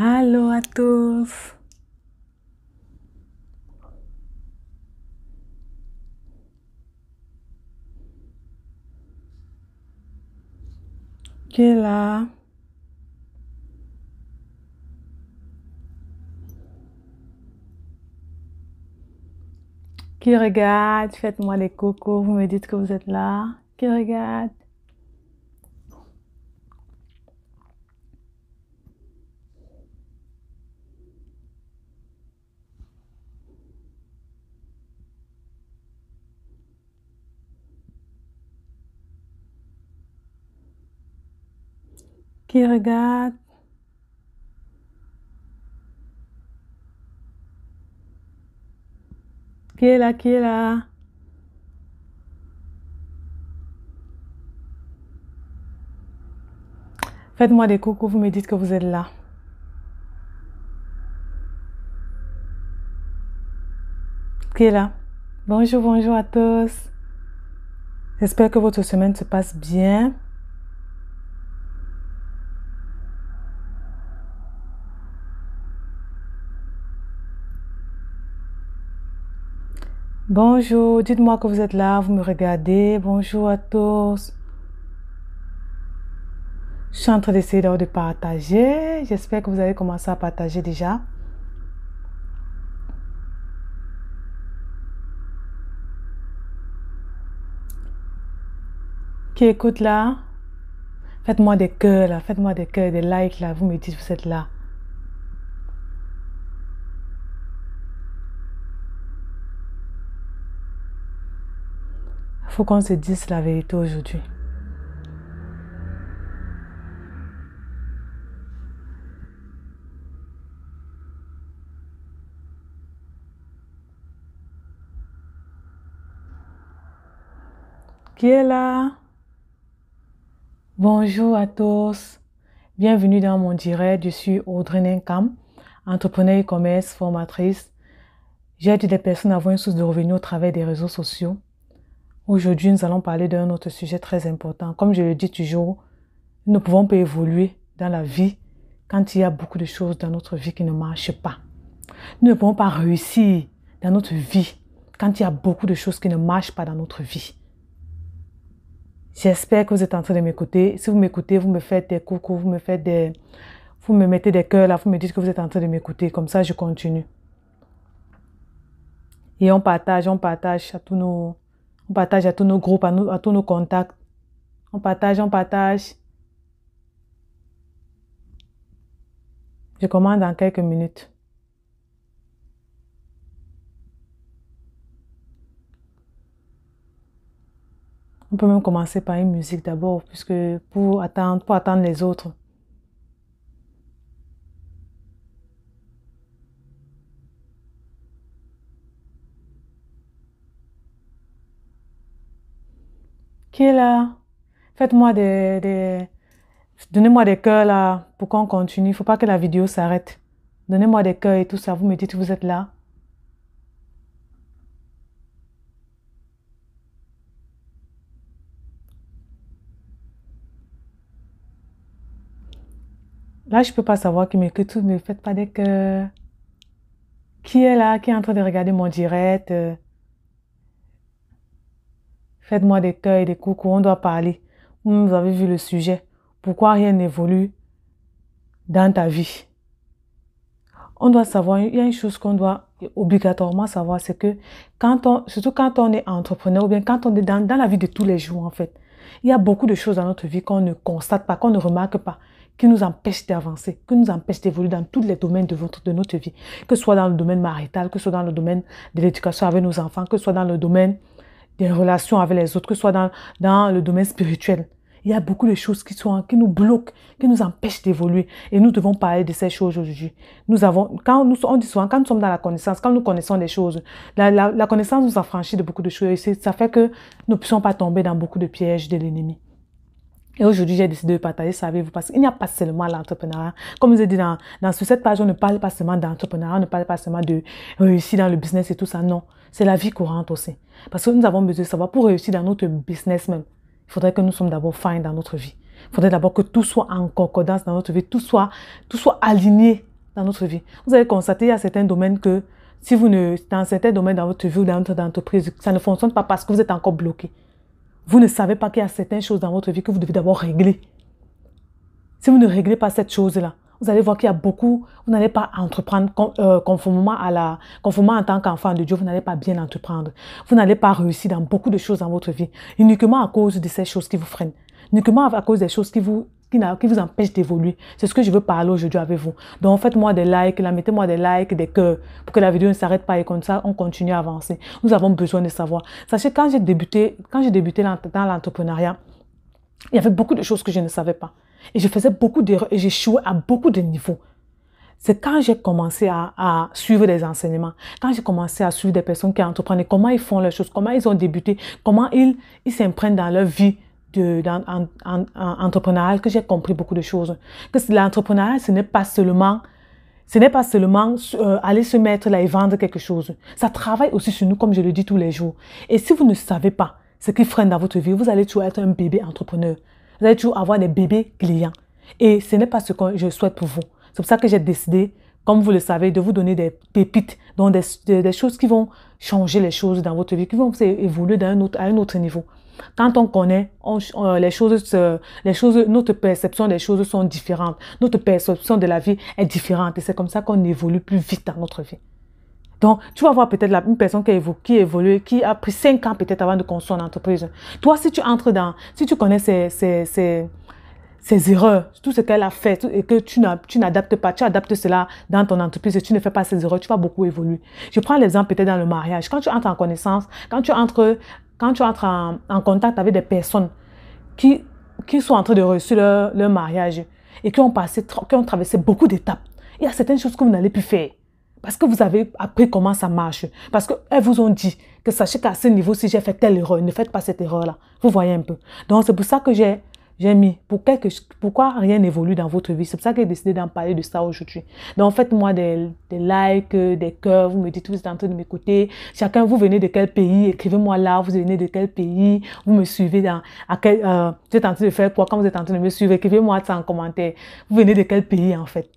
Allô à tous. Qui est là. Qui regarde, faites-moi les cocos, vous me dites que vous êtes là. Qui regarde. qui regarde qui est là, qui est là. Faites-moi des coucou, vous me dites que vous êtes là. Qui est là Bonjour, bonjour à tous. J'espère que votre semaine se passe bien. Bonjour, dites-moi que vous êtes là, vous me regardez. Bonjour à tous. Je suis en train d'essayer de partager. J'espère que vous avez commencé à partager déjà. Qui écoute là Faites-moi des cœurs là, faites-moi des cœurs, des likes là. Vous me dites vous êtes là. faut qu'on se dise la vérité aujourd'hui. Qui est là Bonjour à tous. Bienvenue dans mon direct. Je suis Audrey Ninkam, entrepreneur e-commerce, formatrice. J'aide des personnes à avoir une source de revenus au travers des réseaux sociaux. Aujourd'hui, nous allons parler d'un autre sujet très important. Comme je le dis toujours, nous ne pouvons pas évoluer dans la vie quand il y a beaucoup de choses dans notre vie qui ne marchent pas. Nous ne pouvons pas réussir dans notre vie quand il y a beaucoup de choses qui ne marchent pas dans notre vie. J'espère que vous êtes en train de m'écouter. Si vous m'écoutez, vous me faites des coucou, vous me faites des... Vous me mettez des cœurs là, vous me dites que vous êtes en train de m'écouter. Comme ça, je continue. Et on partage, on partage à tous nos on partage à tous nos groupes, à, tous nos contacts. On partage, on partage. Je commande dans quelques minutes. On peut même commencer par une musique d'abord, puisque pour attendre, pour attendre les autres. qui est là. Faites-moi des, des donnez-moi des cœurs là pour qu'on continue. il Faut pas que la vidéo s'arrête. Donnez-moi des cœurs et tout ça. Vous me dites vous êtes là. Là, je peux pas savoir qui m'écoute, tout, mais faites pas des cœurs. Qui est là, qui est en train de regarder mon direct? Euh, Faites-moi des cœurs et des coucous, on doit parler. Vous avez vu le sujet. Pourquoi rien n'évolue dans ta vie On doit savoir, il y a une chose qu'on doit obligatoirement savoir, c'est que quand on, surtout quand on est entrepreneur ou bien quand on est dans, dans la vie de tous les jours en fait, il y a beaucoup de choses dans notre vie qu'on ne constate pas, qu'on ne remarque pas qui nous empêchent d'avancer, qui nous empêchent d'évoluer dans tous les domaines de, de notre vie, que ce soit dans le domaine marital, que ce soit dans le domaine de l'éducation avec nos enfants, que ce soit dans le domaine des relations avec les autres, que ce soit dans, dans le domaine spirituel. Il y a beaucoup de choses qui, sont, qui nous bloquent, qui nous empêchent d'évoluer. Et nous devons parler de ces choses aujourd'hui. Nous avons, quand nous, on dit souvent, quand nous sommes dans la connaissance, quand nous connaissons des choses, la, la, la connaissance nous affranchit de beaucoup de choses. ça fait que nous ne puissions pas tomber dans beaucoup de pièges de l'ennemi. Et aujourd'hui, j'ai décidé de partager ça avec vous parce qu'il n'y a pas seulement l'entrepreneuriat. Comme je vous ai dit dans, dans, sur cette page, on ne parle pas seulement d'entrepreneuriat, on ne parle pas seulement de réussir dans le business et tout ça. Non. C'est la vie courante aussi. Parce que nous avons besoin de savoir, pour réussir dans notre business même, il faudrait que nous sommes d'abord fins dans notre vie. Il faudrait d'abord que tout soit en concordance dans notre vie, tout soit, tout soit aligné dans notre vie. Vous avez constaté, il y a certains domaines que, si vous ne, dans certains domaines dans votre vie ou dans votre entreprise, ça ne fonctionne pas parce que vous êtes encore bloqué. Vous ne savez pas qu'il y a certaines choses dans votre vie que vous devez d'abord régler. Si vous ne réglez pas cette chose-là, vous allez voir qu'il y a beaucoup, vous n'allez pas entreprendre euh, conformément à la, conformément en tant qu'enfant de Dieu, vous n'allez pas bien entreprendre. Vous n'allez pas réussir dans beaucoup de choses dans votre vie, uniquement à cause de ces choses qui vous freinent, uniquement à cause des choses qui vous qui, vous empêchent d'évoluer. C'est ce que je veux parler aujourd'hui avec vous. Donc, faites-moi des likes, là, mettez-moi des likes, des cœurs, pour que la vidéo ne s'arrête pas et comme ça, on continue à avancer. Nous avons besoin de savoir. Sachez, quand j'ai débuté, quand j'ai débuté dans l'entrepreneuriat, il y avait beaucoup de choses que je ne savais pas. Et je faisais beaucoup d'erreurs et j'échouais à beaucoup de niveaux. C'est quand j'ai commencé à, suivre des enseignements, quand j'ai commencé à suivre des personnes qui entreprennent, comment ils font leurs choses, comment ils ont débuté, comment ils s'imprennent dans leur vie de, en, que j'ai compris beaucoup de choses. Que l'entrepreneuriat, ce n'est pas seulement ce n'est pas seulement euh, aller se mettre là et vendre quelque chose. Ça travaille aussi sur nous, comme je le dis tous les jours. Et si vous ne savez pas ce qui freine dans votre vie, vous allez toujours être un bébé entrepreneur. Vous allez toujours avoir des bébés clients. Et ce n'est pas ce que je souhaite pour vous. C'est pour ça que j'ai décidé, comme vous le savez, de vous donner des pépites, donc des, choses qui vont changer les choses dans votre vie, qui vont évoluer à un autre niveau. Quand on connaît, euh, les choses, les choses, notre perception des choses sont différentes. Notre perception de la vie est différente et c'est comme ça qu'on évolue plus vite dans notre vie. Donc, tu vas voir peut-être une personne qui a, évolué, qui a, pris cinq ans peut-être avant de construire une entreprise. Toi, si tu entres dans, si tu connais ses erreurs, tout ce qu'elle a fait, et que tu n'adaptes pas, tu adaptes cela dans ton entreprise et tu ne fais pas ses erreurs, tu vas beaucoup évoluer. Je prends l'exemple peut-être dans le mariage. Quand tu entres en connaissance, quand tu entres, quand tu entres en, contact avec des personnes qui, qui sont en train de réussir leur, mariage et qui ont, passé, qui ont traversé beaucoup d'étapes, il y a certaines choses que vous n'allez plus faire. Est-ce que vous avez appris comment ça marche. Parce qu'elles vous ont dit que sachez qu'à ce niveau, si j'ai fait telle erreur, ne faites pas cette erreur-là. Vous voyez un peu. Donc, c'est pour ça que j'ai j'ai mis pourquoi rien n'évolue dans votre vie. C'est pour ça que j'ai décidé d'en parler de ça aujourd'hui. Donc faites-moi des, des, likes, des cœurs, vous me dites vous êtes en train de m'écouter. Chacun vous venez de quel pays, écrivez-moi là, vous venez de quel pays, vous me suivez dans euh, vous êtes en train de faire quoi quand vous êtes en train de me suivre, écrivez-moi ça en commentaire. Vous venez de quel pays en fait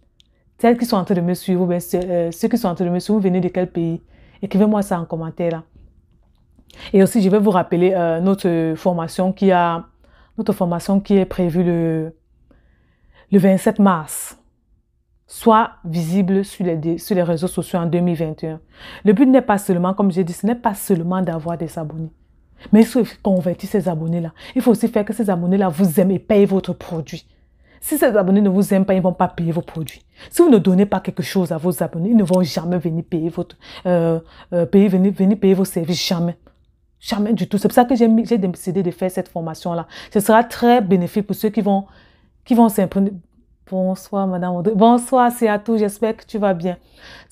celles qui sont en train de me suivre, euh, ceux, qui sont en train de me suivre, vous venez de quel pays Écrivez-moi ça en commentaire hein. Et aussi, je vais vous rappeler euh, notre formation qui a notre formation qui est prévue le, le 27 mars. Soit visible sur les, sur les réseaux sociaux en 2021. Le but n'est pas seulement, comme j'ai dit, ce n'est pas seulement d'avoir des abonnés. Mais il faut convertir ces abonnés-là. Il faut aussi faire que ces abonnés-là vous aiment et payent votre produit. Si ces abonnés ne vous aiment pas, ils ne vont pas payer vos produits. Si vous ne donnez pas quelque chose à vos abonnés, ils ne vont jamais venir payer votre, euh, euh, venir, payer vos services, jamais. Jamais du tout. C'est pour ça que j'ai décidé de faire cette formation-là. Ce sera très bénéfique pour ceux qui vont, qui vont Bonsoir, Madame Audrey. Bonsoir, c'est à tout. J'espère que tu vas bien.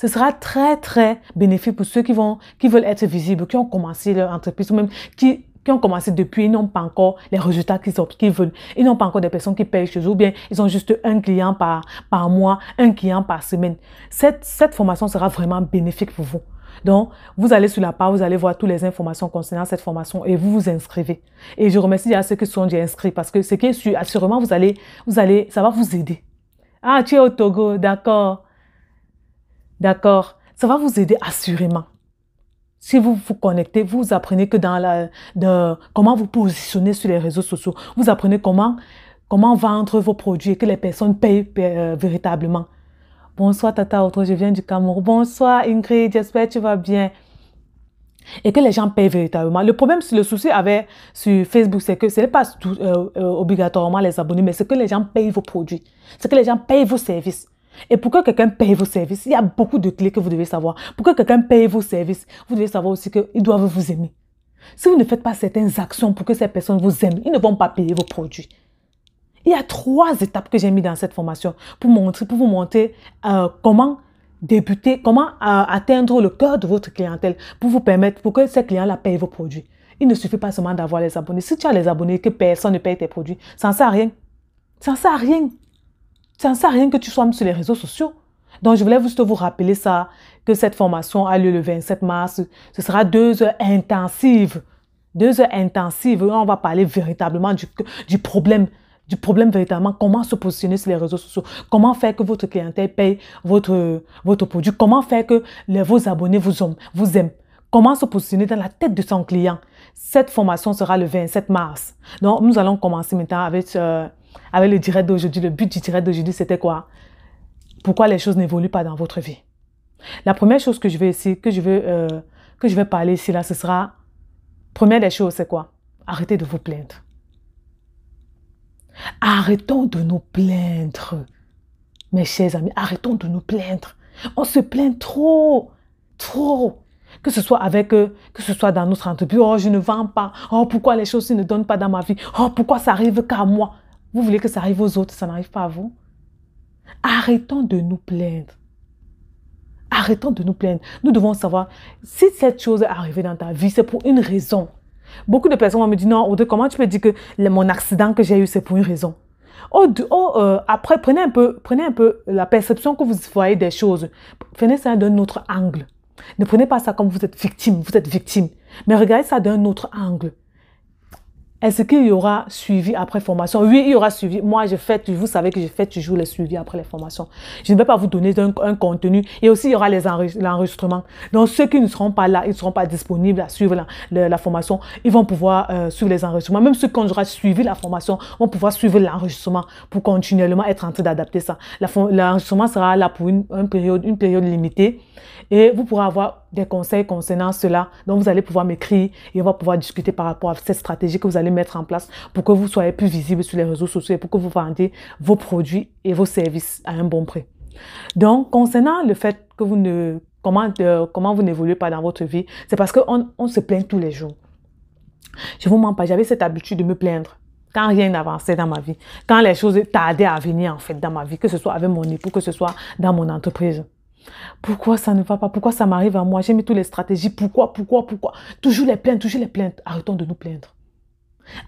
Ce sera très, très bénéfique pour ceux qui vont, qui veulent être visibles, qui ont commencé leur entreprise ou même qui qui ont commencé depuis, ils n'ont pas encore les résultats qu'ils veulent. Ils n'ont pas encore des personnes qui payent chez eux, ou bien ils ont juste un client par, par mois, un client par semaine. Cette, cette formation sera vraiment bénéfique pour vous. Donc, vous allez sur la page, vous allez voir toutes les informations concernant cette formation et vous vous inscrivez. Et je remercie à ceux qui sont déjà inscrits parce que ce qui est sûr, assurément, vous allez, vous allez, ça va vous aider. Ah, tu es au Togo, d'accord. D'accord. Ça va vous aider assurément. Si vous vous connectez, vous apprenez que dans la, de, comment vous positionner sur les réseaux sociaux. Vous apprenez comment, comment vendre vos produits et que les personnes payent, euh, véritablement. Bonsoir Tata Autre, je viens du Cameroun. Bonsoir Ingrid, j'espère que tu vas bien. Et que les gens payent véritablement. Le problème, le souci avec sur Facebook, c'est que ce n'est pas euh, euh, obligatoirement les abonnés, mais c'est que les gens payent vos produits. C'est que les gens payent vos services. Et pour que quelqu'un paye vos services, il y a beaucoup de clés que vous devez savoir. Pour que quelqu'un paye vos services, vous devez savoir aussi qu'ils doivent vous aimer. Si vous ne faites pas certaines actions pour que ces personnes vous aiment, ils ne vont pas payer vos produits. Il y a trois étapes que j'ai mises dans cette formation pour, montrer, pour vous montrer euh, comment débuter, comment euh, atteindre le cœur de votre clientèle pour vous permettre, pour que ces clients-là payent vos produits. Il ne suffit pas seulement d'avoir les abonnés. Si tu as les abonnés et que personne ne paye tes produits, ça ne sert à rien. Ça ne sert à rien ça ne sert à rien que tu sois sur les réseaux sociaux. Donc, je voulais juste vous rappeler ça, que cette formation a lieu le 27 mars. Ce sera deux heures intensives. Deux heures intensives. on va parler véritablement du, du problème du problème véritablement, comment se positionner sur les réseaux sociaux, comment faire que votre clientèle paye votre, votre produit, comment faire que les, vos abonnés vous, vous aiment, comment se positionner dans la tête de son client. Cette formation sera le 27 mars. Donc, nous allons commencer maintenant avec euh, avec le direct d'aujourd'hui. Le but du direct d'aujourd'hui, c'était quoi Pourquoi les choses n'évoluent pas dans votre vie La première chose que je vais essayer, que je vais, euh, que je vais parler ici, là, ce sera, première des choses, c'est quoi Arrêtez de vous plaindre. Arrêtons de nous plaindre. Mes chers amis, arrêtons de nous plaindre. On se plaint trop, trop. Que ce soit avec eux, que ce soit dans notre entreprise. Oh, je ne vends pas. Oh, pourquoi les choses ne donnent pas dans ma vie. Oh, pourquoi ça arrive qu'à moi. Vous voulez que ça arrive aux autres, ça n'arrive pas à vous. Arrêtons de nous plaindre. Arrêtons de nous plaindre. Nous devons savoir si cette chose est arrivée dans ta vie, c'est pour une raison. Beaucoup de personnes vont me dire non, Audrey, comment tu peux dire que mon accident que j'ai eu, c'est pour une raison oh, oh, Après, prenez un, peu, prenez un peu la perception que vous voyez des choses. Prenez ça d'un autre angle. Ne prenez pas ça comme vous êtes victime, vous êtes victime. Mais regardez ça d'un autre angle. Est-ce qu'il y aura suivi après formation Oui, il y aura suivi. Moi, je fais, vous savez que je fais toujours les suivis après les formations. Je ne vais pas vous donner un, contenu. Et aussi, il y aura l'enregistrement. Donc, ceux qui ne seront pas là, ils ne seront pas disponibles à suivre la, formation. Ils vont pouvoir euh, suivre les enregistrements. Même ceux qui ont suivi la formation vont pouvoir suivre l'enregistrement pour continuellement être en train d'adapter ça. L'enregistrement sera là pour une, période, une période limitée. Et vous pourrez avoir des conseils concernant cela. Donc, vous allez pouvoir m'écrire et on va pouvoir discuter par rapport à cette stratégie que vous allez mettre en place pour que vous soyez plus visible sur les réseaux sociaux et pour que vous vendiez vos produits et vos services à un bon prix. Donc, concernant le fait que vous ne, comment, euh, comment vous n'évoluez pas dans votre vie, c'est parce qu'on on se plaint tous les jours. Je vous mens pas, j'avais cette habitude de me plaindre quand rien n'avançait dans ma vie, quand les choses tardaient à venir en fait dans ma vie, que ce soit avec mon époux, que ce soit dans mon entreprise. Pourquoi ça ne va pas Pourquoi ça m'arrive à moi J'ai mis toutes les stratégies. Pourquoi Pourquoi Pourquoi Toujours les plaintes, toujours les plaintes. Arrêtons de nous plaindre.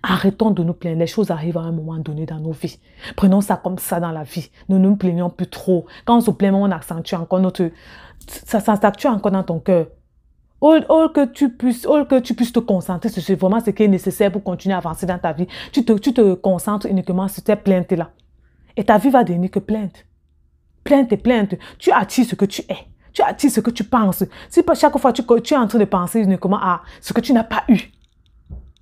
Arrêtons de nous plaindre. Les choses arrivent à un moment donné dans nos vies. Prenons ça comme ça dans la vie. Nous ne nous plaignons plus trop. Quand on se plaint, on accentue encore notre... Ça s'accentue encore dans ton cœur. Hold, que tu puisses, que tu puisses te concentrer sur vraiment ce qui est nécessaire pour continuer à avancer dans ta vie. Tu te, tu te concentres uniquement sur tes plaintes-là. Et ta vie va devenir que plainte. Plainte et plainte. Tu attires ce que tu es. Tu attires ce que tu penses. Si pas chaque fois tu, tu es en train de penser uniquement à ce que tu n'as pas eu,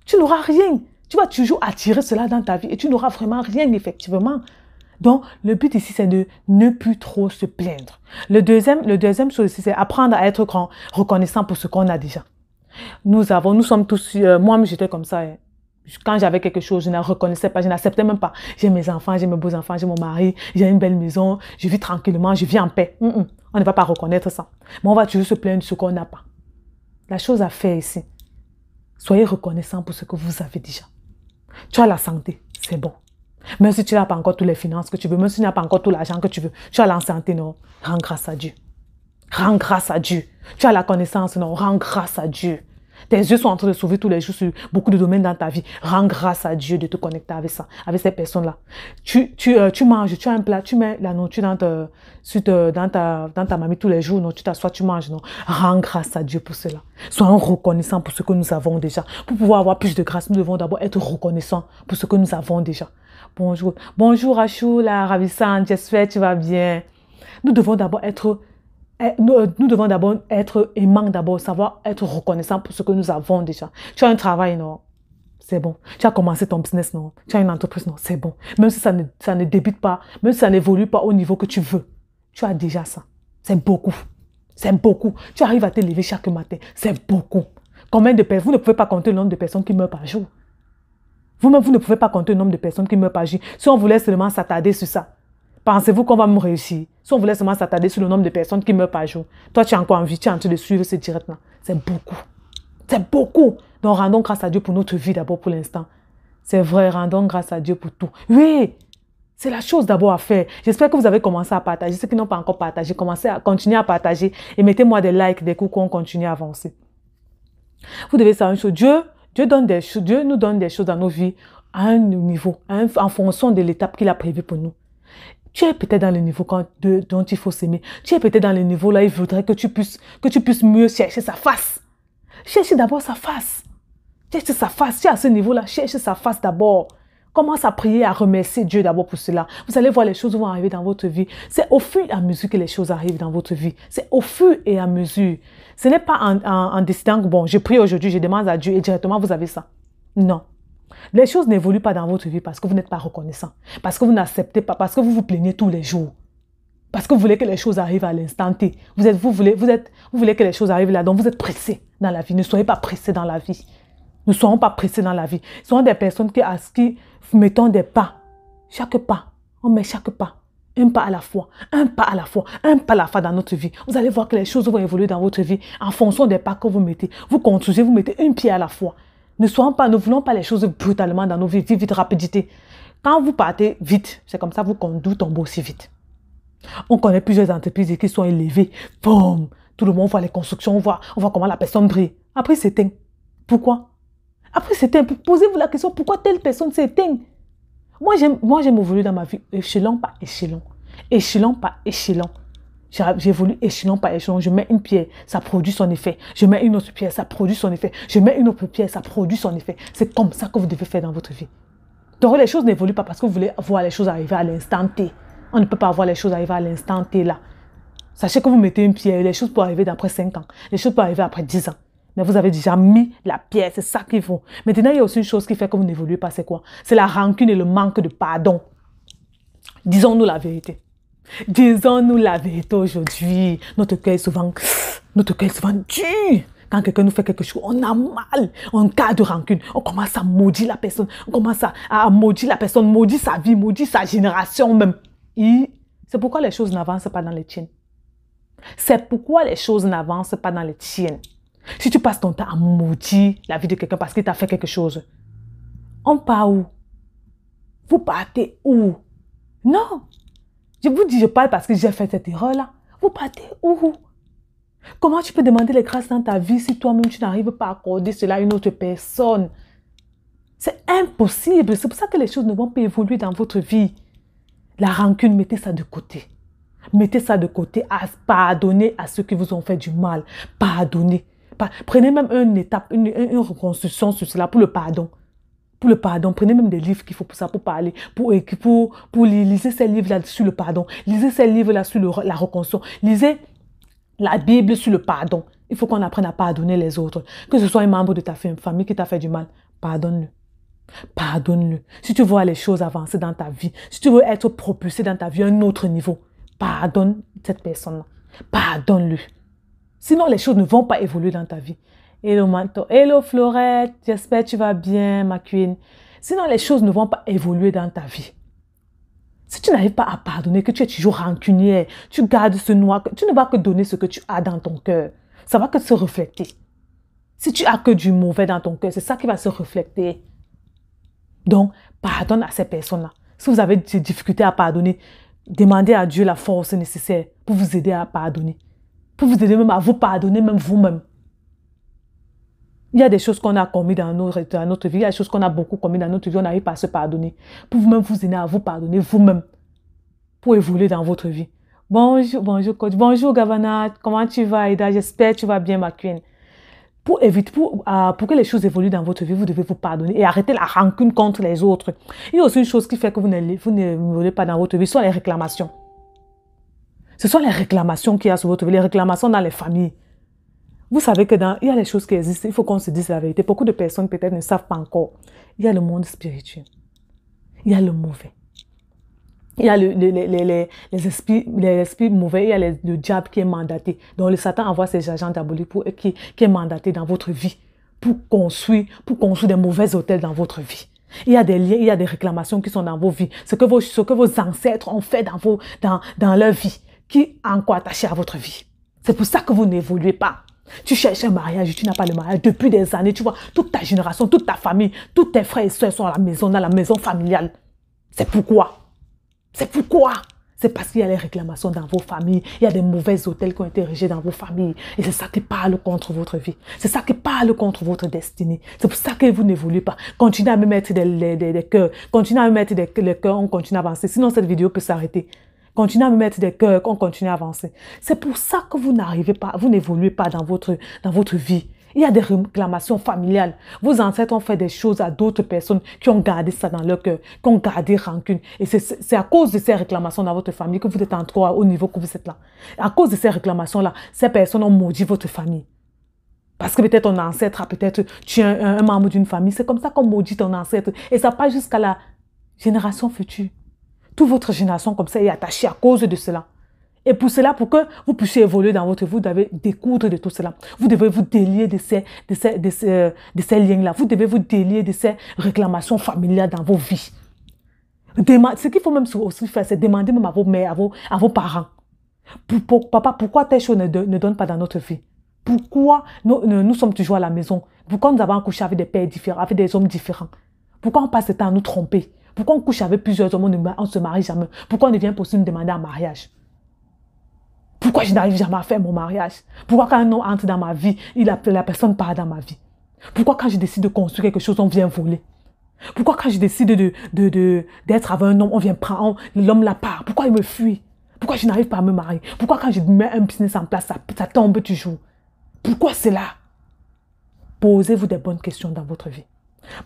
tu n'auras rien. Tu vas toujours attirer cela dans ta vie et tu n'auras vraiment rien effectivement. Donc, le but ici, c'est de ne plus trop se plaindre. Le deuxième, le deuxième chose ici, c'est apprendre à être reconnaissant pour ce qu'on a déjà. Nous avons, nous sommes tous, euh, moi-même, j'étais comme ça. Hein quand j'avais quelque chose, je ne reconnaissais pas, je n'acceptais même pas. J'ai mes enfants, j'ai mes beaux-enfants, j'ai mon mari, j'ai une belle maison, je vis tranquillement, je vis en paix. Mm, mm. On ne va pas reconnaître ça. Mais on va toujours se plaindre de ce qu'on n'a pas. La chose à faire ici, soyez reconnaissant pour ce que vous avez déjà. Tu as la santé, c'est bon. Même si tu n'as pas encore toutes les finances que tu veux, même si tu n'as pas encore tout l'argent que tu veux, tu as la santé, non Rends grâce à Dieu. Rends grâce à Dieu. Tu as la connaissance, non Rends grâce à Dieu. Tes yeux sont en train de sauver tous les jours sur beaucoup de domaines dans ta vie. Rends grâce à Dieu de te connecter avec ça, avec ces personnes-là. Tu, tu, euh, tu manges, tu as un plat, tu mets la nourriture dans, dans, ta, dans ta mamie tous les jours. Non, tu t'assois, tu manges. Non, rends grâce à Dieu pour cela. Soyons reconnaissants pour ce que nous avons déjà. Pour pouvoir avoir plus de grâce, nous devons d'abord être reconnaissants pour ce que nous avons déjà. Bonjour. Bonjour Achou, la ravissante. J'espère que tu vas bien. Nous devons d'abord être eh, euh, nous, devons d'abord être aimants d'abord, savoir être reconnaissants pour ce que nous avons déjà. Tu as un travail, non C'est bon. Tu as commencé ton business, non Tu as une entreprise, non C'est bon. Même si ça ne, ça débute pas, même si ça n'évolue pas au niveau que tu veux, tu as déjà ça. C'est beaucoup. C'est beaucoup. Tu arrives à te lever chaque matin. C'est beaucoup. Combien de personnes Vous ne pouvez pas compter le nombre de personnes qui meurent par jour. Vous-même, vous ne pouvez pas compter le nombre de personnes qui meurent par jour. Si on voulait seulement s'attarder sur ça, Pensez-vous qu'on va me réussir Si on voulait seulement s'attarder sur le nombre de personnes qui meurent par jour, toi, tu as encore envie, tu es en train de suivre ce direct-là. C'est beaucoup. C'est beaucoup. Donc, rendons grâce à Dieu pour notre vie d'abord pour l'instant. C'est vrai, rendons grâce à Dieu pour tout. Oui, c'est la chose d'abord à faire. J'espère que vous avez commencé à partager. Ceux qui n'ont pas encore partagé, commencez à continuer à partager et mettez-moi des likes, des coups qu'on continue à avancer. Vous devez savoir une chose. Dieu, Dieu, donne des choses, Dieu nous donne des choses dans nos vies à un niveau, en fonction de l'étape qu'il a prévue pour nous. Tu es peut-être dans le niveau de, dont il faut s'aimer. Tu es peut-être dans le niveau là, il voudrait que tu puisses, que tu puisses mieux chercher sa face. Cherche d'abord sa face. Cherche sa face. Tu es à ce niveau-là, cherche sa face d'abord. Commence à prier, à remercier Dieu d'abord pour cela. Vous allez voir les choses vont arriver dans votre vie. C'est au fur et à mesure que les choses arrivent dans votre vie. C'est au fur et à mesure. Ce n'est pas en, en, en décidant que, bon, je prie aujourd'hui, je demande à Dieu et directement vous avez ça. Non. Les choses n'évoluent pas dans votre vie parce que vous n'êtes pas reconnaissant, parce que vous n'acceptez pas, parce que vous vous plaignez tous les jours. Parce que vous voulez que les choses arrivent à l'instant T. Vous, êtes, vous, voulez, vous, êtes, vous voulez que les choses arrivent là, donc vous êtes pressé dans la vie. Ne soyez pas pressé dans la vie. Ne serons pas pressés dans la vie. Ce sont des personnes qui, à ce qui mettons des pas. Chaque pas. On met chaque pas. Un pas à la fois. Un pas à la fois. Un pas à la fois dans notre vie. Vous allez voir que les choses vont évoluer dans votre vie en fonction des pas que vous mettez. Vous construisez, vous mettez un pied à la fois. Ne soyons pas, nous voulons pas les choses brutalement dans nos vies, vite, vite, rapidité. Quand vous partez vite, c'est comme ça vous conduisez aussi vite. On connaît plusieurs entreprises qui sont élevées. Tout le monde voit les constructions, on voit, on voit comment la personne brille. Après, c'est éteint. Pourquoi Après, c'est éteint. Posez-vous la question, pourquoi telle personne s'éteint Moi, j'aime évoluer dans ma vie échelon par échelon. Échelon par échelon. J'évolue échelon par échelon. Je mets une pierre, ça produit son effet. Je mets une autre pierre, ça produit son effet. Je mets une autre pierre, ça produit son effet. C'est comme ça que vous devez faire dans votre vie. Donc les choses n'évoluent pas parce que vous voulez voir les choses arriver à l'instant T. On ne peut pas voir les choses arriver à l'instant T là. Sachez que vous mettez une pierre, les choses peuvent arriver d'après 5 ans, les choses peuvent arriver après 10 ans. Mais vous avez déjà mis la pierre, c'est ça qu'il faut. Maintenant, il y a aussi une chose qui fait que vous n'évoluez pas, c'est quoi C'est la rancune et le manque de pardon. Disons-nous la vérité. Disons-nous la vérité aujourd'hui. Notre cœur est souvent, notre cœur souvent dur. Quand quelqu'un nous fait quelque chose, on a mal, on cas de rancune, on commence à maudire la personne, on commence à, à maudire la personne, maudire sa vie, maudire sa génération même. C'est pourquoi les choses n'avancent pas dans les tiennes. C'est pourquoi les choses n'avancent pas dans les tiennes. Si tu passes ton temps à maudire la vie de quelqu'un parce qu'il t'a fait quelque chose, on part où Vous partez où Non je vous dis, je parle parce que j'ai fait cette erreur-là. Vous partez où Comment tu peux demander les grâces dans ta vie si toi-même tu n'arrives pas à accorder cela à une autre personne C'est impossible. C'est pour ça que les choses ne vont pas évoluer dans votre vie. La rancune, mettez ça de côté. Mettez ça de côté. Pardonnez à ceux qui vous ont fait du mal. Pardonnez. Prenez même une étape, une reconstruction sur cela pour le pardon pour le pardon. Prenez même des livres qu'il faut pour ça, pour parler, pour, pour, pour lisez ces livres-là sur le pardon. Lisez ces livres-là sur la reconstruction. Lisez la Bible sur le pardon. Il faut qu'on apprenne à pardonner les autres. Que ce soit un membre de ta famille qui t'a fait du mal, pardonne-le. Pardonne-le. Si tu vois les choses avancer dans ta vie, si tu veux être propulsé dans ta vie à un autre niveau, pardonne cette personne-là. Pardonne-le. Sinon, les choses ne vont pas évoluer dans ta vie. Hello Manto, hello Florette, j'espère que tu vas bien ma queen. Sinon les choses ne vont pas évoluer dans ta vie. Si tu n'arrives pas à pardonner, que tu es toujours rancunière, tu gardes ce noir, tu ne vas que donner ce que tu as dans ton cœur. Ça va que se refléter. Si tu as que du mauvais dans ton cœur, c'est ça qui va se refléter. Donc, pardonne à ces personnes-là. Si vous avez des difficultés à pardonner, demandez à Dieu la force nécessaire pour vous aider à pardonner. Pour vous aider même à vous pardonner, même vous-même. Il y a des choses qu'on a commises dans notre, notre vie, il y a des choses qu'on a beaucoup commises dans notre vie, on n'arrive pas à se pardonner. Pour vous-même, vous venez à vous pardonner vous-même pour évoluer dans votre vie. Bonjour, bonjour coach, bonjour Gavana, comment tu vas Ida J'espère que tu vas bien ma queen. Pour, éviter, pour, euh, pour que les choses évoluent dans votre vie, vous devez vous pardonner et arrêter la rancune contre les autres. Il y a aussi une chose qui fait que vous n'évoluez pas dans votre vie, ce sont les réclamations. Ce sont les réclamations qu'il y a sur votre vie, les réclamations dans les familles. Vous savez que dans, il y a les choses qui existent, il faut qu'on se dise la vérité. Beaucoup de personnes peut-être ne savent pas encore. Il y a le monde spirituel. Il y a le mauvais. Il y a le, les, esprits, les mauvais, il y a le diable qui est mandaté. Donc le Satan envoie ses agents diaboliques pour, euh, qui, est mandaté dans votre vie pour construire, pour des mauvais hôtels dans votre vie. Il y a des liens, il y a des réclamations qui sont dans vos vies, ce que vos, ce que vos ancêtres ont fait dans, vos, dans, dans leur vie, qui est encore attaché à votre vie. C'est pour ça que vous n'évoluez pas. Tu cherches un mariage, et tu n'as pas le mariage. Depuis des années, tu vois, toute ta génération, toute ta famille, tous tes frères et soeurs sont à la maison, dans la maison familiale. C'est pourquoi. C'est pourquoi. C'est parce qu'il y a les réclamations dans vos familles. Il y a des mauvais hôtels qui ont été érigés dans vos familles. Et c'est ça qui parle contre votre vie. C'est ça qui parle contre votre destinée. C'est pour ça que vous n'évoluez pas. Continuez à me mettre des, des, des, cœurs. Continuez à me mettre des, cœurs. On continue à avancer. Sinon, cette vidéo peut s'arrêter. Continuez à me mettre des cœurs, qu'on continue à avancer. C'est pour ça que vous n'arrivez pas, vous n'évoluez pas dans votre, dans votre vie. Il y a des réclamations familiales. Vos ancêtres ont fait des choses à d'autres personnes qui ont gardé ça dans leur cœur, qui ont gardé rancune. Et c'est à cause de ces réclamations dans votre famille que vous êtes en trois au niveau que vous êtes là. À cause de ces réclamations-là, ces personnes ont maudit votre famille. Parce que peut-être ton ancêtre a peut-être tué un, un membre d'une famille. C'est comme ça qu'on maudit ton ancêtre. Et ça passe jusqu'à la génération future. Toute votre génération comme ça est attachée à cause de cela. Et pour cela, pour que vous puissiez évoluer dans votre vie, vous devez découdre de tout cela. Vous devez vous délier de ces, de ces, euh, liens-là. Vous devez vous délier de ces réclamations familiales dans vos vies. ce qu'il faut même aussi faire, c'est demander même à vos mères, à vos, à vos parents. papa, pourquoi tes choses ne, ne donnent pas dans notre vie Pourquoi nous, nous, sommes toujours à la maison Pourquoi nous avons accouché avec des pères différents, avec des hommes différents Pourquoi on passe le temps à nous tromper pourquoi on couche avec plusieurs hommes, on ne se marie jamais Pourquoi on devient possible de demander un mariage Pourquoi je n'arrive jamais à faire mon mariage Pourquoi quand un homme entre dans ma vie, il la personne part dans ma vie Pourquoi quand je décide de construire quelque chose, on vient voler Pourquoi quand je décide d'être de, de, avec un homme, on vient prendre, l'homme la part Pourquoi il me fuit Pourquoi je n'arrive pas à me marier Pourquoi quand je mets un business en place, ça, tombe toujours Pourquoi cela Posez-vous des bonnes questions dans votre vie.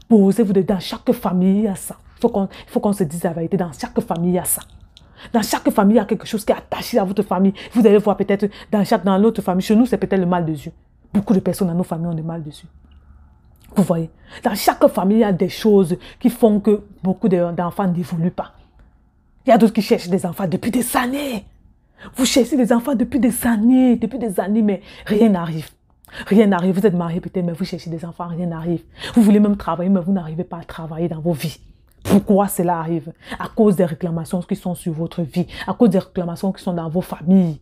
Posez-vous dedans. chaque famille, à a ça. Il faut qu'on se dise la vérité. Dans chaque famille, il y a ça. Dans chaque famille, il y a quelque chose qui est attaché à votre famille. Vous allez voir peut-être dans, chaque, dans l'autre famille. Chez nous, c'est peut-être le mal de yeux. Beaucoup de personnes dans nos familles ont des mal dessus. Vous voyez, dans chaque famille, il y a des choses qui font que beaucoup d'enfants n'évoluent pas. Il y a d'autres qui cherchent des enfants depuis des années. Vous cherchez des enfants depuis des années, depuis des années, mais rien n'arrive. Rien n'arrive. Vous êtes marié peut-être, mais vous cherchez des enfants, rien n'arrive. Vous voulez même travailler, mais vous n'arrivez pas à travailler dans vos vies. Pourquoi cela arrive À cause des réclamations qui sont sur votre vie, à cause des réclamations qui sont dans vos familles.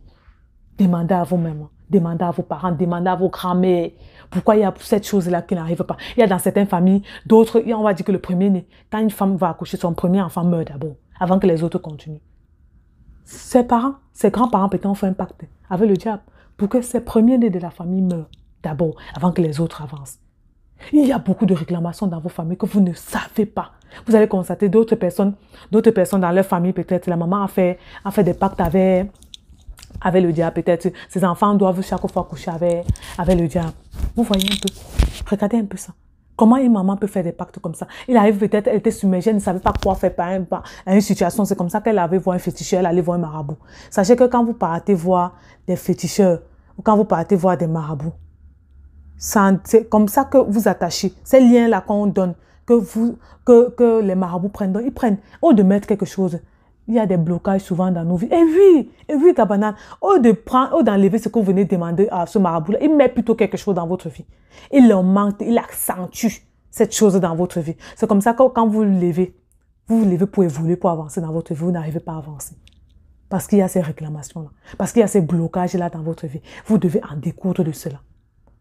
Demandez à vous-même, demandez à vos parents, demandez à vos grands-mères. Pourquoi il y a cette chose-là qui n'arrive pas Il y a dans certaines familles, d'autres, on va dire que le premier-né, quand une femme va accoucher, son premier enfant meurt d'abord, avant que les autres continuent. Ses parents, ses grands-parents peut-être ont fait un pacte avec le diable pour que ces premiers-nés de la famille meurent d'abord, avant que les autres avancent. Il y a beaucoup de réclamations dans vos familles que vous ne savez pas. Vous allez constater d'autres personnes, d'autres personnes dans leur famille, peut-être la maman a fait, a fait des pactes avec, avec le diable, peut-être ses enfants doivent chaque fois coucher avec, avec le diable. Vous voyez un peu, regardez un peu ça. Comment une maman peut faire des pactes comme ça Il arrive peut-être, elle était submergée, elle ne savait pas quoi faire par, une situation. C'est comme ça qu'elle avait voir un féticheur, elle allait voir un marabout. Sachez que quand vous partez voir des féticheurs ou quand vous partez voir des marabouts, c'est comme ça que vous attachez. Ces liens-là qu'on donne, que, vous, que, les marabouts prennent, donc ils prennent. Au de mettre quelque chose, il y a des blocages souvent dans nos vies. Et oui, et oui, Kabanane. au de prendre, au d'enlever ce que vous venez demander à ce marabout-là, il met plutôt quelque chose dans votre vie. Il augmente, il accentue cette chose dans votre vie. C'est comme ça que quand vous le levez, vous vous levez pour évoluer, pour avancer dans votre vie, vous n'arrivez pas à avancer. Parce qu'il y a ces réclamations-là, parce qu'il y a ces blocages-là dans votre vie. Vous devez en découdre de cela.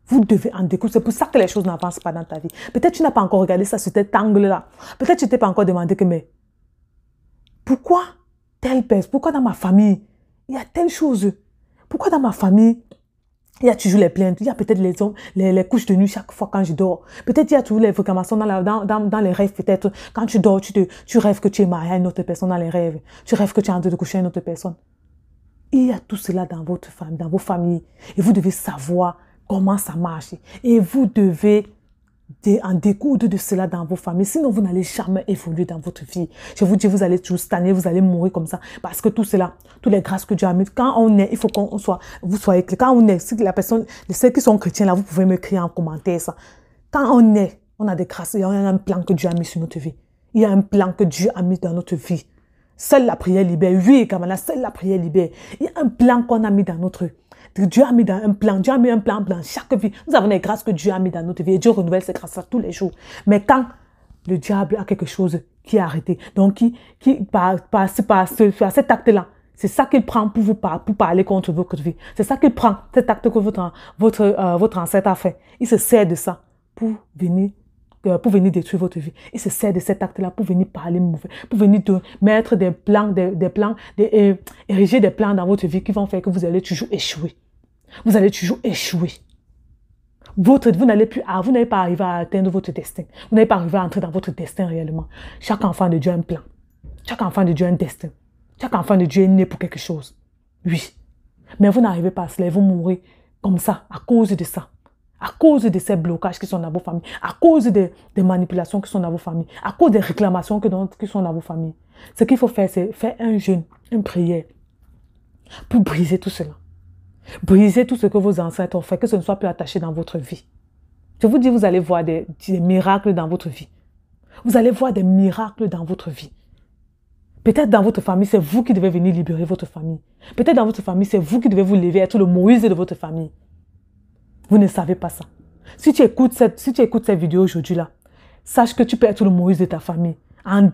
Vous devez en découvrir. C'est pour ça que les choses n'avancent pas dans ta vie. Peut-être tu n'as pas encore regardé ça sur cet angle-là. Peut-être tu t'es pas encore demandé que, mais pourquoi telle pèse pourquoi dans ma famille, il y a telle chose Pourquoi dans ma famille, il y a toujours les plaintes, il y a peut-être les, les, les, couches de nuit chaque fois quand je dors. Peut-être il y a toujours les vocations dans, dans, les rêves, peut-être. Quand tu dors, tu, tu rêves que tu es marié à une autre personne dans les rêves. Tu rêves que tu es en train de coucher à une autre personne. Il y a tout cela dans votre famille, dans vos familles. Et vous devez savoir comment ça marche. Et vous devez en découdre de cela dans vos familles. Sinon, vous n'allez jamais évoluer dans votre vie. Je vous dis, vous allez toujours stagner vous allez mourir comme ça. Parce que tout cela, toutes les grâces que Dieu a mises, quand on est, il faut qu'on soit, vous soyez clair. Quand on est, si la personne, ceux qui sont chrétiens là, vous pouvez me créer en commentaire ça. Quand on est, on a des grâces, il y a un plan que Dieu a mis sur notre vie. Il y a un plan que Dieu a mis dans notre vie. Seule la prière libère. Oui, Kamala, seule la prière libère. Il y a un plan qu'on a mis dans notre vie Dieu a mis dans un plan, Dieu a mis un plan dans chaque vie. Nous avons les grâces que Dieu a mis dans notre vie et Dieu renouvelle ses grâces tous les jours. Mais quand le diable a quelque chose qui est arrêté, donc qui, qui par, passe cet acte-là, c'est ça qu'il prend pour vous parler, pour parler contre votre vie. C'est ça qu'il prend, cet acte que votre, votre, euh, votre ancêtre a fait. Il se sert de ça pour venir euh, pour venir détruire votre vie. Il se sert de cet acte-là pour venir parler mauvais, pour venir mettre des plans, des, plans, euh, ériger des plans dans votre vie qui vont faire que vous allez toujours échouer. Vous allez toujours échouer. Votre, vous n'allez plus, à, vous n'allez pas arriver à atteindre votre destin. Vous n'allez pas arriver à entrer dans votre destin réellement. Chaque enfant de Dieu a un plan. Chaque enfant de Dieu a un destin. Chaque enfant de Dieu est né pour quelque chose. Oui. Mais vous n'arrivez pas à cela et vous mourrez comme ça, à cause de ça à cause de ces blocages qui sont dans vos familles, à cause des, manipulations qui sont dans vos familles, à cause des réclamations qui sont dans vos familles. Ce qu'il faut faire, c'est faire un jeûne, une prière pour briser tout cela. Briser tout ce que vos ancêtres ont fait, que ce ne soit plus attaché dans votre vie. Je vous dis, vous allez voir des, des miracles dans votre vie. Vous allez voir des miracles dans votre vie. Peut-être dans votre famille, c'est vous qui devez venir libérer votre famille. Peut-être dans votre famille, c'est vous qui devez vous lever, être le Moïse de votre famille. Vous ne savez pas ça. Si tu écoutes cette, si tu écoutes cette vidéo aujourd'hui là, sache que tu peux être le Moïse de ta famille en,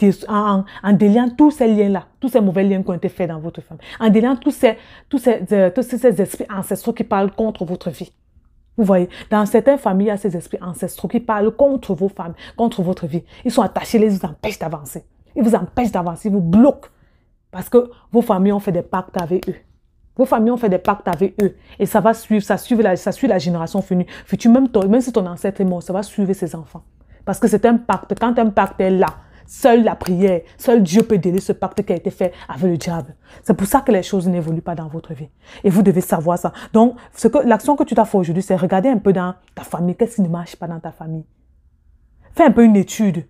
déliant tous ces liens-là, tous ces mauvais liens qui ont été faits dans votre famille, en déliant tous ces, tous ces, euh, tous ces esprits ancestraux qui parlent contre votre vie. Vous voyez, dans certaines familles, il y a ces esprits ancestraux qui parlent contre vos femmes, contre votre vie. Ils sont attachés, ils vous empêchent d'avancer. Ils vous empêchent d'avancer, ils vous bloquent. Parce que vos familles ont fait des pactes avec eux. Vos familles ont fait des pactes avec eux. Et ça va suivre, ça, suit la, ça suit la génération future. Même, même si ton ancêtre est mort, ça va suivre ses enfants. Parce que c'est un pacte. Quand un pacte est là, seule la prière, seul Dieu peut délire ce pacte qui a été fait avec le diable. C'est pour ça que les choses n'évoluent pas dans votre vie. Et vous devez savoir ça. Donc, ce que, l'action que tu t'as faire aujourd'hui, c'est regarder un peu dans ta famille. Qu'est-ce qui ne marche pas dans ta famille? Fais un peu une étude.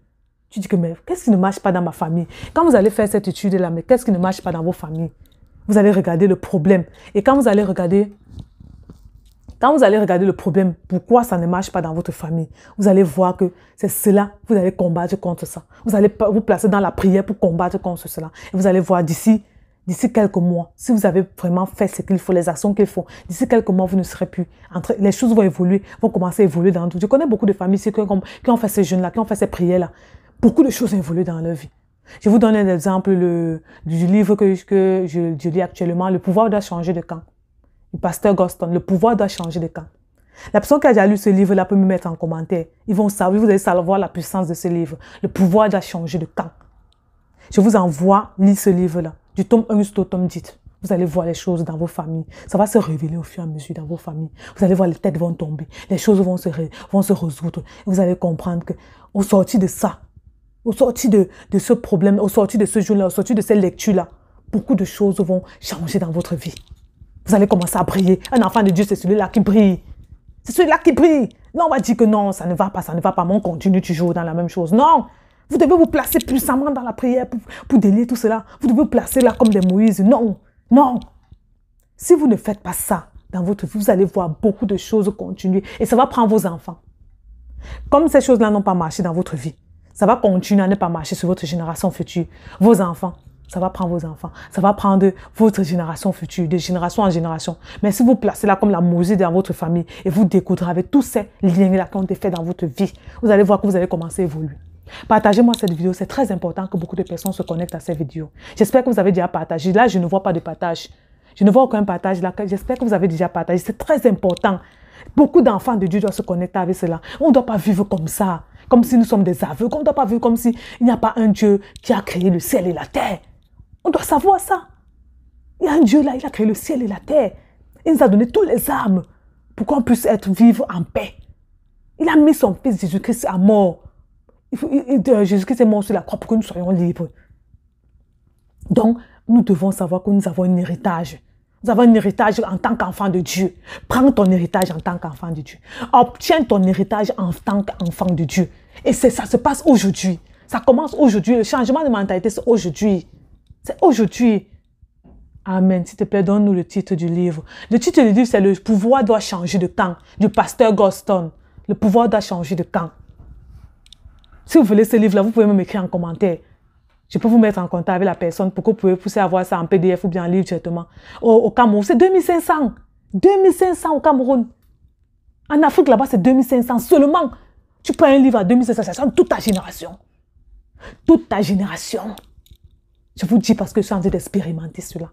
Tu dis que, mais qu'est-ce qui ne marche pas dans ma famille Quand vous allez faire cette étude-là, mais qu'est-ce qui ne marche pas dans vos familles vous allez regarder le problème. Et quand vous allez regarder, quand vous allez regarder le problème, pourquoi ça ne marche pas dans votre famille, vous allez voir que c'est cela, vous allez combattre contre ça. Vous allez vous placer dans la prière pour combattre contre cela. Et vous allez voir d'ici, d'ici quelques mois, si vous avez vraiment fait ce qu'il faut, les actions qu'il faut, d'ici quelques mois, vous ne serez plus les choses vont évoluer, vont commencer à évoluer dans tout. Je connais beaucoup de familles qui ont fait ces jeûnes-là, qui ont fait ces prières-là. Beaucoup de choses ont évolué dans leur vie. Je vous donne un exemple du livre que, je, lis actuellement, Le pouvoir doit changer de camp. Le pasteur Goston, Le pouvoir doit changer de camp. La personne qui a déjà lu ce livre-là peut me mettre en commentaire. Ils vont savoir, vous allez savoir la puissance de ce livre. Le pouvoir doit changer de camp. Je vous envoie, lire ce livre-là, du tome 1 jusqu'au tome 10. Vous allez voir les choses dans vos familles. Ça va se révéler au fur et à mesure dans vos familles. Vous allez voir les têtes vont tomber. Les choses vont se, vont se résoudre. Vous allez comprendre que, au sorti de ça, au sorti de, de ce problème, au sorti de ce jour-là, au sorti de cette lecture-là, beaucoup de choses vont changer dans votre vie. Vous allez commencer à briller. Un enfant de Dieu, c'est celui-là qui brille. C'est celui-là qui brille. Non, on va dire que non, ça ne va pas, ça ne va pas, mais on continue toujours dans la même chose. Non, vous devez vous placer puissamment dans la prière pour, pour délier tout cela. Vous devez vous placer là comme des Moïse. Non, non. Si vous ne faites pas ça dans votre vie, vous allez voir beaucoup de choses continuer. Et ça va prendre vos enfants. Comme ces choses-là n'ont pas marché dans votre vie, ça va continuer à ne pas marcher sur votre génération future. Vos enfants, ça va prendre vos enfants. Ça va prendre votre génération future, de génération en génération. Mais si vous placez là comme la Mosée dans votre famille et vous découvrez avec tous ces liens-là qui ont été faits dans votre vie, vous allez voir que vous allez commencer à évoluer. Partagez-moi cette vidéo, c'est très important que beaucoup de personnes se connectent à cette vidéo. J'espère que vous avez déjà partagé. Là, je ne vois pas de partage. Je ne vois aucun partage là. J'espère que vous avez déjà partagé. C'est très important. Beaucoup d'enfants de Dieu doivent se connecter avec cela. On ne doit pas vivre comme ça comme si nous sommes des aveux, comme ne doit pas vivre comme s'il n'y a pas un Dieu qui a créé le ciel et la terre. On doit savoir ça. Il y a un Dieu là, il a créé le ciel et la terre. Il nous a donné toutes les âmes pour qu'on puisse être vivre en paix. Il a mis son fils Jésus-Christ à mort. Jésus-Christ est mort sur la croix pour que nous soyons libres. Donc, nous devons savoir que nous avons un héritage. Nous avons un héritage en tant qu'enfant de Dieu. Prends ton héritage en tant qu'enfant de Dieu. Obtiens ton héritage en tant qu'enfant de Dieu. Et c'est ça se passe aujourd'hui. Ça commence aujourd'hui. Le changement de mentalité, c'est aujourd'hui. C'est aujourd'hui. Amen. S'il te plaît, donne-nous le titre du livre. Le titre du livre, c'est Le pouvoir doit changer de camp du pasteur Goston. Le pouvoir doit changer de camp. Si vous voulez ce livre-là, vous pouvez même écrire en commentaire. Je peux vous mettre en contact avec la personne pour que vous puissiez pousser avoir ça en PDF ou bien en livre directement. Au, Cameroun, c'est 2500. 2500 au Cameroun. En Afrique, là-bas, c'est 2500 seulement. Tu prends un livre à 2500, ça change toute ta génération. Toute ta génération. Je vous dis parce que je suis en train d'expérimenter cela.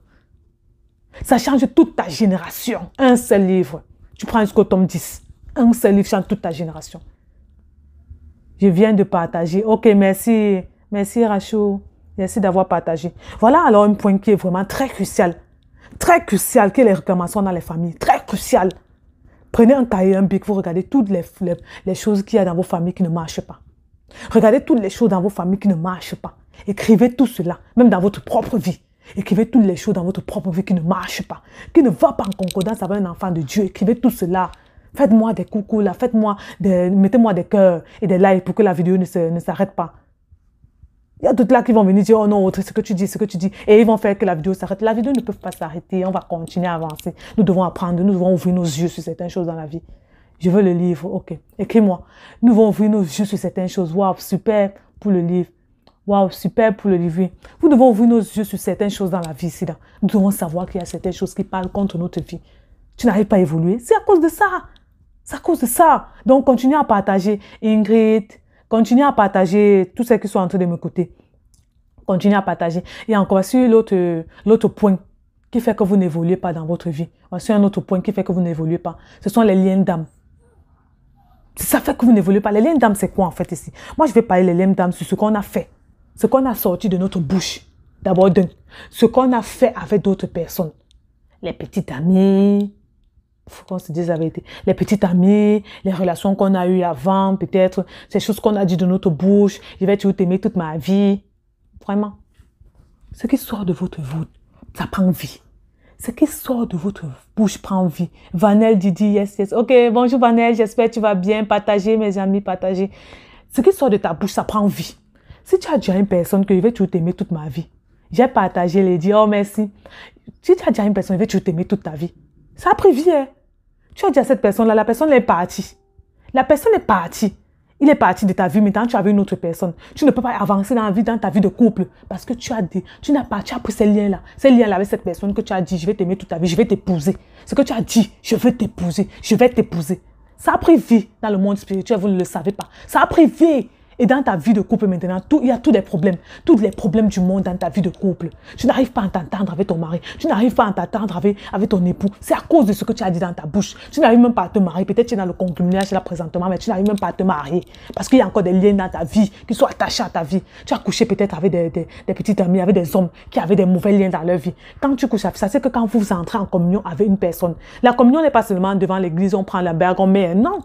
Ça change toute ta génération. Un seul livre. Tu prends jusqu'au tome 10. Un seul livre change toute ta génération. Je viens de partager. Ok, merci. Merci Rachou. Merci d'avoir partagé. Voilà alors un point qui est vraiment très crucial. Très crucial est les réclamations dans les familles. Très crucial. Prenez un cahier, un bic, vous regardez toutes les, les, les choses qu'il y a dans vos familles qui ne marchent pas. Regardez toutes les choses dans vos familles qui ne marchent pas. Écrivez tout cela, même dans votre propre vie. Écrivez toutes les choses dans votre propre vie qui ne marchent pas, qui ne va pas en concordance avec un enfant de Dieu. Écrivez tout cela. Faites-moi des coucous, là, faites-moi des, mettez-moi des cœurs et des likes pour que la vidéo ne, ne s'arrête pas. Il y a d'autres là qui vont venir dire, oh non, autre, ce que tu dis, ce que tu dis. Et ils vont faire que la vidéo s'arrête. La vidéo ne peut pas s'arrêter. On va continuer à avancer. Nous devons apprendre. Nous devons ouvrir nos yeux sur certaines choses dans la vie. Je veux le livre. OK. Écris-moi. Nous devons ouvrir nos yeux sur certaines choses. Waouh, super pour le livre. Waouh, super pour le livre. Nous devons ouvrir nos yeux sur certaines choses dans la vie sida Nous devons savoir qu'il y a certaines choses qui parlent contre notre vie. Tu n'arrives pas à évoluer. C'est à cause de ça. C'est à cause de ça. Donc, continue à partager. Ingrid, Continuez à partager tous ceux qui sont en train de m'écouter. Continuez à partager. Et encore, sur l'autre, l'autre point qui fait que vous n'évoluez pas dans votre vie. Voici un autre point qui fait que vous n'évoluez pas. Ce sont les liens d'âme. Ça fait que vous n'évoluez pas. Les liens d'âme, c'est quoi en fait ici Moi, je vais parler les liens d'âme sur ce qu'on a fait, ce qu'on a sorti de notre bouche. D'abord, ce qu'on a fait avec d'autres personnes. Les petites amies, faut qu'on se dise la vérité. Les petites amies, les relations qu'on a eues avant, peut-être, ces choses qu'on a dit de notre bouche, je vais toujours t'aimer toute ma vie. Vraiment. Ce qui sort de votre voûte, ça prend vie. Ce qui sort de votre bouche prend vie. Vanel Didi, yes, yes. Ok, bonjour Vanel, j'espère que tu vas bien. partager mes amis, partager Ce qui sort de ta bouche, ça prend vie. Si tu as déjà une personne que je vais toujours t'aimer toute ma vie, j'ai partagé les dit, oh merci. Si tu as déjà une personne, je vais toujours t'aimer toute ta vie. Ça a pris vie. Hein. Tu as dit à cette personne-là, la personne est partie. La personne est partie. Il est parti de ta vie, maintenant tu avais une autre personne. Tu ne peux pas avancer dans, la vie, dans ta vie de couple parce que tu as dit, tu n'as pas, pris ces liens-là. Ces liens-là avec cette personne que tu as dit, je vais t'aimer toute ta vie, je vais t'épouser. Ce que tu as dit, je vais t'épouser, je vais t'épouser. Ça a pris vie dans le monde spirituel, vous ne le savez pas. Ça a pris vie et dans ta vie de couple maintenant, tout, il y a tous les problèmes, tous les problèmes du monde dans ta vie de couple. Tu n'arrives pas à t'entendre avec ton mari, tu n'arrives pas à t'entendre avec, avec ton époux. C'est à cause de ce que tu as dit dans ta bouche. Tu n'arrives même pas à te marier. Peut-être tu es dans le concubinage là présentement, mais tu n'arrives même pas à te marier. Parce qu'il y a encore des liens dans ta vie qui sont attachés à ta vie. Tu as couché peut-être avec des, des, des petites amies, avec des hommes qui avaient des mauvais liens dans leur vie. Quand tu couches avec ça, c'est que quand vous entrez en communion avec une personne, la communion n'est pas seulement devant l'église, on prend la bergue, on met un nom.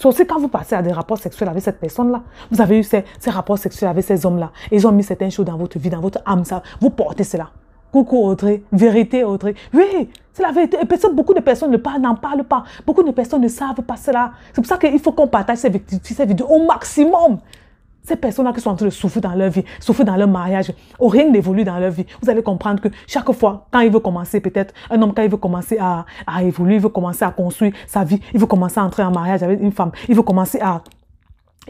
Surtout quand vous passez à des rapports sexuels avec cette personne-là. Vous avez eu ces, rapports sexuels avec ces hommes-là. Ils ont mis certaines choses dans votre vie, dans votre âme. Ça, vous portez cela. Coucou Audrey, vérité Audrey. Oui, c'est la vérité. Et beaucoup de personnes n'en parlent, pas. Beaucoup de personnes ne savent pas cela. C'est pour ça qu'il faut qu'on partage ces vidéos au maximum. Ces personnes-là qui sont en train de souffrir dans leur vie, souffrir dans leur mariage, rien n'évolue dans leur vie. Vous allez comprendre que chaque fois, quand il veut commencer, peut-être, un homme, quand il veut commencer à, évoluer, il veut commencer à construire sa vie, il veut commencer à entrer en mariage avec une femme, il veut commencer à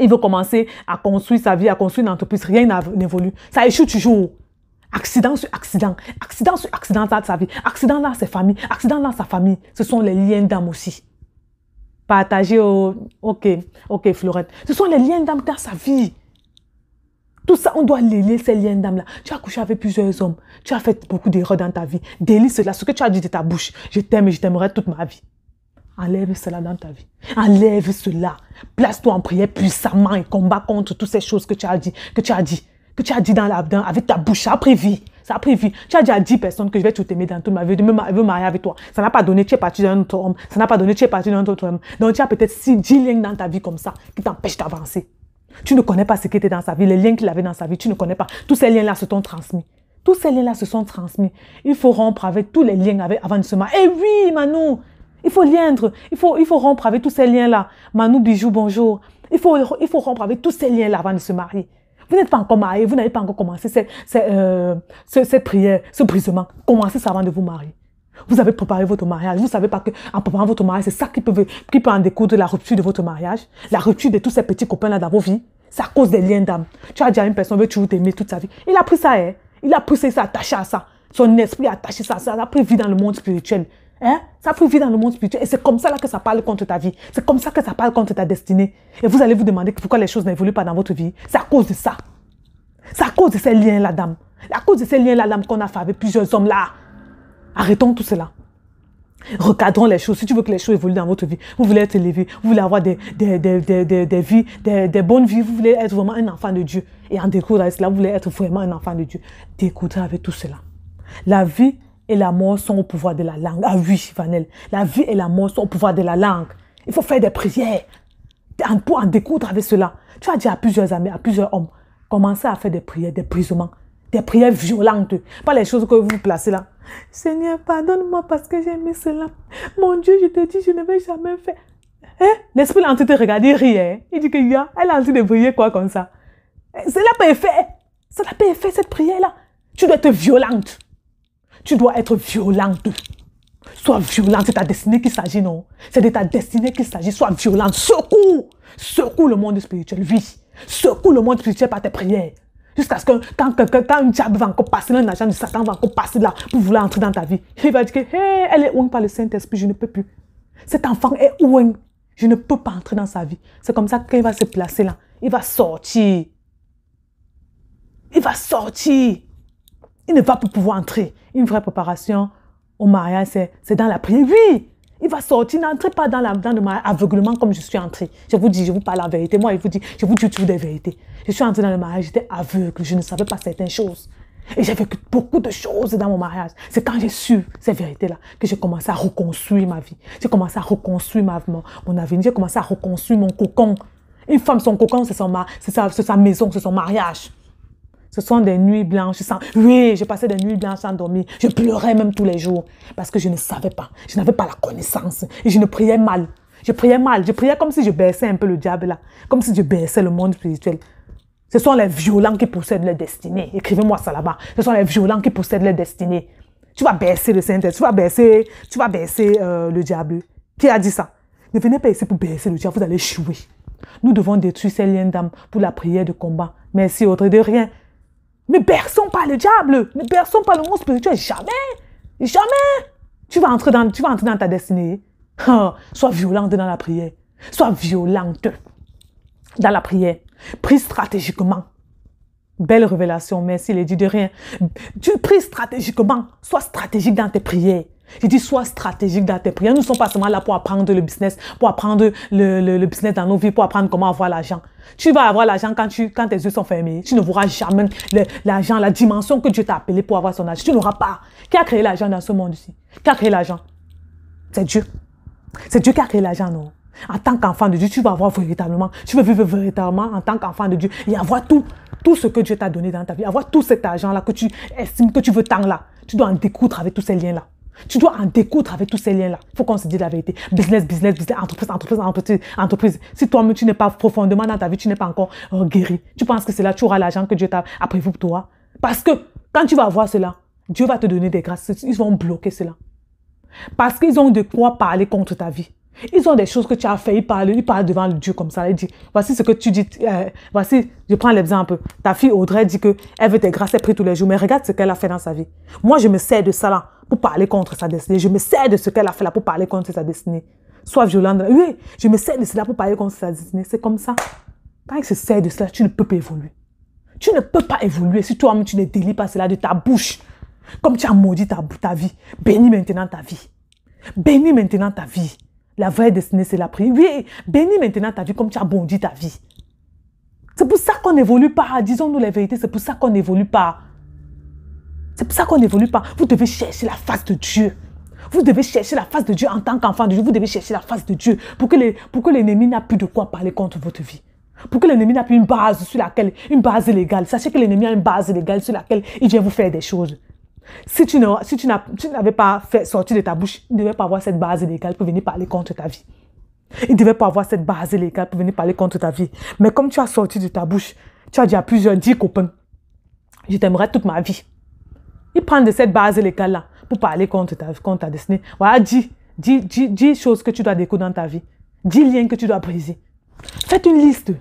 il veut commencer à construire sa vie, à construire une entreprise. Rien n'évolue. Ça échoue toujours. Accident sur accident. Accident sur accident dans sa vie. Accident dans sa famille, Accident dans sa famille. Ce sont les liens d'âme aussi. Partagé. au... Oh, ok, ok, Florette. Ce sont les liens d'âme dans sa vie. Tout ça, on doit lier ces liens d'âme-là. Tu as couché avec plusieurs hommes. Tu as fait beaucoup d'erreurs dans ta vie. Délie cela, ce que tu as dit de ta bouche. Je t'aime et je t'aimerai toute ma vie. Enlève cela dans ta vie. Enlève cela. Place-toi en prière puissamment et combat contre toutes ces choses que tu as dit, que tu as dit, que tu as dit dans la, avec ta bouche. Ça a vie. Ça a vie. Tu as dit à 10 personnes que je vais tout aimer dans toute ma vie. Je veux marier avec toi. Ça n'a pas donné. Tu es parti d'un autre homme. Ça n'a pas donné. Tu es parti d'un autre homme. Donc, tu as peut-être 10 liens dans ta vie comme ça qui t'empêchent d'avancer. Tu ne connais pas ce qui était dans sa vie, les liens qu'il avait dans sa vie, tu ne connais pas. Tous ces liens-là se sont transmis. Tous ces liens-là se sont transmis. Il faut rompre avec tous les liens avant de se marier. Eh oui, Manou! il faut liendre. Il faut, il faut rompre avec tous ces liens-là. Manou, bijou, bonjour. Il faut, il faut rompre avec tous ces liens-là avant de se marier. Vous n'êtes pas encore marié, vous n'avez pas encore commencé cette, euh, cette prière, ce brisement. Commencez ça avant de vous marier. Vous avez préparé votre mariage. Vous savez pas qu'en préparant votre mariage, c'est ça qui peut, qui peut en découdre la rupture de votre mariage, la rupture de tous ces petits copains-là dans vos vies. C'est à cause des liens d'âme. Tu as déjà une personne, veut toujours t'aimer toute sa vie. Il a pris ça, hein. Il a pris ça, il attaché à ça. Son esprit a attaché ça. Ça a pris vie dans le monde spirituel. Hein? Ça a pris vie dans le monde spirituel. Et c'est comme ça là que ça parle contre ta vie. C'est comme ça que ça parle contre ta destinée. Et vous allez vous demander pourquoi les choses n'évoluent pas dans votre vie. C'est à cause de ça. C'est à cause de ces liens-là, dame. C'est à cause de ces liens-là, dame, qu'on a fait avec plusieurs hommes là. Arrêtons tout cela. Recadrons les choses. Si tu veux que les choses évoluent dans votre vie, vous voulez être élevé, vous voulez avoir des, vies, des, bonnes vies, vous voulez être vraiment un enfant de Dieu. Et en avec cela, vous voulez être vraiment un enfant de Dieu. Découvrez avec tout cela. La vie et la mort sont au pouvoir de la langue. Ah oui, la vie et la mort sont au pouvoir de la langue. Il faut faire des prières pour en découdre avec cela. Tu as dit à plusieurs amis, à plusieurs hommes, commencez à faire des prières, des brisements. des prières violentes, pas les choses que vous placez là. Seigneur, pardonne-moi parce que j'ai mis cela. Mon Dieu, je te dis, je ne vais jamais faire. Hein? L'esprit l'a en train de te regarder rire. Il dit que, elle a en train de briller quoi comme ça. Eh, cela fait ça Cela pas fait cette prière-là. Tu dois être violente. Tu dois être violente. Sois violente, c'est ta destinée qu'il s'agit, non C'est de ta destinée qu'il s'agit. Sois violente. Secoue. Secoue le monde spirituel, vie. Secoue le monde spirituel par tes prières. Jusqu'à ce que quand quand un diable va encore passer, un agent de Satan va encore passer là pour vouloir entrer dans ta vie, il va dire que hey, elle est où par le Saint-Esprit, je ne peux plus. Cet enfant est ouin, je ne peux pas entrer dans sa vie. C'est comme ça qu'il va se placer là. Il va sortir. Il va sortir. Il ne va pas pouvoir entrer. Une vraie préparation au mariage, c'est dans la prière. Oui, il va sortir, n'entrez pas dans, la, le mariage aveuglement comme je suis entrée. Je vous dis, je vous parle la vérité. Moi, je vous dis, je vous dis toujours des vérités. Je suis entrée dans le mariage, j'étais aveugle, je ne savais pas certaines choses. Et j'ai vécu beaucoup de choses dans mon mariage. C'est quand j'ai su ces vérités-là que j'ai commencé à reconstruire ma vie. J'ai commencé à reconstruire ma, mon, mon avenir. J'ai commencé à reconstruire mon cocon. Une femme, son cocon, c'est sa, sa maison, c'est son mariage. Ce sont des nuits blanches. Sans... Oui, je passais des nuits blanches sans dormir. Je pleurais même tous les jours parce que je ne savais pas. Je n'avais pas la connaissance. Et je ne priais mal. Je priais mal. Je priais comme si je baissais un peu le diable là. Comme si je baissais le monde spirituel. Ce sont les violents qui possèdent leur destinée. Écrivez-moi ça là-bas. Ce sont les violents qui possèdent leur destinée. Tu vas baisser le Saint-Esprit. Tu vas baisser, tu vas baisser euh, le diable. Qui a dit ça Ne venez pas ici pour baisser le diable. Vous allez chouer. Nous devons détruire ces liens d'âme pour la prière de combat. Merci, autre de rien. Ne berçons pas le diable. Ne berçons pas le monde spirituel. Jamais. Jamais. Tu vas entrer dans, tu vas entrer dans ta destinée. sois violente dans la prière. Sois violente dans la prière. Prie stratégiquement. Belle révélation. Merci, les dit de rien. Tu pries stratégiquement. Sois stratégique dans tes prières. Il dit, sois stratégique dans tes prières. Nous ne sommes pas seulement là pour apprendre le business, pour apprendre le, business dans nos vies, pour apprendre comment avoir l'argent. Tu vas avoir l'argent quand, quand tes yeux sont fermés. Tu ne verras jamais l'argent, la dimension que Dieu t'a appelé pour avoir son argent. Tu n'auras pas. Qui a créé l'argent dans ce monde ici Qui a créé l'argent C'est Dieu. C'est Dieu qui a créé l'argent, non En tant qu'enfant de Dieu, tu vas avoir véritablement, tu veux vivre véritablement en tant qu'enfant de Dieu et avoir tout, tout ce que Dieu t'a donné dans ta vie, avoir tout cet argent-là que tu estimes, que tu veux tant là. Tu dois en découdre avec tous ces liens-là. Tu dois en découdre avec tous ces liens-là. Il faut qu'on se dise la vérité. Business, business, business, entreprise, entreprise, entreprise, entreprise. Si toi-même, tu n'es pas profondément dans ta vie, tu n'es pas encore euh, guéri. Tu penses que c'est là, tu auras l'argent que Dieu t'a prévu pour toi. Parce que quand tu vas voir cela, Dieu va te donner des grâces. Ils vont bloquer cela. Parce qu'ils ont de quoi parler contre ta vie. Ils ont des choses que tu as fait. Ils parlent, ils parlent devant Dieu comme ça. Ils disent, voici ce que tu dis. Euh, voici, je prends l'exemple. Ta fille Audrey dit que elle veut tes grâces, elle prie tous les jours. Mais regarde ce qu'elle a fait dans sa vie. Moi, je me sers de ça là pour parler contre sa destinée. Je me sers de ce qu'elle a fait là pour parler contre sa destinée. Soit violente. Oui, je me sers de cela pour parler contre sa destinée. C'est comme ça. Quand il se sert de cela, tu ne peux pas évoluer. Tu ne peux pas évoluer si toi-même tu ne délis pas cela de ta bouche. Comme tu as maudit ta, ta vie. Bénis maintenant ta vie. Bénis maintenant ta vie. La vraie destinée, c'est la prière. Oui, bénis maintenant ta vie comme tu as bondi ta vie. C'est pour ça qu'on n'évolue pas. Disons-nous les vérités, c'est pour ça qu'on n'évolue pas. C'est pour ça qu'on n'évolue pas. Vous devez chercher la face de Dieu. Vous devez chercher la face de Dieu en tant qu'enfant de Dieu. Vous devez chercher la face de Dieu pour que, l'ennemi n'a plus de quoi parler contre votre vie. Pour que l'ennemi n'a plus une base sur laquelle, une base légale. Sachez que l'ennemi a une base légale sur laquelle il vient vous faire des choses. Si tu, n'as, si tu, n'avais pas fait sortir de ta bouche, il ne devait pas avoir cette base légale pour venir parler contre ta vie. Il ne devait pas avoir cette base légale pour venir parler contre ta vie. Mais comme tu as sorti de ta bouche, tu as dit à plusieurs, dix copains, je t'aimerais toute ma vie. Il prend de cette base légale-là pour parler contre ta, destinée. Voilà, dis, dis, dis, dis choses que tu dois découvrir dans ta vie. Dis liens que tu dois briser. Faites une liste.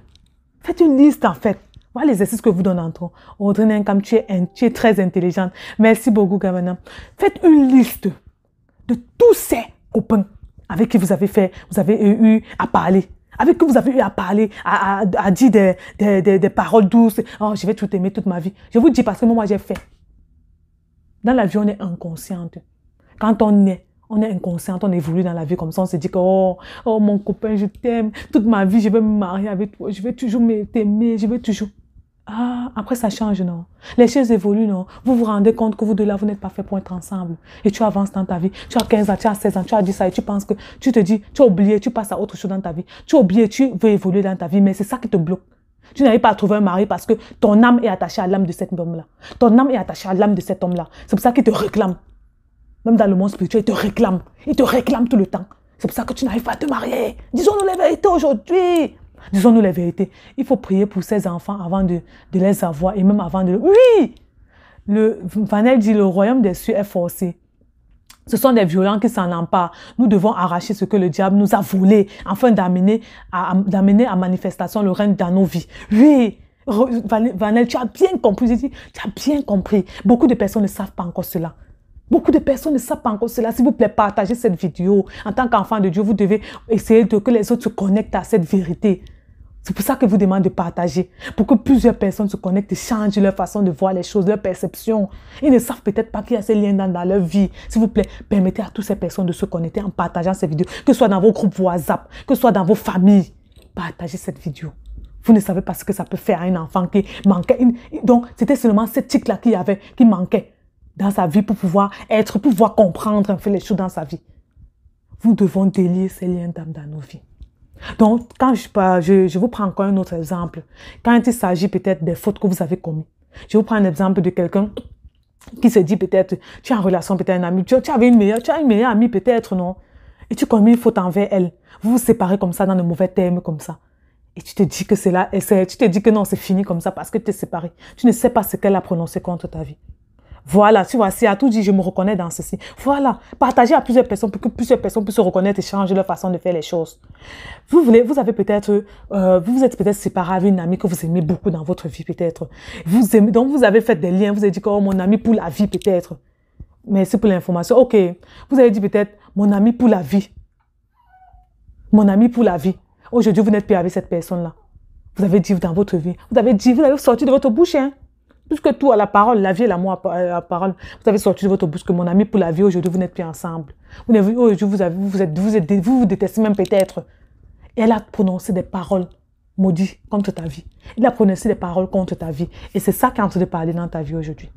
Faites une liste, en fait. Voilà les exercices que vous donnez entre Audrey Nankam, tu es, tu es très intelligente. Merci beaucoup, Gavana. Faites une liste de tous ces copains avec qui vous avez fait, vous avez eu à parler avec qui vous avez eu à parler, à, dire des, paroles douces. Oh, je vais tout aimer toute ma vie. Je vous dis parce que moi, j'ai fait. Dans la vie, on est inconsciente. Quand on est, on est inconsciente, on évolue dans la vie comme ça, on se dit que, oh, oh mon copain, je t'aime, toute ma vie, je vais me marier avec toi, je vais toujours t'aimer, je vais toujours... Ah, après ça change, non. Les choses évoluent, non. Vous vous rendez compte que vous deux là, vous n'êtes pas fait pour être ensemble. Et tu avances dans ta vie. Tu as 15 ans, tu as 16 ans, tu as dit ça et tu penses que tu te dis, tu as oublié, tu passes à autre chose dans ta vie. Tu as oublié, tu veux évoluer dans ta vie, mais c'est ça qui te bloque. Tu n'arrives pas à trouver un mari parce que ton âme est attachée à l'âme de cet homme-là. Ton âme est attachée à l'âme de cet homme-là. C'est pour ça qu'il te réclame. Même dans le monde spirituel, il te réclame. Il te réclame tout le temps. C'est pour ça que tu n'arrives pas à te marier. Disons-nous les vérités aujourd'hui. Disons-nous les vérités. Il faut prier pour ses enfants avant de, de les avoir et même avant de... Oui! Le, Vanel dit, le royaume des cieux est forcé. Ce sont des violents qui s'en emparent. Nous devons arracher ce que le diable nous a volé afin d'amener à, manifestation le règne dans nos vies. Oui, Vanel, tu as bien compris. tu as bien compris. Beaucoup de personnes ne savent pas encore cela. Beaucoup de personnes ne savent pas encore cela. S'il vous plaît, partagez cette vidéo. En tant qu'enfant de Dieu, vous devez essayer de que les autres se connectent à cette vérité. C'est pour ça que je vous demande de partager, pour que plusieurs personnes se connectent et changent leur façon de voir les choses, leur perception. Ils ne savent peut-être pas qu'il y a ces liens dans, dans leur vie. S'il vous plaît, permettez à toutes ces personnes de se connecter en partageant ces vidéos, que ce soit dans vos groupes WhatsApp, que ce soit dans vos familles. Partagez cette vidéo. Vous ne savez pas ce que ça peut faire à un enfant qui manquait. Donc, c'était seulement cette tic là qui, avait, qui manquait dans sa vie pour pouvoir être, pour pouvoir comprendre fait les choses dans sa vie. Vous devons délier ces liens d'âme dans nos vies. Donc, quand je, je, vous prends encore un autre exemple. Quand il s'agit peut-être des fautes que vous avez commises. Je vous prends un exemple de quelqu'un qui se dit peut-être, tu es en relation peut-être un ami, tu, avais une meilleure, tu as une meilleure amie peut-être, non? Et tu commets une faute envers elle. Vous vous séparez comme ça, dans de mauvais termes, comme ça. Et tu te dis que c'est là, et tu te dis que non, c'est fini comme ça parce que tu es séparé. Tu ne sais pas ce qu'elle a prononcé contre ta vie. Voilà, tu vois, si à tout dit, je me reconnais dans ceci. Voilà, partagez à plusieurs personnes pour que plusieurs personnes puissent se reconnaître et changer leur façon de faire les choses. Vous voulez, vous avez peut-être, euh, vous vous êtes peut-être séparé avec une amie que vous aimez beaucoup dans votre vie peut-être. Vous aimez, donc vous avez fait des liens, vous avez dit oh, mon ami pour la vie peut-être. Merci pour l'information. Ok, vous avez dit peut-être mon ami pour la vie. Mon ami pour la vie. Aujourd'hui, vous n'êtes plus avec cette personne-là. Vous avez dit dans votre vie, vous avez dit, vous avez sorti de votre bouche, hein. Puisque tout à la parole, la vie et l'amour à la euh, parole. Vous avez sorti de votre bouche que mon ami pour la vie, aujourd'hui, vous n'êtes plus ensemble. Vous aujourd'hui, vous, vous, êtes, vous, vous détestez même peut-être. elle a prononcé des paroles maudites contre ta vie. Elle a prononcé des paroles contre ta vie. Et c'est ça qui est en train de parler dans ta vie aujourd'hui.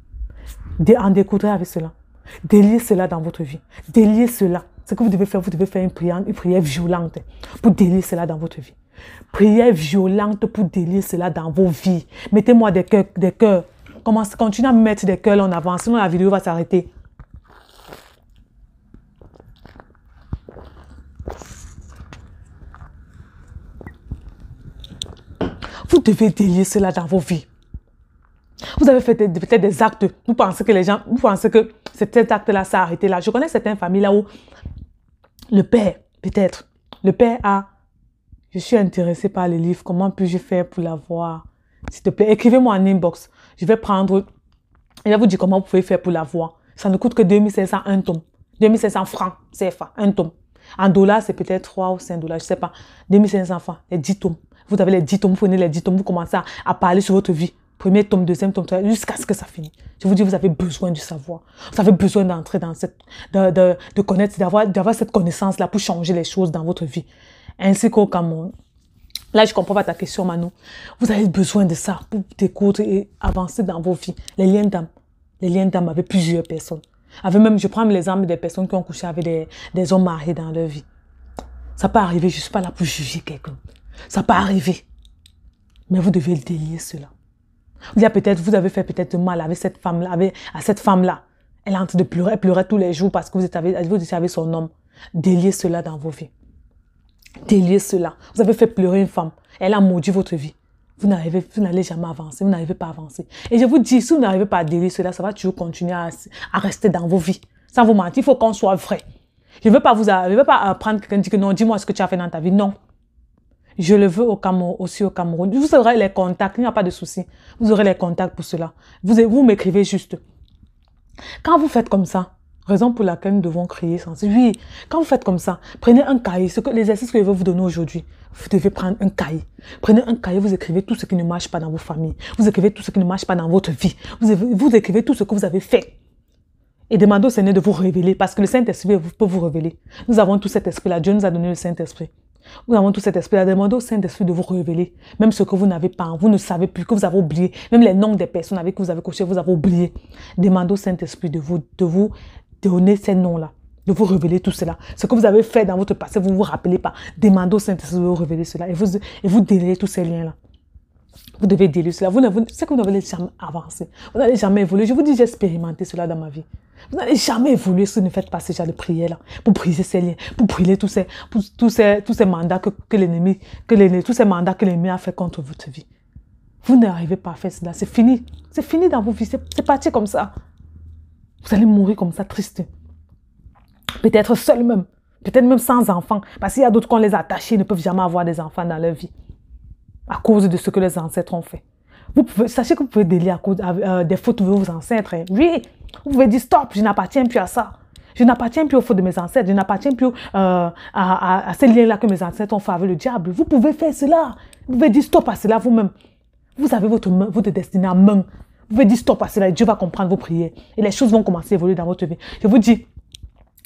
En découdrez avec cela. Déliez cela dans votre vie. Déliez cela. Ce que vous devez faire, vous devez faire une prière, une prière violente pour délier cela dans votre vie. Prière violente pour délier cela dans vos vies. Mettez-moi des des cœurs commence, continue à mettre des cœurs en avant, sinon la vidéo va s'arrêter. Vous devez délier cela dans vos vies. Vous avez fait peut-être des actes. Vous pensez que les gens, vous pensez que cet acte-là s'est arrêté là. Je connais certaines familles là où le père, peut-être, le père a, je suis intéressé par le livre, Comment puis-je faire pour l'avoir? S'il te plaît, écrivez-moi en inbox je vais prendre, Je vais vous dire comment vous pouvez faire pour l'avoir. Ça ne coûte que 2500 un tome. 2500 francs CFA, un tome. En dollars, c'est peut-être 3 ou 5 dollars, je ne sais pas. 2500 francs, les 10 tomes. Vous avez les 10 tomes, vous prenez les 10 tomes, vous commencez à, parler sur votre vie. Premier tome, deuxième tome, jusqu'à ce que ça finisse. Je vous dis, vous avez besoin du savoir. Vous avez besoin d'entrer dans cette, de, connaître, d'avoir, d'avoir cette connaissance-là pour changer les choses dans votre vie. Ainsi qu'au Cameroun, Là, je comprends pas ta question, Manon. Vous avez besoin de ça pour découvrir et avancer dans vos vies. Les liens d'âme. Les liens d'âme avec plusieurs personnes. Avec même, je prends les âmes des personnes qui ont couché avec des, des hommes mariés dans leur vie. Ça peut arriver, je suis pas là pour juger quelqu'un. Ça peut arriver. Mais vous devez délier cela. Il y a peut-être, vous avez fait peut-être mal avec cette femme-là, à cette femme-là. Elle est en train de pleurer, elle pleurait tous les jours parce que vous êtes avec, vous étiez son homme. Délier cela dans vos vies délier cela. Vous avez fait pleurer une femme. Elle a maudit votre vie. Vous n'arrivez, vous n'allez jamais avancer. Vous n'arrivez pas à avancer. Et je vous dis, si vous n'arrivez pas à délier cela, ça va toujours continuer à, rester dans vos vies. Sans vous mentir, il faut qu'on soit vrai. Je ne veux pas vous, pas apprendre euh, quelqu'un dit que non, dis-moi ce que tu as fait dans ta vie. Non. Je le veux au Cameroun, aussi au Cameroun. Vous aurez les contacts, il n'y a pas de souci. Vous aurez les contacts pour cela. Vous, vous m'écrivez juste. Quand vous faites comme ça, Raison pour laquelle nous devons créer, sans Oui, quand vous faites comme ça, prenez un cahier. Ce que l'exercice que je vais vous donner aujourd'hui, vous devez prendre un cahier. Prenez un cahier, vous écrivez tout ce qui ne marche pas dans vos familles. Vous écrivez tout ce qui ne marche pas dans votre vie. Vous, écrivez tout ce que vous avez fait. Et demandez au Seigneur de vous révéler, parce que le Saint-Esprit peut vous révéler. Nous avons tout cet esprit-là. Dieu nous a donné le Saint-Esprit. Nous avons tout cet esprit-là. Demandez au Saint-Esprit de vous révéler, même ce que vous n'avez pas, vous ne savez plus, que vous avez oublié, même les noms des personnes avec qui vous avez couché, vous avez oublié. Demandez au Saint-Esprit de vous, de vous donner ces noms-là, de vous révéler tout cela. Ce que vous avez fait dans votre passé, vous ne vous rappelez pas. Demandez au Saint-Esprit de vous révéler cela et vous, et vous délirez tous ces liens-là. Vous devez délier cela. Vous c'est que vous n'avez jamais avancé. Vous n'allez jamais évoluer. Je vous dis, j'ai expérimenté cela dans ma vie. Vous n'allez jamais évoluer si vous ne faites pas ce genre de prière-là pour briser ces liens, pour briser tous ces, tous ces, tous ces mandats que, que l'ennemi, que l'ennemi, tous ces mandats que l'ennemi a fait contre votre vie. Vous n'arrivez pas à faire cela. C'est fini. C'est fini dans vos vies. C'est parti comme ça. Vous allez mourir comme ça, triste. Peut-être seul même. Peut-être même sans enfants. Parce qu'il y a d'autres ont les attachés, ne peuvent jamais avoir des enfants dans leur vie. À cause de ce que leurs ancêtres ont fait. Vous pouvez, sachez que vous pouvez délire à cause euh, des fautes de vos ancêtres. Hein. Oui, vous pouvez dire stop, je n'appartiens plus à ça. Je n'appartiens plus aux fautes de mes ancêtres. Je n'appartiens plus euh, à, à, à, ces liens-là que mes ancêtres ont fait avec le diable. Vous pouvez faire cela. Vous pouvez dire stop à cela vous-même. Vous avez votre, votre destinée à main. Vous pouvez dire stop à cela Dieu va comprendre vos prières. Et les choses vont commencer à évoluer dans votre vie. Je vous dis,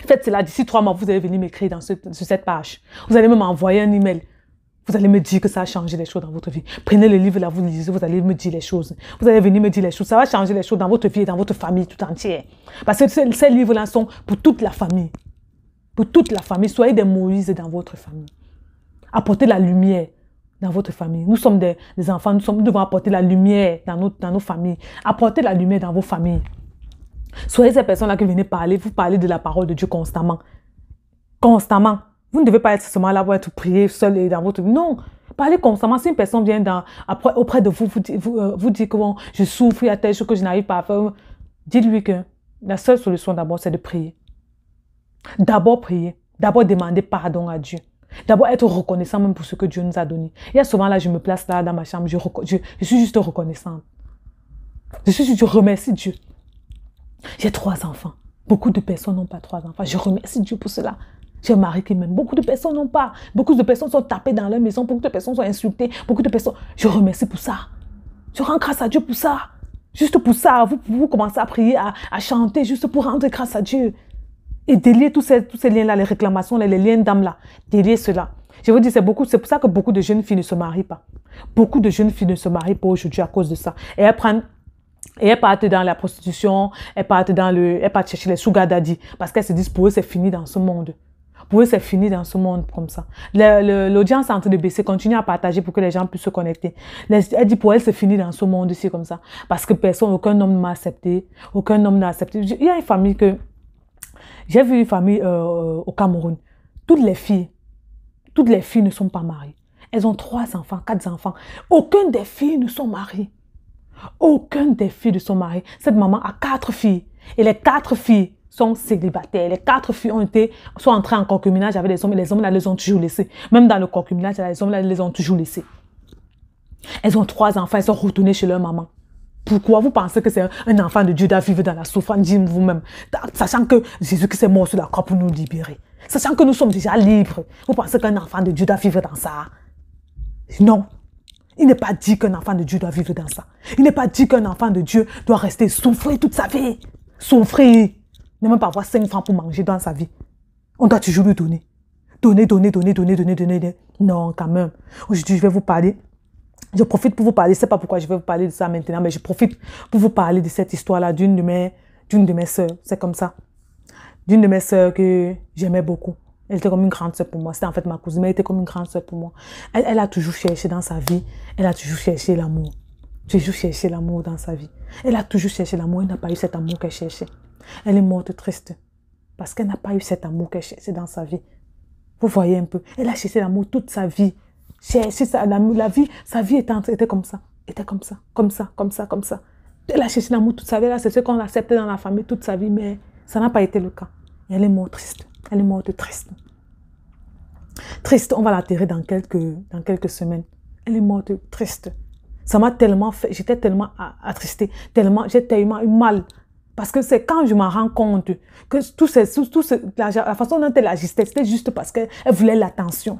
faites cela. D'ici trois mois, vous allez venir m'écrire dans sur cette page. Vous allez même m'envoyer un email. Vous allez me dire que ça a changé les choses dans votre vie. Prenez le livre là, vous lisez, vous allez me dire les choses. Vous allez venir me dire les choses. Ça va changer les choses dans votre vie et dans votre famille tout entière. Parce que ces livres-là sont pour toute la famille. Pour toute la famille. Soyez des Moïse dans votre famille. Apportez la lumière dans votre famille. Nous sommes des, enfants, nous, devons apporter la lumière dans nos, dans nos familles. Apporter la lumière dans vos familles. Soyez ces personnes-là qui venez parler, vous parlez de la parole de Dieu constamment. Constamment. Vous ne devez pas être seulement là pour être prié seul et dans votre... Non, Parlez constamment. Si une personne vient dans, auprès de vous, vous, euh, vous, dit que je souffre, il y a telle chose que je n'arrive pas à faire, dites-lui que la seule solution d'abord, c'est de prier. D'abord prier. D'abord demander pardon à Dieu. D'abord, être reconnaissant même pour ce que Dieu nous a donné. Il y a souvent là, je me place là dans ma chambre, je, suis juste reconnaissante. Je suis je remercie Dieu. J'ai trois enfants. Beaucoup de personnes n'ont pas trois enfants. Je remercie Dieu pour cela. J'ai un mari qui m'aime. Beaucoup de personnes n'ont pas. Beaucoup de personnes sont tapées dans leur maison. Beaucoup de personnes sont insultées. Beaucoup de personnes. Je remercie pour ça. Je rends grâce à Dieu pour ça. Juste pour ça, vous, vous commencez à prier, à chanter, juste pour rendre grâce à Dieu. Et délier tous ces, tous ces liens-là, les réclamations, les, les liens d'âme-là, délier cela. Je vous dis, c'est beaucoup, c'est pour ça que beaucoup de jeunes filles ne se marient pas. Beaucoup de jeunes filles ne se marient pas aujourd'hui à cause de ça. Et elles prennent et elles partent dans la prostitution, elles partent dans le, elles partent chercher les sugar parce qu'elles se disent pour eux c'est fini dans ce monde. Pour eux c'est fini dans ce monde comme ça. L'audience est en train de baisser, continue à partager pour que les gens puissent se connecter. elle dit pour elle c'est fini dans ce monde ici comme ça parce que personne, aucun homme ne m'a accepté, aucun homme n'a accepté. Il y a une famille que j'ai vu une famille euh, au Cameroun. Toutes les filles, toutes les filles ne sont pas mariées. Elles ont trois enfants, quatre enfants. Aucune des filles ne sont mariées. Aucune des filles ne sont mariées. Cette maman a quatre filles. Et les quatre filles sont célibataires. Les quatre filles ont été, sont entrées en concubinage avec les hommes. Et les hommes, là, les ont toujours laissées. Même dans le concubinage, les hommes, là, les ont toujours laissées. Elles ont trois enfants. Elles sont retournées chez leur maman. Pourquoi vous pensez que c'est un enfant de Dieu doit vivre dans la souffrance Dites vous-même, sachant que Jésus-Christ est mort sur la croix pour nous libérer, sachant que nous sommes déjà libres. Vous pensez qu'un enfant de Dieu doit vivre dans ça Non. Il n'est pas dit qu'un enfant de Dieu doit vivre dans ça. Il n'est pas dit qu'un enfant de Dieu doit rester souffrir toute sa vie. Souffrir. Ne même pas avoir 5 francs pour manger dans sa vie. On doit toujours lui donner. Donner, donner, donner, donner, donner, donner. Non, quand même. Aujourd'hui, je vais vous parler je profite pour vous parler, je ne sais pas pourquoi je vais vous parler de ça maintenant, mais je profite pour vous parler de cette histoire-là d'une de mes, d'une de mes sœurs. C'est comme ça. D'une de mes sœurs que j'aimais beaucoup. Elle était comme une grande sœur pour moi. C'était en fait ma cousine, mais elle était comme une grande sœur pour moi. Elle, a toujours cherché dans sa vie, elle a toujours cherché l'amour. Toujours cherché l'amour dans sa vie. Elle a toujours cherché l'amour, elle n'a pas eu cet amour qu'elle cherchait. Elle est morte triste parce qu'elle n'a pas eu cet amour qu'elle cherchait dans sa vie. Vous voyez un peu, elle a cherché l'amour toute sa vie la, vie, sa vie était, était comme ça, était comme ça, comme ça, comme ça, comme ça. Elle a cherché l'amour toute sa vie, c'est ce qu'on acceptait dans la famille toute sa vie, mais ça n'a pas été le cas. elle est morte triste, elle est morte triste. Triste, on va l'enterrer dans quelques, dans quelques semaines. Elle est morte triste. Ça m'a tellement fait, j'étais tellement attristée, tellement, j'ai tellement eu mal. Parce que c'est quand je m'en rends compte que tout, la, façon dont elle agissait, c'était juste parce qu'elle voulait l'attention.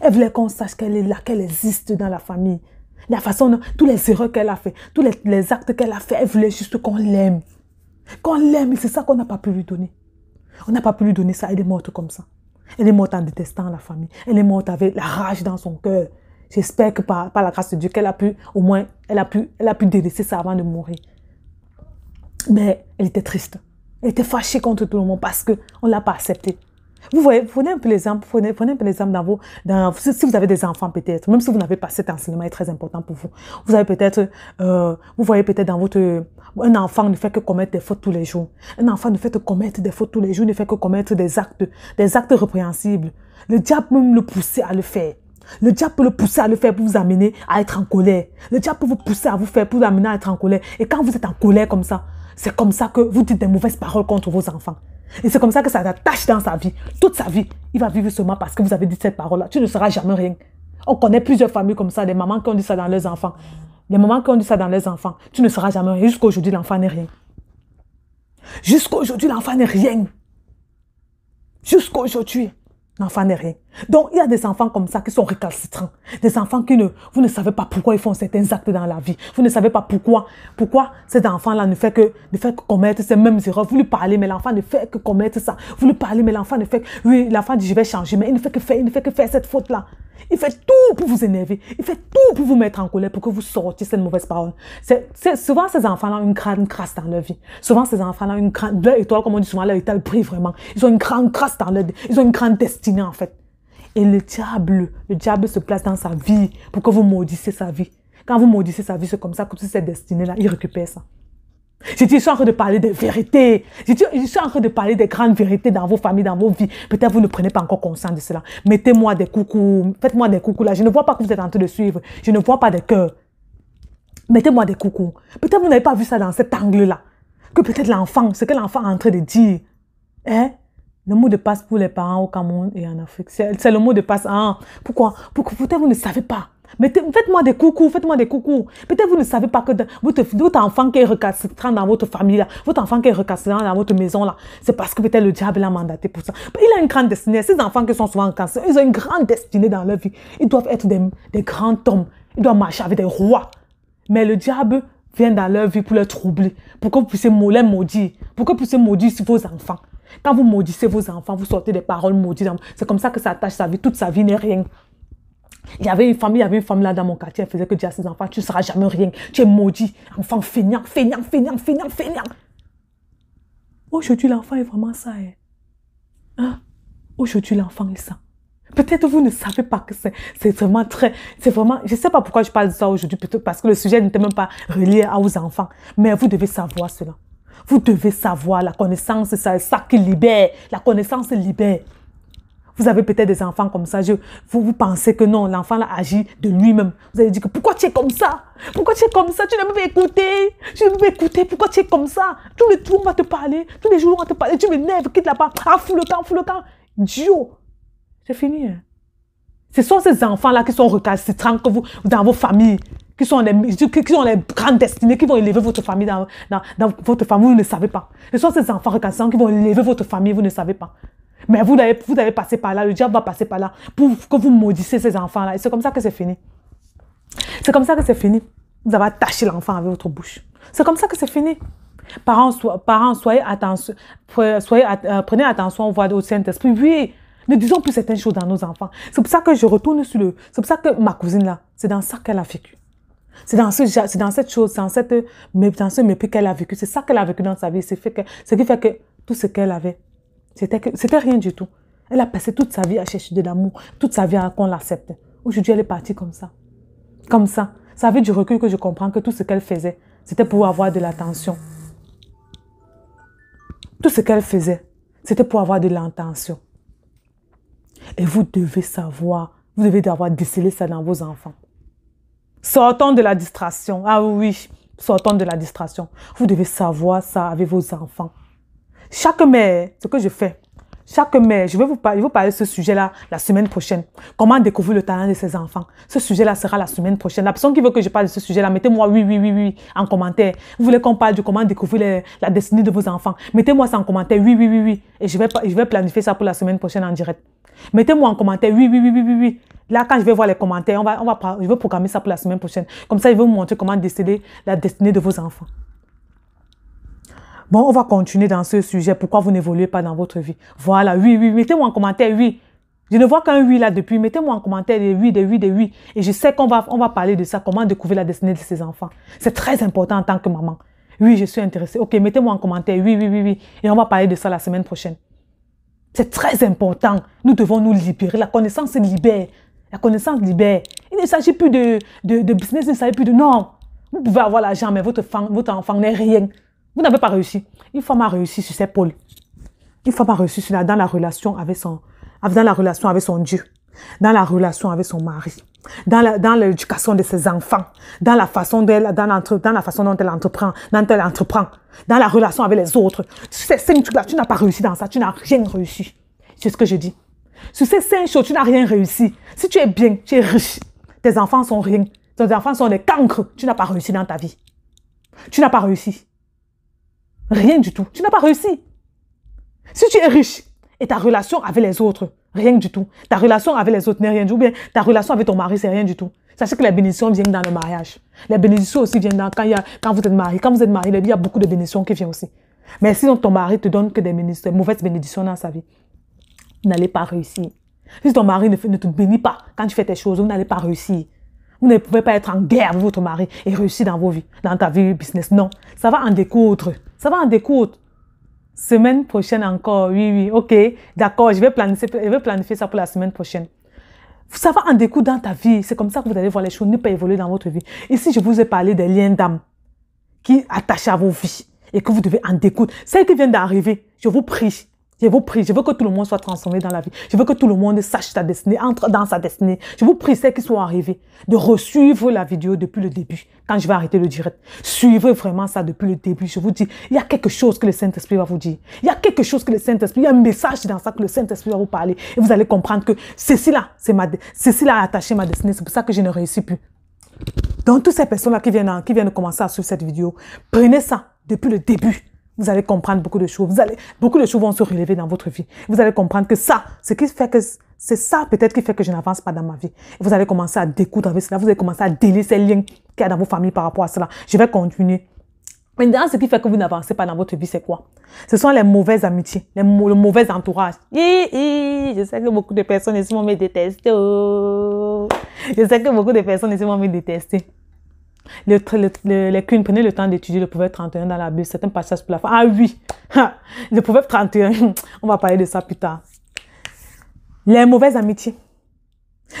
Elle voulait qu'on sache qu'elle est là, qu'elle existe dans la famille. La façon, tous les erreurs qu'elle a fait, tous les, actes qu'elle a fait, elle voulait juste qu'on l'aime. Qu'on l'aime, c'est ça qu'on n'a pas pu lui donner. On n'a pas pu lui donner ça, elle est morte comme ça. Elle est morte en détestant la famille. Elle est morte avec la rage dans son cœur. J'espère que par, la grâce de Dieu, qu'elle a pu, au moins, elle a pu, elle a pu délaisser ça avant de mourir. Mais elle était triste. Elle était fâchée contre tout le monde parce qu'on ne l'a pas acceptée. Vous voyez, prenez un peu l'exemple, prenez, prenez un peu l'exemple dans vos, dans, si vous avez des enfants peut-être, même si vous n'avez pas cet enseignement est très important pour vous. Vous avez peut-être, euh, vous voyez peut-être dans votre, un enfant ne fait que commettre des fautes tous les jours. Un enfant ne fait que commettre des fautes tous les jours, ne fait que commettre des actes, des actes répréhensibles. Le diable peut le pousser à le faire. Le diable peut le pousser à le faire pour vous amener à être en colère. Le diable peut vous pousser à vous faire pour vous amener à être en colère. Et quand vous êtes en colère comme ça, c'est comme ça que vous dites des mauvaises paroles contre vos enfants. Et c'est comme ça que ça t'attache dans sa vie. Toute sa vie, il va vivre seulement parce que vous avez dit cette parole-là. Tu ne seras jamais rien. On connaît plusieurs familles comme ça, des mamans qui ont dit ça dans leurs enfants. Des mamans qui ont dit ça dans leurs enfants. Tu ne seras jamais rien. Jusqu'aujourd'hui, l'enfant n'est rien. Jusqu'aujourd'hui, l'enfant n'est rien. Jusqu'aujourd'hui, l'enfant n'est rien. Donc, il y a des enfants comme ça qui sont récalcitrants. Des enfants qui ne, vous ne savez pas pourquoi ils font certains actes dans la vie. Vous ne savez pas pourquoi, pourquoi cet enfant-là ne fait que, ne fait que commettre ces mêmes erreurs. Vous lui parlez, mais l'enfant ne fait que commettre ça. Vous lui parlez, mais l'enfant ne fait oui, l'enfant dit, je vais changer, mais il ne fait que faire, il ne fait que faire cette faute-là. Il fait tout pour vous énerver. Il fait tout pour vous mettre en colère, pour que vous sortiez cette mauvaise parole. C'est, souvent, ces enfants-là ont une grande crasse dans leur vie. Souvent, ces enfants-là ont une grande, leur étoile, comme on dit souvent, leur étoile brille vraiment. Ils ont une grande crasse dans leur, ils ont une grande destinée, en fait. Et le diable, le diable se place dans sa vie pour que vous maudissez sa vie. Quand vous maudissez sa vie, c'est comme ça que toute cette destinée-là, il récupère ça. Je suis en train de parler des vérités. Je je suis en train de parler des grandes vérités dans vos familles, dans vos vies. Peut-être vous ne prenez pas encore conscience de cela. Mettez-moi des coucous. Faites-moi des coucous là. Je ne vois pas que vous êtes en train de suivre. Je ne vois pas des cœurs. Mettez-moi des coucous. Peut-être vous n'avez pas vu ça dans cet angle-là. Que peut-être l'enfant, ce que l'enfant est en train de dire, hein, le mot de passe pour les parents au Cameroun et en Afrique, c'est le mot de passe. Hein. Pourquoi Peut-être vous ne savez pas. Faites-moi des coucous, faites-moi des coucous. Peut-être vous ne savez pas que votre, enfant qui est recastrant dans votre famille, votre enfant qui est recastrant dans votre maison, c'est parce que peut-être le diable l'a mandaté pour ça. Il a une grande destinée. Ces enfants qui sont souvent en cancer, ils ont une grande destinée dans leur vie. Ils doivent être des, grands hommes. Ils doivent marcher avec des rois. Mais le diable vient dans leur vie pour les troubler, pour que vous puissiez les maudire, pour que vous puissiez maudire vos enfants. Quand vous maudissez vos enfants, vous sortez des paroles maudites. C'est comme ça que ça attache sa vie. Toute sa vie n'est rien. Il y avait une famille, il y avait une femme là dans mon quartier, elle faisait que dire à ses enfants, tu ne seras jamais rien, tu es maudit, enfant feignant, feignant, feignant, feignant, feignant. Aujourd'hui, l'enfant est vraiment ça. Hein. Hein? Aujourd'hui, l'enfant est ça. Peut-être vous ne savez pas que c'est vraiment très... C'est vraiment... Je ne sais pas pourquoi je parle de ça aujourd'hui, peut parce que le sujet n'était même pas relié à vos enfants. Mais vous devez savoir cela. Vous devez savoir, la connaissance, c'est ça qui libère. La connaissance libère. Vous avez peut-être des enfants comme ça. Je, vous, vous pensez que non, l'enfant agit de lui-même. Vous allez dire que pourquoi tu es comme ça Pourquoi tu es comme ça Tu veux pas écouter Tu veux pas écouté. Pourquoi tu es comme ça Tous les jours, on va te parler. Tous les jours, on va te parler. Tu m'énerves, quitte là-bas. Ah, fous le camp, fous le camp. Dieu, c'est fini. Hein. Ce sont ces enfants-là qui sont recalcitrants que vous, dans vos familles qui sont les, qui sont les grandes destinées, qui vont élever votre famille dans, dans, votre famille, vous ne savez pas. Ce sont ces enfants recassants qui vont élever votre famille, vous ne savez pas. Mais vous avez, vous avez passé par là, le diable va passer par là pour que vous maudissez ces enfants-là. Et c'est comme ça que c'est fini. C'est comme ça que c'est fini. Vous avez attaché l'enfant avec votre bouche. C'est comme ça que c'est fini. Parents, parents soyez attention, soyez, euh, prenez attention au Saint-Esprit. Oui, ne disons plus certaines choses dans nos enfants. C'est pour ça que je retourne sur le... C'est pour ça que ma cousine, là, c'est dans ça qu'elle a vécu. C'est dans, ce, c'est dans cette chose, dans, cette, dans ce mépris qu'elle a vécu. C'est ça qu'elle a vécu dans sa vie. C'est ce qui fait que tout ce qu'elle avait, c'était, c'était rien du tout. Elle a passé toute sa vie à chercher de l'amour, toute sa vie à qu'on l'accepte. Aujourd'hui, elle est partie comme ça. Comme ça. Ça fait du recul que je comprends que tout ce qu'elle faisait, c'était pour avoir de l'attention. Tout ce qu'elle faisait, c'était pour avoir de l'attention. Et vous devez savoir, vous devez avoir décelé ça dans vos enfants. Sortons de la distraction. Ah oui, sortons de la distraction. Vous devez savoir ça avec vos enfants. Chaque mère, ce que je fais, chaque mai, je vais vous parler, de ce sujet-là la semaine prochaine. Comment découvrir le talent de ses enfants. Ce sujet-là sera la semaine prochaine. La personne qui veut que je parle de ce sujet-là, mettez-moi oui, oui, oui, oui en commentaire. Vous voulez qu'on parle de comment découvrir la destinée de vos enfants. Mettez-moi ça en commentaire, oui, oui, oui, oui. Et je vais, planifier ça pour la semaine prochaine en direct. Mettez-moi en commentaire, oui, oui, oui, oui, oui, Là, quand je vais voir les commentaires, on va, je vais programmer ça pour la semaine prochaine. Comme ça, je vais vous montrer comment décider la destinée de vos enfants. Bon, on va continuer dans ce sujet. Pourquoi vous n'évoluez pas dans votre vie Voilà, oui, oui, mettez-moi en commentaire, oui. Je ne vois qu'un oui là depuis. Mettez-moi en commentaire des oui, des oui, des oui. Et je sais qu'on va, on va parler de ça, comment découvrir la destinée de ses enfants. C'est très important en tant que maman. Oui, je suis intéressée. Ok, mettez-moi en commentaire. Oui, oui, oui, oui. Et on va parler de ça la semaine prochaine. C'est très important. Nous devons nous libérer. La connaissance libère. La connaissance libère. Il ne s'agit plus de, de, de business, il ne s'agit plus de... Non, vous pouvez avoir l'argent, mais votre, votre enfant n'est rien. Vous n'avez pas réussi. Une femme a réussi sur ses pôles. Une femme a réussi sur la, dans la relation avec son, dans la relation avec son Dieu, dans la relation avec son mari, dans l'éducation dans de ses enfants, dans la façon dans, dans, la façon dont elle entreprend, dont entreprend, dans la relation avec les autres. Sur ces cinq trucs-là, tu n'as pas réussi dans ça, tu n'as rien réussi. C'est ce que je dis. Sur ces cinq choses, tu n'as rien réussi. Si tu es bien, tu es riche, tes enfants sont rien, tes enfants sont des cancres, tu n'as pas réussi dans ta vie. Tu n'as pas réussi. Rien du tout. Tu n'as pas réussi. Si tu es riche et ta relation avec les autres, rien du tout. Ta relation avec les autres n'est rien du tout. bien ta relation avec ton mari, c'est rien du tout. Sachez que les bénédictions viennent dans le mariage. Les bénédictions aussi viennent quand, y quand vous êtes marié. Quand vous êtes marié, il y a beaucoup de bénédictions qui viennent aussi. Mais sinon, ton mari te donne que des, mauvaises bénédictions dans sa vie, n'allez pas réussir. Si ton mari ne te bénit pas quand tu fais tes choses, vous n'allez pas réussir. Vous ne pouvez pas être en guerre avec votre mari et réussir dans vos vies, dans ta vie business. Non, ça va en découdre. Ça va en découdre. Semaine prochaine encore, oui, oui, ok, d'accord, je, vais planifier, je vais planifier ça pour la semaine prochaine. Ça va en découdre dans ta vie. C'est comme ça que vous allez voir les choses ne pas évoluer dans votre vie. Ici, je vous ai parlé des liens d'âme qui attachent à vos vies et que vous devez en découdre. Celles qui viennent d'arriver, je vous prie, je vous prie, je veux que tout le monde soit transformé dans la vie. Je veux que tout le monde sache sa destinée, entre dans sa destinée. Je vous prie, ceux qui sont arrivés, de re-suivre la vidéo depuis le début, quand je vais arrêter le direct. Suivez vraiment ça depuis le début. Je vous dis, il y a quelque chose que le Saint-Esprit va vous dire. Il y a quelque chose que le Saint-Esprit, il y a un message dans ça que le Saint-Esprit va vous parler. Et vous allez comprendre que ceci-là, c'est ma, ceci a attaché ma destinée. C'est pour ça que je ne réussis plus. Donc, toutes ces personnes-là qui viennent, qui viennent commencer à suivre cette vidéo, prenez ça depuis le début. Vous allez comprendre beaucoup de choses. Vous allez, beaucoup de choses vont se relever dans votre vie. Vous allez comprendre que ça, ce qui fait que c'est ça peut-être qui fait que je n'avance pas dans ma vie. Vous allez commencer à découdre avec cela. Vous allez commencer à délier ces liens qu'il y a dans vos familles par rapport à cela. Je vais continuer. Maintenant, ce qui fait que vous n'avancez pas dans votre vie, c'est quoi Ce sont les mauvaises amitiés, les le mauvais entourage. Hi, je sais que beaucoup de personnes ici vont me détester. Oh. Je sais que beaucoup de personnes ici vont me détester les cunes, prenez le temps d'étudier le proverbe 31 dans la Bible, certains passages pour la fin. Ah oui, le proverbe 31, on va parler de ça plus tard. Les mauvaises amitiés.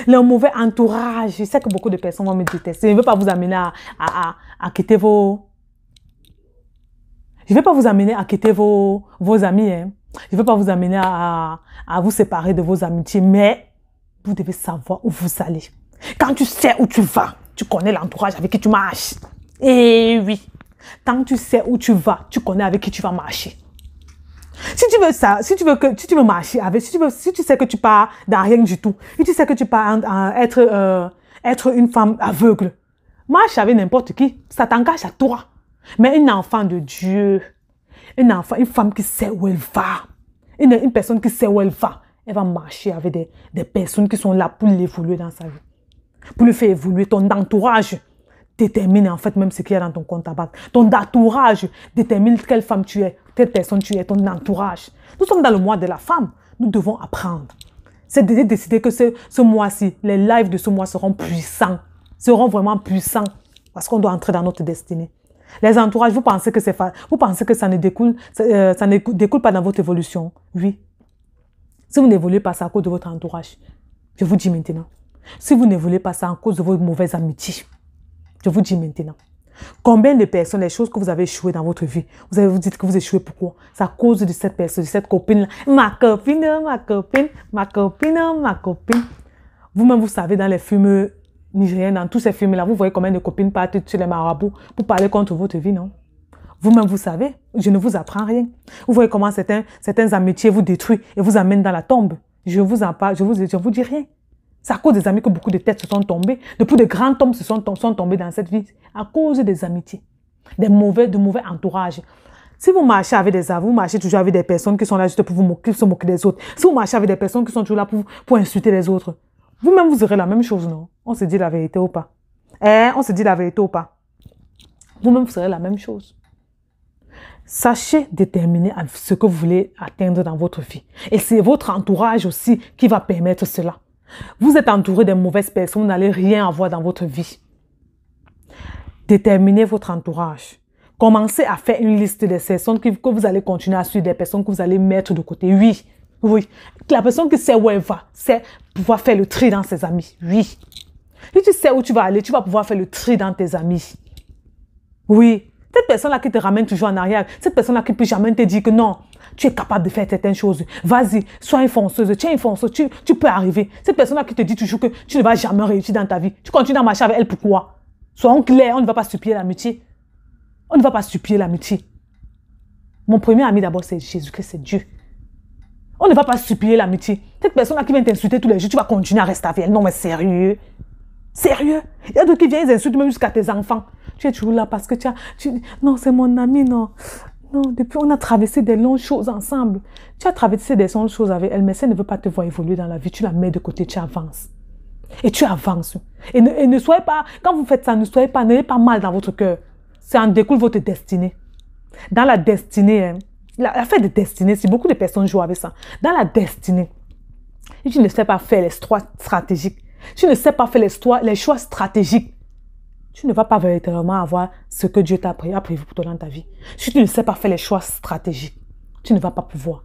Le mauvais entourage. Je sais que beaucoup de personnes vont me détester. Je ne veux pas vous amener à, à, à, quitter vos... Je ne veux pas vous amener à quitter vos, vos amis. Hein. Je ne veux pas vous amener à, à vous séparer de vos amitiés. Mais vous devez savoir où vous allez. Quand tu sais où tu vas, tu connais l'entourage avec qui tu marches. Eh oui, tant que tu sais où tu vas, tu connais avec qui tu vas marcher. Si tu veux ça, si tu veux que, tu veux marcher avec, si tu veux, si tu sais que tu pars dans rien du tout, si tu sais que tu pars être, euh, être une femme aveugle, marche avec n'importe qui, ça t'engage à toi. Mais une enfant de Dieu, une enfant, une femme qui sait où elle va, une, personne qui sait où elle va, elle va marcher avec des, des personnes qui sont là pour l'évoluer dans sa vie pour le faire évoluer. Ton entourage détermine en fait même ce qu'il y a dans ton compte à banque. Ton entourage détermine quelle femme tu es, quelle personne tu es, ton entourage. Nous sommes dans le mois de la femme. Nous devons apprendre. C'est de décider que ce, ce mois-ci, les lives de ce mois seront puissants, seront vraiment puissants parce qu'on doit entrer dans notre destinée. Les entourages, vous pensez que c'est vous pensez que ça ne découle, ça, euh, ça ne découle pas dans votre évolution. Oui. Si vous n'évoluez pas, c'est à cause de votre entourage. Je vous dis maintenant. Si vous ne voulez pas ça en cause de vos mauvaises amitiés, je vous dis maintenant. Combien de personnes, les choses que vous avez échouées dans votre vie, vous avez vous dites que vous échouez pourquoi C'est à cause de cette personne, de cette copine. -là. Ma copine, ma copine, ma copine, ma copine. Vous-même, vous savez, dans les films nigériens, dans tous ces films-là, vous voyez combien de copines partent sur les marabouts pour parler contre votre vie, non Vous-même, vous savez, je ne vous apprends rien. Vous voyez comment certains, certains amitiés vous détruisent et vous amènent dans la tombe. Je vous en parle, je vous, je vous dis rien. C'est à cause des amis que beaucoup de têtes se sont tombées. Depuis de grands hommes se sont, sont tombés dans cette vie. À cause des amitiés, des mauvais, de mauvais entourages. Si vous marchez avec des amis, vous marchez toujours avec des personnes qui sont là juste pour vous moquer, se moquer des autres. Si vous marchez avec des personnes qui sont toujours là pour, pour insulter les autres, vous-même, vous aurez la même chose, non On se dit la vérité ou pas Eh, on se dit la vérité ou pas Vous-même, vous aurez la même chose. Sachez déterminer ce que vous voulez atteindre dans votre vie. Et c'est votre entourage aussi qui va permettre cela. Vous êtes entouré de mauvaises personnes, vous n'allez rien avoir dans votre vie. Déterminez votre entourage. Commencez à faire une liste des personnes que, vous allez continuer à suivre, des personnes que vous allez mettre de côté. Oui, oui. La personne qui sait où elle va, c'est pouvoir faire le tri dans ses amis. Oui. Si tu sais où tu vas aller, tu vas pouvoir faire le tri dans tes amis. Oui. Cette personne-là qui te ramène toujours en arrière, cette personne-là qui peut jamais te dire que non, tu es capable de faire certaines choses. Vas-y, sois une fonceuse, tiens une fonceuse, tu, peux arriver. Cette personne-là qui te dit toujours que tu ne vas jamais réussir dans ta vie, tu continues à marcher avec elle, pourquoi Soyons clair, on ne va pas supplier l'amitié. On ne va pas supplier l'amitié. Mon premier ami d'abord, c'est Jésus-Christ, c'est Dieu. On ne va pas supplier l'amitié. Cette personne-là qui vient t'insulter tous les jours, tu vas continuer à rester avec elle. Non, mais sérieux. Sérieux Il y a d'autres qui viennent, ils insultent même jusqu'à tes enfants. Tu es toujours là parce que tu as... Tu, non, c'est mon ami, non. Non, depuis, on a traversé des longues choses ensemble. Tu as traversé des longues choses avec elle, mais ça ne veut pas te voir évoluer dans la vie. Tu la mets de côté, tu avances. Et tu avances. Et ne, ne soyez pas, quand vous faites ça, ne soyez pas, n'ayez pas mal dans votre cœur. Ça en découle votre destinée. Dans la destinée, hein, la, fait de destinée, si beaucoup de personnes jouent avec ça, dans la destinée, je tu ne sais pas faire les trois stratégiques, tu ne sais pas faire les, choix stratégiques, tu ne vas pas véritablement avoir ce que Dieu t'a appris pour toi dans ta vie. Si tu ne sais pas faire les choix stratégiques, tu ne vas pas pouvoir.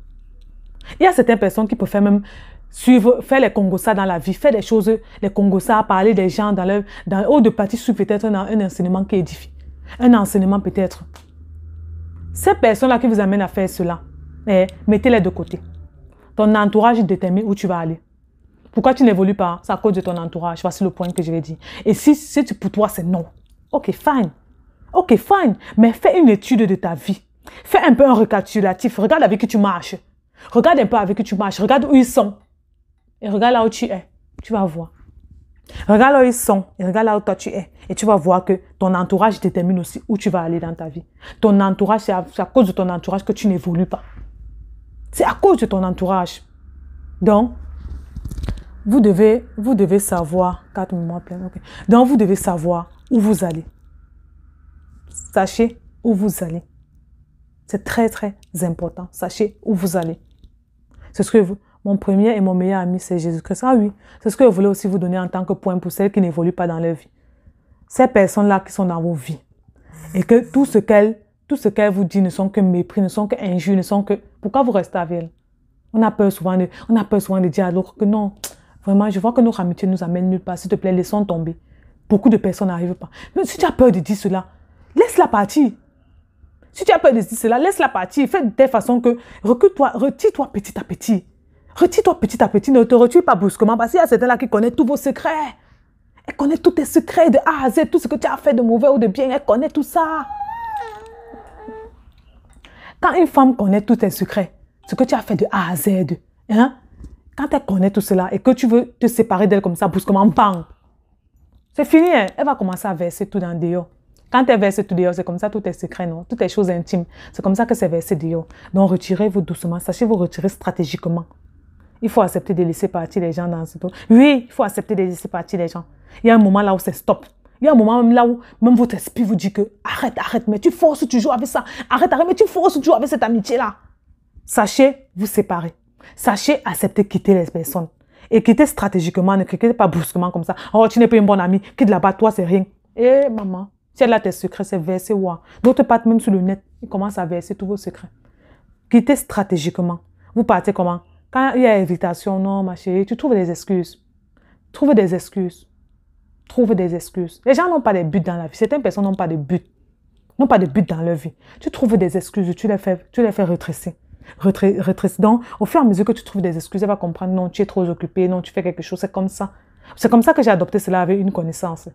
Il y a certaines personnes qui faire même suivre, faire les congossas dans la vie, faire des choses, les congossas, parler des gens dans leur, dans, haut de participer peut-être dans un enseignement qui édifie. Un enseignement peut-être. Ces personnes-là qui vous amènent à faire cela, eh, mettez-les de côté. Ton entourage détermine où tu vas aller. Pourquoi tu n'évolues pas C'est à cause de ton entourage. Voici le point que je vais dire. Et si, c'est pour toi, c'est non. Ok, fine. Ok, fine. Mais fais une étude de ta vie. Fais un peu un récapitulatif. Regarde avec qui tu marches. Regarde un peu avec qui tu marches. Regarde où ils sont. Et regarde là où tu es. Tu vas voir. Regarde là où ils sont et regarde là où toi tu es. Et tu vas voir que ton entourage détermine aussi où tu vas aller dans ta vie. Ton entourage, c'est à, cause de ton entourage que tu n'évolues pas. C'est à cause de ton entourage. Donc, vous devez, vous devez savoir, quatre mois pleins. Donc, vous devez savoir où vous allez. Sachez où vous allez. C'est très, très important. Sachez où vous allez. C'est ce que vous, mon premier et mon meilleur ami, c'est Jésus-Christ. Ah oui, c'est ce que je voulais aussi vous donner en tant que point pour celles qui n'évoluent pas dans leur vie. Ces personnes-là qui sont dans vos vies. Et que tout ce qu'elles, tout ce qu'elles vous disent ne sont que mépris, ne sont que injures, ne sont que... Pourquoi vous restez avec elles? On a peur souvent de, on a peur souvent de dire à l'autre que non, Vraiment, je vois que notre amitié nous amène nulle part. S'il te plaît, laissons tomber. Beaucoup de personnes n'arrivent pas. Mais si tu as peur de dire cela, laisse-la partir. Si tu as peur de dire cela, laisse-la partir. Fais de telle façon que recule-toi, retire-toi petit à petit. Retire-toi petit à petit, ne te retire pas brusquement parce qu'il y a certains là qui connaissent tous vos secrets. Elle connaît tous tes secrets de A à Z, tout ce que tu as fait de mauvais ou de bien, elle connaît tout ça. Quand une femme connaît tous tes secrets, ce que tu as fait de A à Z, hein, quand elle connaît tout cela et que tu veux te séparer d'elle comme ça, brusquement, bang C'est fini, hein. elle va commencer à verser tout dans dehors. Quand elle verse tout dehors, c'est comme ça tout est secret, non Toutes les choses intimes. C'est comme ça que c'est versé dehors. Donc retirez-vous doucement, sachez vous retirer stratégiquement. Il faut accepter de laisser partir les gens dans ce dos. Oui, il faut accepter de laisser partir les gens. Il y a un moment là où c'est stop. Il y a un moment même là où même votre esprit vous dit que arrête, arrête, mais tu forces, tu joues avec ça. Arrête, arrête, mais tu forces, tu avec cette amitié-là. Sachez vous séparer. Sachez accepter, quitter les personnes. Et quitter stratégiquement, ne quittez pas brusquement comme ça. Oh, tu n'es pas une bonne amie, quitte là-bas, toi, c'est rien. Eh, maman, si elle tes secrets, c'est verser ou D'autres partent même sur le net, ils commencent à verser tous vos secrets. Quittez stratégiquement. Vous partez comment Quand il y a invitation non, ma chérie, tu trouves des excuses. Trouve des excuses. Trouve des excuses. Les gens n'ont pas de but dans la vie. Certaines personnes n'ont pas de but. N'ont pas de but dans leur vie. Tu trouves des excuses, tu les fais, tu les fais retresser rétrocédant. Au fur et à mesure que tu trouves des excuses, elle va comprendre, non, tu es trop occupé, non, tu fais quelque chose, c'est comme ça. C'est comme ça que j'ai adopté cela avec une connaissance.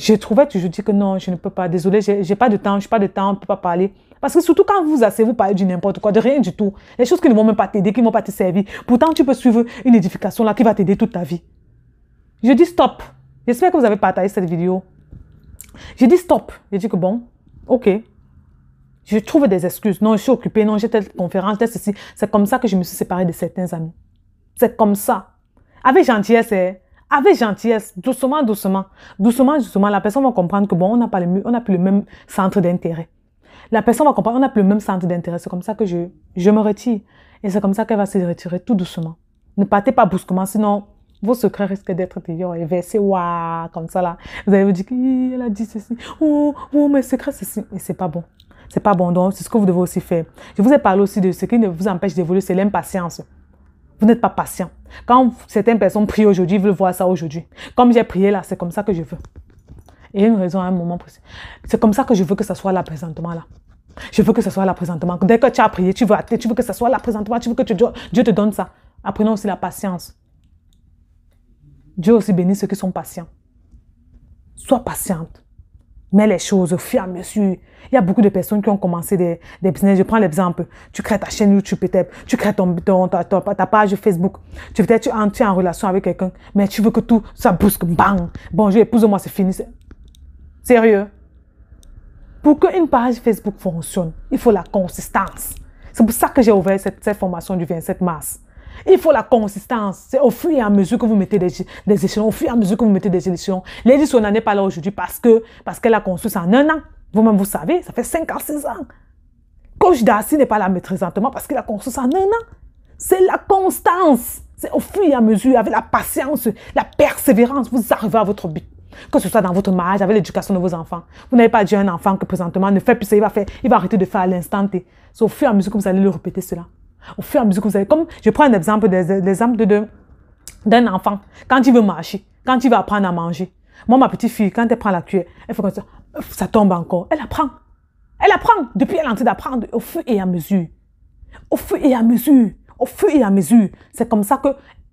trouvé trouvais je dis que non, je ne peux pas, désolé, j'ai pas de temps, je n'ai pas de temps, on ne peut pas parler. Parce que surtout quand vous asseyez, vous parlez du n'importe quoi, de rien du tout. Les choses qui ne vont même pas t'aider, qui ne vont pas te servir. Pourtant, tu peux suivre une édification là qui va t'aider toute ta vie. Je dis stop. J'espère que vous avez partagé cette vidéo. je dis stop. je dis que bon, ok, je trouve des excuses. Non, je suis occupée. Non, j'ai telle conférence, telle ceci. C'est comme ça que je me suis séparée de certains amis. C'est comme ça. Avec gentillesse, hein. avec gentillesse, doucement, doucement. Doucement, doucement, la personne va comprendre que bon, on n'a pas le, on n'a plus le même centre d'intérêt. La personne va comprendre, on n'a plus le même centre d'intérêt. C'est comme ça que je, je me retire. Et c'est comme ça qu'elle va se retirer tout doucement. Ne partez pas brusquement, sinon vos secrets risquent d'être et versés, comme ça là. Vous allez vous dire, qu'elle a dit ceci, oh, oh, mes secrets, ceci. Et c'est pas bon. C'est pas bon. Donc, c'est ce que vous devez aussi faire. Je vous ai parlé aussi de ce qui ne vous empêche d'évoluer, c'est l'impatience. Vous n'êtes pas patient. Quand certaines personnes prient aujourd'hui, ils veulent voir ça aujourd'hui. Comme j'ai prié là, c'est comme ça que je veux. Et il y a une raison à un moment précis. C'est comme ça que je veux que ça soit là présentement là. Je veux que ce soit là présentement. Dès que tu as prié, tu veux tu veux que ce soit là présentement, tu veux que Dieu te donne ça. Apprenons aussi la patience. Dieu aussi bénit ceux qui sont patients. Sois patiente mets les choses au fur et à Il y a beaucoup de personnes qui ont commencé des, des business. Je prends l'exemple. Tu crées ta chaîne YouTube peut-être. Tu crées ton, ton ta, page Facebook. Tu peut-être tu en relation avec quelqu'un. Mais tu veux que tout, ça bousque. Bang. Bonjour, épouse-moi, c'est fini. Sérieux. Pour qu'une page Facebook fonctionne, il faut la consistance. C'est pour ça que j'ai ouvert cette, cette formation du 27 mars. Il faut la consistance. C'est au fur et à mesure que vous mettez des, des échelons, au fur et à mesure que vous mettez des échelons. l'édition n'en n'est pas là aujourd'hui parce que parce qu'elle a construit ça en un an. Vous-même, vous savez, ça fait 5 à 6 ans. Coach Darcy n'est pas là présentement parce qu'il a construit ça en un an. C'est la constance. C'est au fur et à mesure, avec la patience, la persévérance, vous arrivez à votre but. Que ce soit dans votre mariage, avec l'éducation de vos enfants. Vous n'avez pas dit à un enfant que présentement ne fait plus ça, il va, faire, il va arrêter de faire à l'instant T. C'est au fur et à mesure que vous allez le répéter cela. Au fur et à mesure vous comme je prends un exemple, l'exemple de, de, d'un enfant, quand il veut marcher, quand il veut apprendre à manger. Moi, ma petite fille, quand elle prend la cuillère, elle fait comme ça, ça tombe encore. Elle apprend. Elle apprend. Depuis, elle a en train d'apprendre au fur et à mesure. Au fur et à mesure. Au fur et à mesure. C'est comme ça que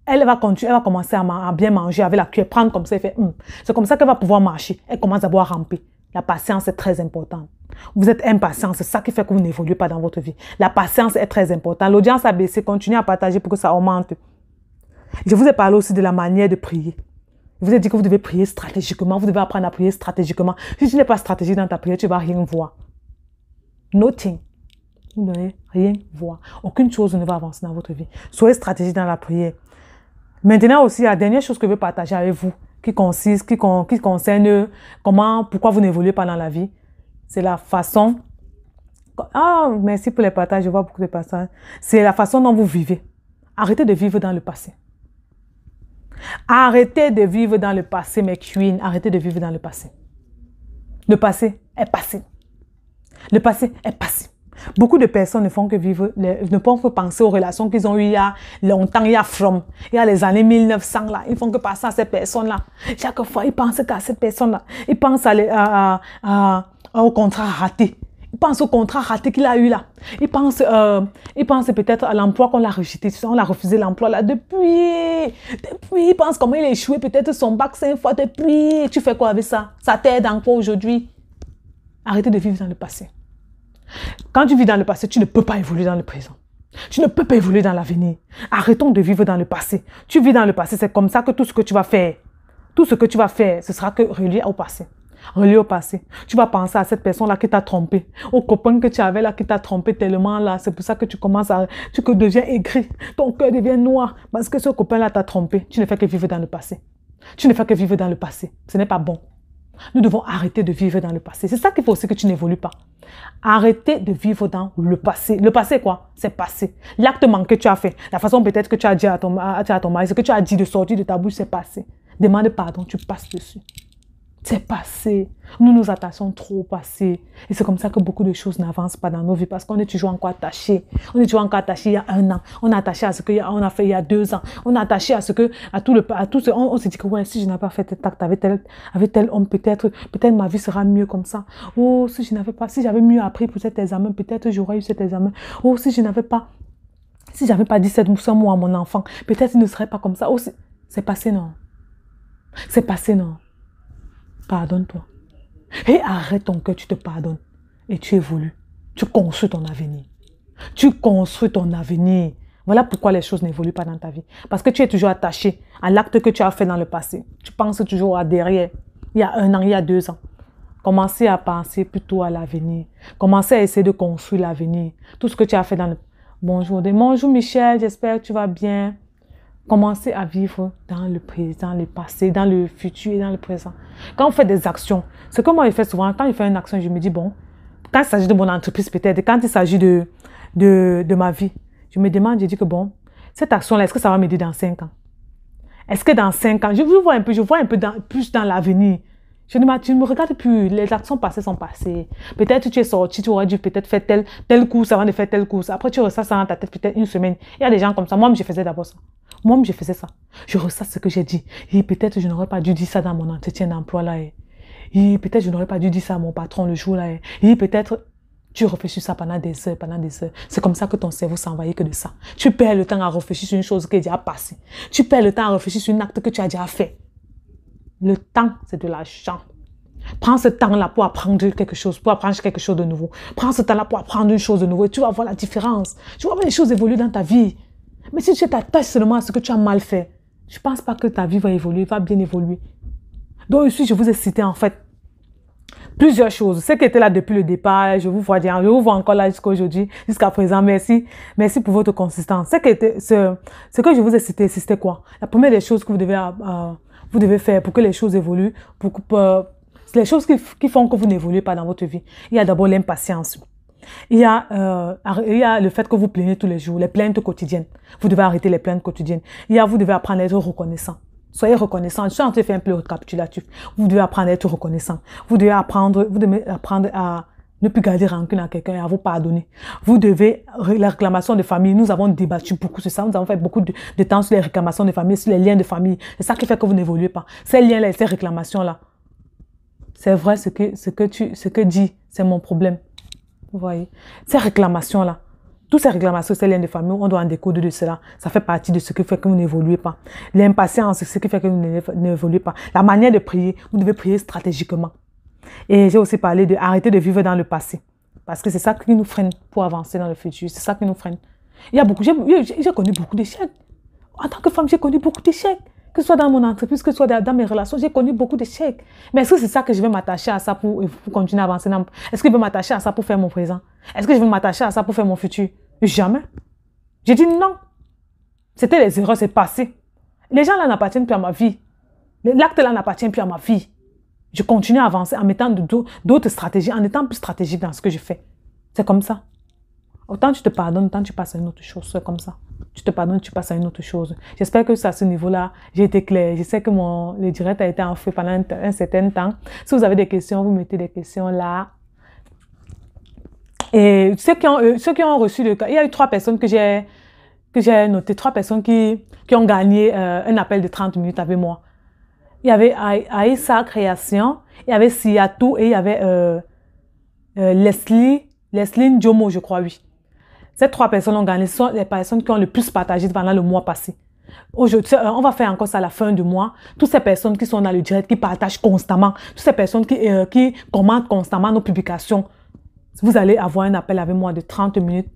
elle va continuer, va commencer à, bien manger avec la cuillère, prendre comme ça et fait hmm. C'est comme ça qu'elle va pouvoir marcher. Elle commence à pouvoir ramper. La patience est très importante. Vous êtes impatient, c'est ça qui fait que vous n'évoluez pas dans votre vie. La patience est très importante. L'audience a baissé, continuez à partager pour que ça augmente. Je vous ai parlé aussi de la manière de prier. Je vous ai dit que vous devez prier stratégiquement, vous devez apprendre à prier stratégiquement. Si tu n'es pas stratégique dans ta prière, tu ne vas rien voir. Nothing. Vous n'allez rien voir. Aucune chose ne va avancer dans votre vie. Soyez stratégique dans la prière. Maintenant aussi, la dernière chose que je veux partager avec vous, qui consiste, qui, concerne comment, pourquoi vous n'évoluez pas dans la vie. C'est la façon. Ah, merci pour les partages, je vois beaucoup de partages. C'est la façon dont vous vivez. Arrêtez de vivre dans le passé. Arrêtez de vivre dans le passé, mes queens. Arrêtez de vivre dans le passé. Le passé est passé. Le passé est passé. Beaucoup de personnes ne font que vivre, ne font que penser aux relations qu'ils ont eues il y a longtemps, il y a from, il y a les années 1900 là. Ils font que penser à ces personnes-là. Chaque fois, ils pensent qu'à ces personnes-là. Ils pensent à, au contrat raté. Ils pensent au contrat raté qu'il a eu là. Ils pensent, euh, peut-être à l'emploi qu'on l'a rejeté, on l'a refusé l'emploi là. Depuis, depuis, ils pensent comment il a échoué peut-être son bac cinq fois. Depuis, tu fais quoi avec ça Ça t'aide encore aujourd'hui Arrêtez de vivre dans le passé. Quand tu vis dans le passé, tu ne peux pas évoluer dans le présent. Tu ne peux pas évoluer dans l'avenir. Arrêtons de vivre dans le passé. Tu vis dans le passé, c'est comme ça que tout ce que tu vas faire, tout ce que tu vas faire, ce sera que relié au passé. Relié au passé. Tu vas penser à cette personne-là qui t'a trompé, au copain que tu avais là qui t'a trompé tellement là. C'est pour ça que tu commences à. Tu deviens aigri. Ton cœur devient noir parce que ce copain-là t'a trompé. Tu ne fais que vivre dans le passé. Tu ne fais que vivre dans le passé. Ce n'est pas bon. Nous devons arrêter de vivre dans le passé. C'est ça qu'il faut aussi que tu n'évolues pas. Arrêter de vivre dans le passé. Le passé, quoi C'est passé. L'acte manqué que tu as fait, la façon peut-être que tu as dit à ton, à, à ton mari, ce que tu as dit de sortir de ta bouche, c'est passé. Demande pardon, tu passes dessus. C'est passé. Nous nous attachons trop au passé. Et c'est comme ça que beaucoup de choses n'avancent pas dans nos vies parce qu'on est toujours encore attaché. On est toujours encore attaché il y a un an. On est attaché à ce qu'on a fait il y a deux ans. On est attaché à ce que, à tout le, à tout ce, on, se dit que si je n'avais pas fait cet acte avec tel, tel homme, peut-être, peut-être ma vie sera mieux comme ça. Oh, si je n'avais pas, si j'avais mieux appris pour cet examen, peut-être j'aurais eu cet examen. Oh, si je n'avais pas, si j'avais pas dit cette mots à mon enfant, peut-être il ne serait pas comme ça. Oh, c'est passé, non. C'est passé, non. Pardonne-toi. Et arrête ton cœur, tu te pardonnes. Et tu évolues. Tu construis ton avenir. Tu construis ton avenir. Voilà pourquoi les choses n'évoluent pas dans ta vie. Parce que tu es toujours attaché à l'acte que tu as fait dans le passé. Tu penses toujours à derrière, il y a un an, il y a deux ans. Commencez à penser plutôt à l'avenir. Commencez à essayer de construire l'avenir. Tout ce que tu as fait dans le... Bonjour, bonjour Michel, j'espère que tu vas bien. Commencer à vivre dans le présent, le passé, dans le futur et dans le présent. Quand on fait des actions, ce que moi je fais souvent, quand je fais une action, je me dis, bon, quand il s'agit de mon entreprise peut-être, quand il s'agit de, de, de, ma vie, je me demande, je dis que bon, cette action-là, est-ce que ça va m'aider dans 5 ans? Est-ce que dans 5 ans, je vois un peu, je vois un peu plus dans l'avenir, je ne tu ne me regardes plus. Les actions passées sont passées. Peut-être que tu es sorti, tu aurais dû peut-être faire tel telle course avant de faire telle course. Après, tu ressasses ça dans ta tête peut-être une semaine. Il y a des gens comme ça. Moi-même, je faisais d'abord ça. Moi-même, je faisais ça. Je ressens ce que j'ai dit. Et peut-être je n'aurais pas dû dire ça dans mon entretien d'emploi là. Eh. Et peut-être je n'aurais pas dû dire ça à mon patron le jour là. Eh. Et peut-être tu réfléchis ça pendant des heures, pendant des heures. C'est comme ça que ton cerveau s'envahit que de ça. Tu perds le temps à réfléchir sur une chose qui est déjà passée. Tu perds le temps à réfléchir sur un acte que tu as déjà fait. Le temps, c'est de l'argent. Prends ce temps-là pour apprendre quelque chose, pour apprendre quelque chose de nouveau. Prends ce temps-là pour apprendre une chose de nouveau et tu vas voir la différence. Tu vas voir les choses évoluer dans ta vie. Mais si tu t'attaches seulement à ce que tu as mal fait, je ne pense pas que ta vie va évoluer, va bien évoluer. Donc ici, je vous ai cité en fait plusieurs choses. Ce qui était là depuis le départ, je vous vois dire, je vous vois encore là jusqu'à aujourd'hui, jusqu'à présent. Merci, merci pour votre consistance. Ce que, ce, ce que je vous ai cité, c'était quoi La première des choses que vous devez euh, euh, vous devez faire pour que les choses évoluent, pour, que, euh, les choses qui, font que vous n'évoluez pas dans votre vie. Il y a d'abord l'impatience. Il y, a, euh, il y a le fait que vous plaignez tous les jours, les plaintes quotidiennes. Vous devez arrêter les plaintes quotidiennes. Il y a, vous devez apprendre à être reconnaissant. Soyez reconnaissant. Je suis en train de faire un peu récapitulatif. Vous devez apprendre à être reconnaissant. Vous devez apprendre, vous devez apprendre à ne plus garder rancune à quelqu'un et à vous pardonner. Vous devez, la réclamation de famille, nous avons débattu beaucoup sur ça. Nous avons fait beaucoup de, de temps sur les réclamations de famille, sur les liens de famille. C'est ça qui fait que vous n'évoluez pas. Ces liens-là et ces réclamations-là. C'est vrai ce que, ce que tu, ce que dis, c'est mon problème. Vous voyez? Ces réclamations-là. Toutes ces réclamations, ces liens de famille, on doit en décoder de cela. Ça fait partie de ce qui fait que vous n'évoluez pas. L'impatience, ce qui fait que vous n'évoluez pas. La manière de prier, vous devez prier stratégiquement. Et j'ai aussi parlé de arrêter de vivre dans le passé. Parce que c'est ça qui nous freine pour avancer dans le futur. C'est ça qui nous freine. Il y a beaucoup, j'ai connu beaucoup d'échecs. En tant que femme, j'ai connu beaucoup d'échecs. Que ce soit dans mon entreprise, que ce soit dans mes relations, j'ai connu beaucoup d'échecs. Mais est-ce que c'est ça que je vais m'attacher à ça pour, continuer à avancer Est-ce que je vais m'attacher à ça pour faire mon présent Est-ce que je vais m'attacher à ça pour faire mon futur Jamais. J'ai dit non. C'était les erreurs, c'est passé. Les gens là n'appartiennent plus à ma vie. L'acte là n'appartient plus à ma vie. Je continue à avancer en mettant d'autres stratégies, en étant plus stratégique dans ce que je fais. C'est comme ça. Autant tu te pardonnes, autant tu passes à une autre chose. C'est comme ça. Tu te pardonnes, tu passes à une autre chose. J'espère que à ce niveau-là, j'ai été claire. Je sais que mon, le direct a été en feu pendant un, certain temps. Si vous avez des questions, vous mettez des questions là. Et ceux qui ont, euh, ceux qui ont reçu le cas, il y a eu trois personnes que j'ai que j'ai noté, trois personnes qui, qui ont gagné euh, un appel de 30 minutes avec moi il y avait Aïssa Création, il y avait Siatou et il y avait euh, euh, Leslie, Leslie Ndiomo, je crois, oui. Ces trois personnes ont gagné, sont les personnes qui ont le plus partagé pendant le mois passé. Aujourd'hui, euh, on va faire encore ça à la fin du mois. Toutes ces personnes qui sont dans le direct, qui partagent constamment, toutes ces personnes qui, qui commentent constamment nos publications, vous allez avoir un appel avec moi de 30 minutes.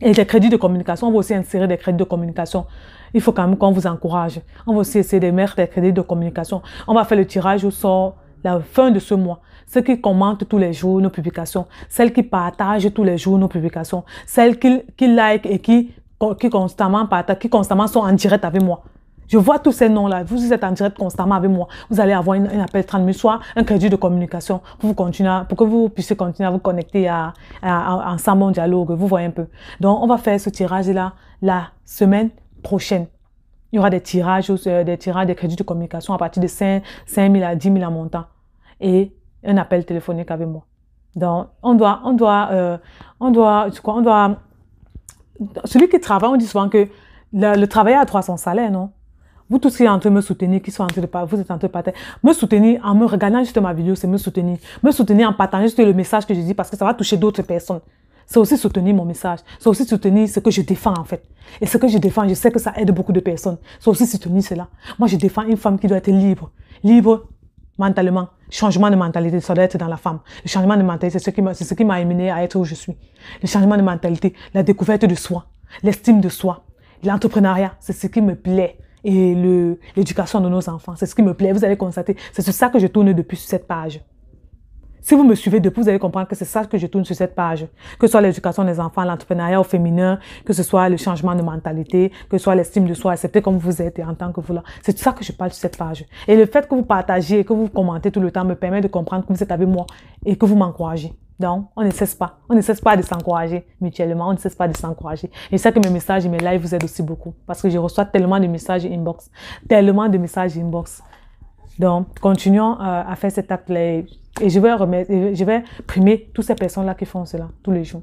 Et les crédits de communication, on va aussi insérer des crédits de communication il faut quand même qu'on vous encourage. On va aussi essayer de mettre des crédits de communication. On va faire le tirage au sort la fin de ce mois. Ceux qui commentent tous les jours nos publications, celles qui partagent tous les jours nos publications, celles qui, qui like et qui, qui constamment partagent, qui constamment sont en direct avec moi. Je vois tous ces noms-là. Vous êtes en direct constamment avec moi. Vous allez avoir un appel 30 000 un crédit de communication pour, vous continuer, pour que vous puissiez continuer à vous connecter à, à, à, Ensemble en dialogue. Vous voyez un peu. Donc, on va faire ce tirage-là la semaine prochaine. Il y aura des tirages, euh, des tirages des crédits de communication à partir de 5, 000 à 10 000 en montant. Et un appel téléphonique avec moi. Donc, on doit, on doit, euh, on doit, quoi, on doit, celui qui travaille, on dit souvent que le, travailleur a droit à son salaire, non? Vous tous qui êtes en train de me soutenir, qui sont en train de vous êtes en train de Me soutenir en me regardant juste ma vidéo, c'est me soutenir. Me soutenir en partageant juste le message que je dis parce que ça va toucher d'autres personnes c'est aussi soutenir mon message. C'est aussi soutenir ce que je défends, en fait. Et ce que je défends, je sais que ça aide beaucoup de personnes. C'est aussi soutenir cela. Moi, je défends une femme qui doit être libre. Libre mentalement. Changement de mentalité, ça doit être dans la femme. Le changement de mentalité, c'est ce qui m'a, amené à être où je suis. Le changement de mentalité, la découverte de soi, l'estime de soi, l'entrepreneuriat, c'est ce qui me plaît. Et l'éducation de nos enfants, c'est ce qui me plaît. Vous allez constater, c'est sur ça que je tourne depuis cette page. Si vous me suivez depuis, vous allez comprendre que c'est ça que je tourne sur cette page. Que ce soit l'éducation des enfants, l'entrepreneuriat au féminin, que ce soit le changement de mentalité, que ce soit l'estime de soi, accepter comme vous êtes en tant que vous là. C'est tout ça que je parle sur cette page. Et le fait que vous partagez, et que vous commentez tout le temps me permet de comprendre que vous êtes avec moi et que vous m'encouragez. Donc, on ne cesse pas. On ne cesse pas de s'encourager mutuellement. On ne cesse pas de s'encourager. Et ça, que mes messages et mes lives vous aident aussi beaucoup. Parce que je reçois tellement de messages inbox. Tellement de messages inbox. Donc, continuons euh, à, faire cet acte Et je vais, je primer toutes ces personnes-là qui font cela tous les jours.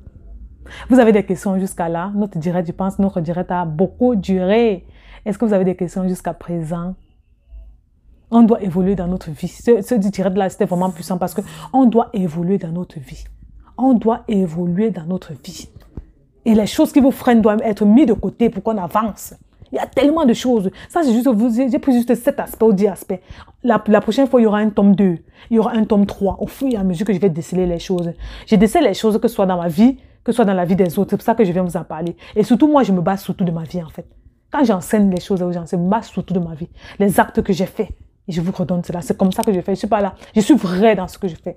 Vous avez des questions jusqu'à là Notre direct, je pense, notre direct a beaucoup duré. Est-ce que vous avez des questions jusqu'à présent On doit évoluer dans notre vie. Ce, ce direct-là, c'était vraiment puissant parce que on doit évoluer dans notre vie. On doit évoluer dans notre vie. Et les choses qui vous freinent doivent être mises de côté pour qu'on avance. Il y a tellement de choses. Ça, c'est juste, j'ai pris juste cet aspect ou dix aspects. La, la, prochaine fois, il y aura un tome 2. Il y aura un tome 3. Au fur et à mesure que je vais déceler les choses. Je décèle les choses que ce soit dans ma vie, que ce soit dans la vie des autres. C'est pour ça que je viens vous en parler. Et surtout, moi, je me base surtout de ma vie, en fait. Quand j'enseigne les choses aux gens, c'est me surtout de ma vie. Les actes que j'ai faits. Et je vous redonne cela. C'est comme ça que je fais. Je suis pas là. Je suis vrai dans ce que je fais.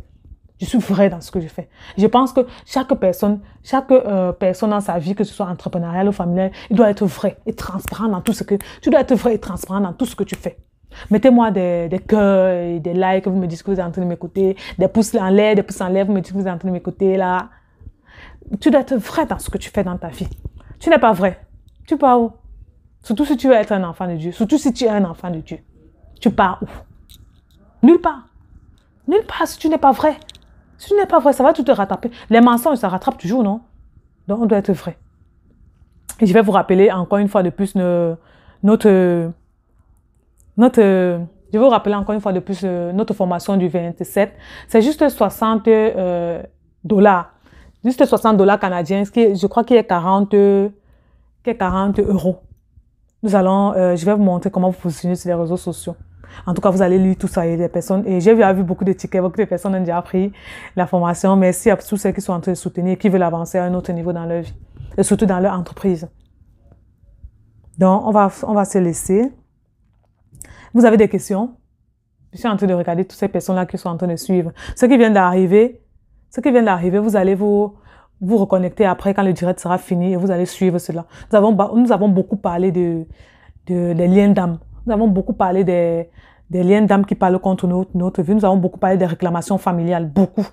Je suis vraie dans ce que je fais. Je pense que chaque personne, chaque euh, personne dans sa vie, que ce soit entrepreneuriale ou familiale, il doit être vrai et transparent dans tout ce que tu dois être vrai et transparent dans tout ce que tu fais. Mettez-moi des, des cœurs et des likes, vous me dites que vous êtes en train de m'écouter, des pouces en l'air, des pouces en l'air, vous me dites que vous êtes en train de m'écouter là. Tu dois être vrai dans ce que tu fais dans ta vie. Tu n'es pas vrai. Tu pars où Surtout si tu veux être un enfant de Dieu. Surtout si tu es un enfant de Dieu. Tu pars où Nulle part. Nulle part si tu n'es pas vrai. Si tu n'es pas vrai, ça va tout te rattraper. Les mensonges, ça rattrape toujours, non Donc, on doit être vrai. Et je vais vous rappeler encore une fois de plus euh, notre... notre, je vous rappeler encore une fois de plus euh, notre formation du 27. C'est juste 60 euh, dollars. Juste 60 dollars canadiens, ce qui je crois qu'il est 40, 40 euros. Nous allons, je vais vous montrer comment vous positionnez sur les réseaux sociaux. En tout cas, vous allez lire tout ça et des personnes. Et j'ai vu beaucoup de tickets, beaucoup de personnes ont déjà pris la formation. Merci à tous ceux qui sont en train de soutenir, qui veulent avancer à un autre niveau dans leur vie et surtout dans leur entreprise. Donc, on va, on va se laisser. Vous avez des questions? Je suis en train de regarder toutes ces personnes-là qui sont en train de suivre. Ceux qui viennent d'arriver, ceux qui viennent d'arriver, vous allez vous, vous reconnecter après quand le direct sera fini et vous allez suivre cela. Nous avons, nous avons beaucoup parlé de, de, des liens d'âme. Nous avons beaucoup parlé des, liens d'âme qui parlent contre notre vie. Nous avons beaucoup parlé des réclamations familiales, beaucoup.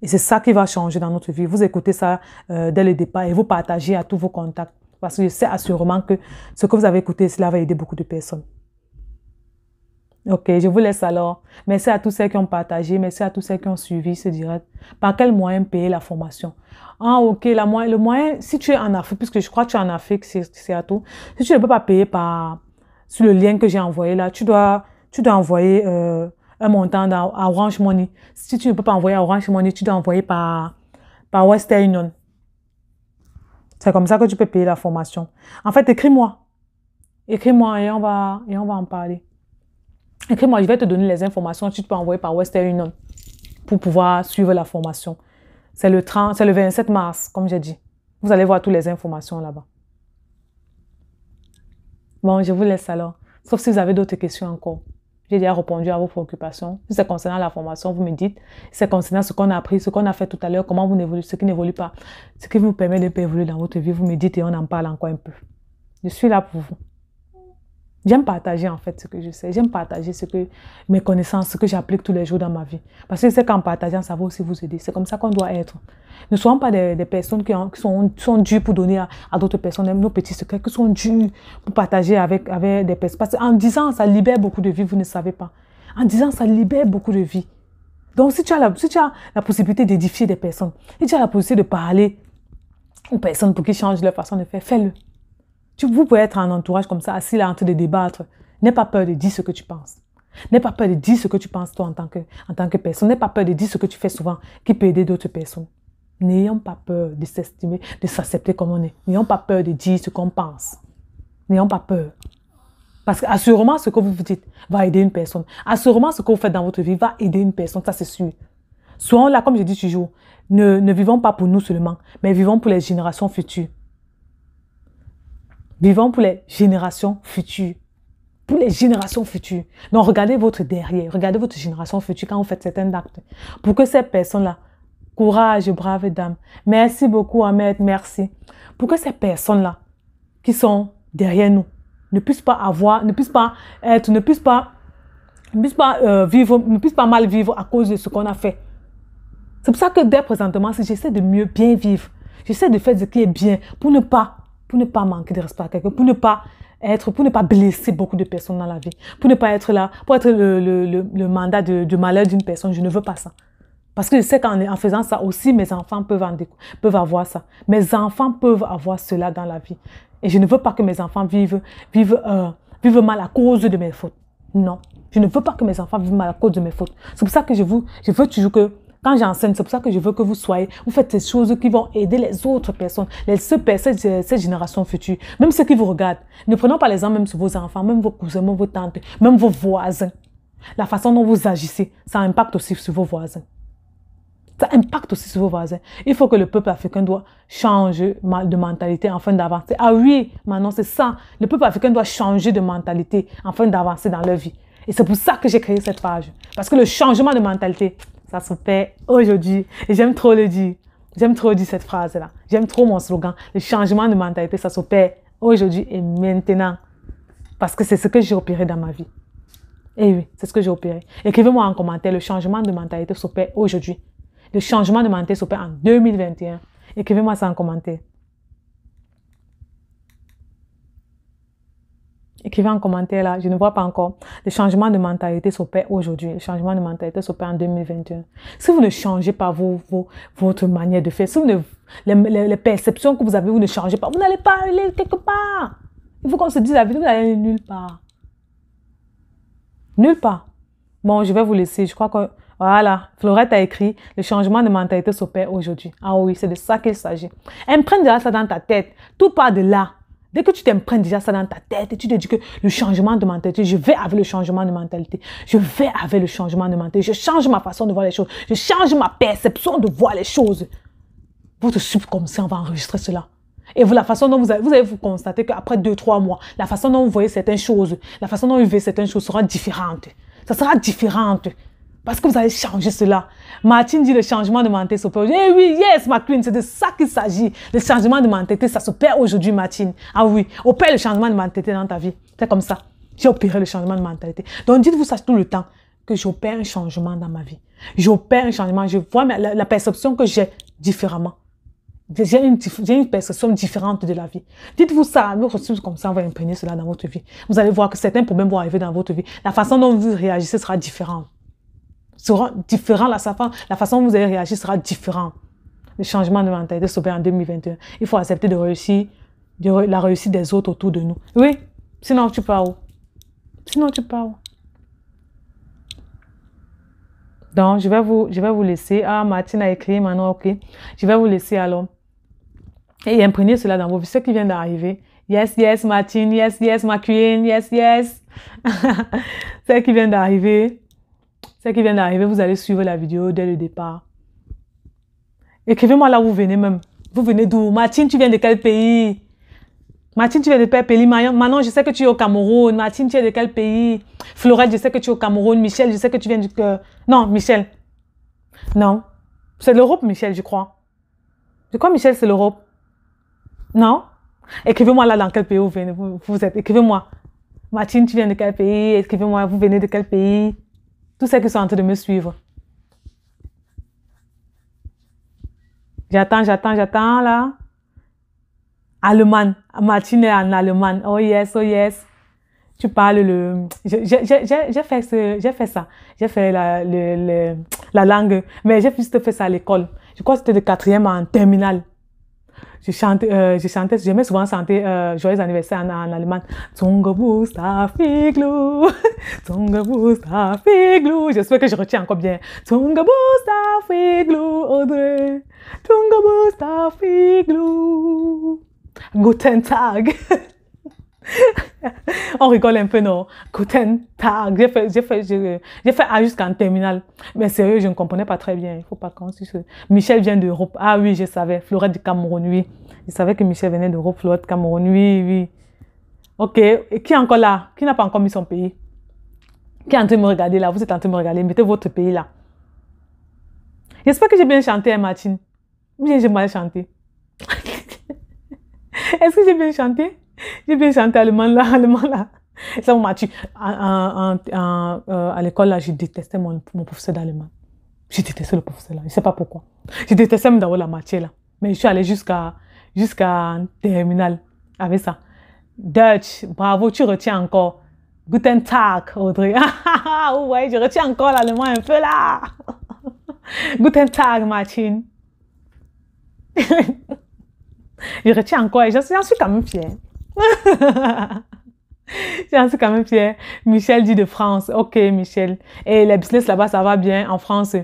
Et c'est ça qui va changer dans notre vie. Vous écoutez ça euh, dès le départ et vous partagez à tous vos contacts. Parce que je sais assurément que ce que vous avez écouté, cela va aider beaucoup de personnes. Ok, je vous laisse alors. Merci à tous ceux qui ont partagé, merci à tous ceux qui ont suivi ce direct. Par quel moyen payer la formation Ah, ok, la, le moyen, si tu es en Afrique, puisque je crois que tu es en Afrique, c'est à tout. Si tu ne peux pas payer par, sur le lien que j'ai envoyé là, tu dois, tu dois envoyer euh, un montant à Orange Money. Si tu ne peux pas envoyer à Orange Money, tu dois envoyer par, par Western Union. C'est comme ça que tu peux payer la formation. En fait, écris-moi. Écris-moi et on va, et on va en parler. Écris-moi, je vais te donner les informations tu peux envoyer par Western Union pour pouvoir suivre la formation. C'est le, 30, le 27 mars, comme j'ai dit. Vous allez voir toutes les informations là-bas. Bon, je vous laisse alors. Sauf si vous avez d'autres questions encore. J'ai déjà répondu à vos préoccupations. Si c'est concernant la formation, vous me dites. Si c'est concernant ce qu'on a appris, ce qu'on a fait tout à l'heure, comment vous évoluez, ce qui n'évolue pas, ce qui vous permet de pas évoluer dans votre vie, vous me dites et on en parle encore un peu. Je suis là pour vous. J'aime partager en fait ce que je sais. J'aime partager ce que, mes connaissances, ce que j'applique tous les jours dans ma vie. Parce que c'est qu'en partageant, ça va aussi vous aider. C'est comme ça qu'on doit être. Ne soyons pas des, personnes qui, sont, sont, dures pour donner à, d'autres personnes nos petits secrets, qui sont dues pour partager avec, avec des personnes. Parce qu'en disant, ça libère beaucoup de vie, vous ne savez pas. En disant, ça libère beaucoup de vie. Donc si tu as la, si tu as la possibilité d'édifier des personnes, si tu as la possibilité de parler aux personnes pour qu'ils changent leur façon de faire, fais-le. Tu, vous pouvez être un entourage comme ça, assis là en train de débattre. N'aie pas peur de dire ce que tu penses. N'aie pas peur de dire ce que tu penses toi en tant que, en tant que personne. N'aie pas peur de dire ce que tu fais souvent qui peut aider d'autres personnes. N'ayons pas peur de s'estimer, de s'accepter comme on est. N'ayons pas peur de dire ce qu'on pense. N'ayons pas peur. Parce que ce que vous vous dites va aider une personne. Assurément, ce que vous faites dans votre vie va aider une personne, ça c'est sûr. Soyons là, comme je dis toujours, ne, ne vivons pas pour nous seulement, mais vivons pour les générations futures. Vivons pour les générations futures. Pour les générations futures. Donc, regardez votre derrière. Regardez votre génération future quand vous faites certains actes. Pour que ces personnes-là, courage, brave dame. Merci beaucoup, Ahmed. Merci. Pour que ces personnes-là, qui sont derrière nous, ne puissent pas avoir, ne puissent pas être, ne puissent pas, puissent pas euh, vivre, ne puissent pas mal vivre à cause de ce qu'on a fait. C'est pour ça que dès présentement, si j'essaie de mieux bien vivre, j'essaie de faire ce qui est bien pour ne pas pour ne pas manquer de respect à quelqu'un, pour ne pas être, pour ne pas blesser beaucoup de personnes dans la vie, pour ne pas être là, pour être le, le, le, mandat de, malheur d'une personne. Je ne veux pas ça. Parce que je sais qu'en en faisant ça aussi, mes enfants peuvent, peuvent avoir ça. Mes enfants peuvent avoir cela dans la vie. Et je ne veux pas que mes enfants vivent, vivent, euh, vivent mal à cause de mes fautes. Non. Je ne veux pas que mes enfants vivent mal à cause de mes fautes. C'est pour ça que je, vous, je veux toujours que quand j'enseigne, c'est pour ça que je veux que vous soyez, vous faites des choses qui vont aider les autres personnes, les, cette, cette génération future, même ceux qui vous regardent. Ne prenons pas les uns même sur vos enfants, même vos cousins, même vos tantes, même vos voisins. La façon dont vous agissez, ça impacte aussi sur vos voisins. Ça impacte aussi sur vos voisins. Il faut que le peuple africain doit changer de mentalité afin d'avancer. Ah oui, maintenant c'est ça. Le peuple africain doit changer de mentalité afin d'avancer dans leur vie. Et c'est pour ça que j'ai créé cette page. Parce que le changement de mentalité, ça s'opère aujourd'hui. Et j'aime trop le dire. J'aime trop dire cette phrase-là. J'aime trop mon slogan. Le changement de mentalité, ça s'opère aujourd'hui et maintenant. Parce que c'est ce que j'ai opéré dans ma vie. Eh oui, c'est ce que j'ai opéré. Écrivez-moi en commentaire, le changement de mentalité s'opère aujourd'hui. Le changement de mentalité s'opère en 2021. Écrivez-moi ça en commentaire. écrivez en commentaire là, je ne vois pas encore. Le changement de mentalité s'opère aujourd'hui. Le changement de mentalité s'opère en 2021. Si vous ne changez pas vos, votre manière de faire, si vous ne, les, les, perceptions que vous avez, vous ne changez pas, vous n'allez pas aller quelque part. Il faut qu'on se dise la vie. vous n'allez nulle part. Nulle part. Bon, je vais vous laisser. Je crois que, voilà, Florette a écrit, le changement de mentalité s'opère aujourd'hui. Ah oui, c'est de ça qu'il s'agit. Imprègne déjà ça dans ta tête. Tout part de là. Dès que tu t'imprènes déjà ça dans ta tête et tu te dis que le changement de mentalité, je vais avec le changement de mentalité, je vais avec le changement de mentalité, je change ma façon de voir les choses, je change ma perception de voir les choses. Votre on va enregistrer cela. Et vous, la façon dont vous allez, vous, vous constater qu'après deux, trois mois, la façon dont vous voyez certaines choses, la façon dont vous vivez certaines choses sera différente. Ça sera différente. Parce que vous allez changer cela. Martine dit le changement de mentalité s'opère aujourd'hui. Eh oui, yes, ma c'est de ça qu'il s'agit. Le changement de mentalité, ça s'opère aujourd'hui, Martine. Ah oui, opère le changement de mentalité dans ta vie. C'est comme ça. J'ai opéré le changement de mentalité. Donc, dites-vous ça tout le temps, que j'opère un changement dans ma vie. J'opère un changement. Je vois la, perception que j'ai différemment. J'ai une, une, perception différente de la vie. Dites-vous ça, comme ça, on va imprégner cela dans votre vie. Vous allez voir que certains problèmes vont arriver dans votre vie. La façon dont vous réagissez sera différente sera différent. La, la façon dont vous allez réagir sera différent Le changement de mentalité s'opère en 2021. Il faut accepter de réussir, de la réussite des autres autour de nous. Oui, sinon tu pars où Sinon tu pars où donc, je vais vous, je vais vous laisser. Ah, Martine a écrit, maintenant, ok. Je vais vous laisser alors. Et imprégnez cela dans vos vies. Ce qui vient d'arriver. Yes, yes, Martine. Yes, yes, ma Yes, yes. Ce qui vient d'arriver. C'est qui vient d'arriver, vous allez suivre la vidéo dès le départ. Écrivez-moi là où vous venez même. Vous venez d'où Martine, tu viens de quel pays Martine, tu viens de quel pays Manon, je sais que tu es au Cameroun. Martine, tu es de quel pays Florette, je sais que tu es au Cameroun. Michel, je sais que tu viens du... cœur. Non, Michel. Non. C'est l'Europe, Michel, je crois. Je crois, Michel, c'est l'Europe. Non Écrivez-moi là dans quel pays vous venez. Vous, vous êtes. Écrivez-moi. Martine, tu viens de quel pays Écrivez-moi, vous venez de quel pays tous ceux qui sont en train de me suivre. J'attends, j'attends, j'attends là. Allemagne, Martine en Allemagne. Oh yes, oh yes. Tu parles le. J'ai fait, fait ça. J'ai fait la, langue. Mais j'ai juste fait ça à l'école. Je crois que c'était de quatrième en terminale je chante, euh, je chantais, j'aimais souvent chanter euh, Joyeux anniversaire en, allemand. Tungabustafiglu, Tungabustafiglu. J'espère que je retiens encore bien. Zungebustafiglou, Audrey. Tungabustafiglu. Guten Tag. On rigole un peu, non Couten, j'ai fait, j'ai fait, A jusqu'en terminale. Mais sérieux, je ne comprenais pas très bien. Il faut pas qu'on se... Michel vient d'Europe. Ah oui, je savais. Florette du Cameroun, oui. Je savais que Michel venait d'Europe. Florette du Cameroun, oui, oui. Ok. Et qui est encore là Qui n'a pas encore mis son pays Qui est en train de me regarder là Vous êtes en train de me regarder. Mettez votre pays là. J'espère que j'ai bien chanté, hein, Martine. bien j'ai mal chanté. Est-ce que j'ai bien chanté J'ai bien chanté allemand là, allemand là. Ça m'a tué. Euh, à, l'école là, j'ai détesté mon, mon professeur d'allemand. J'ai détesté le professeur là. Je ne sais pas pourquoi. J'ai détesté même d'avoir la matière là. Mais je suis allée jusqu'à jusqu'à terminal avec ça. Dutch, bravo, tu retiens encore. Guten Tag, Audrey. Ah, vous voyez, je retiens encore l'allemand un peu là. Guten Tag, Martin. je retiens encore et j'en suis quand même fière. J'en un quand même Michel dit de France. Ok, Michel. Et les business là-bas, ça va bien en France.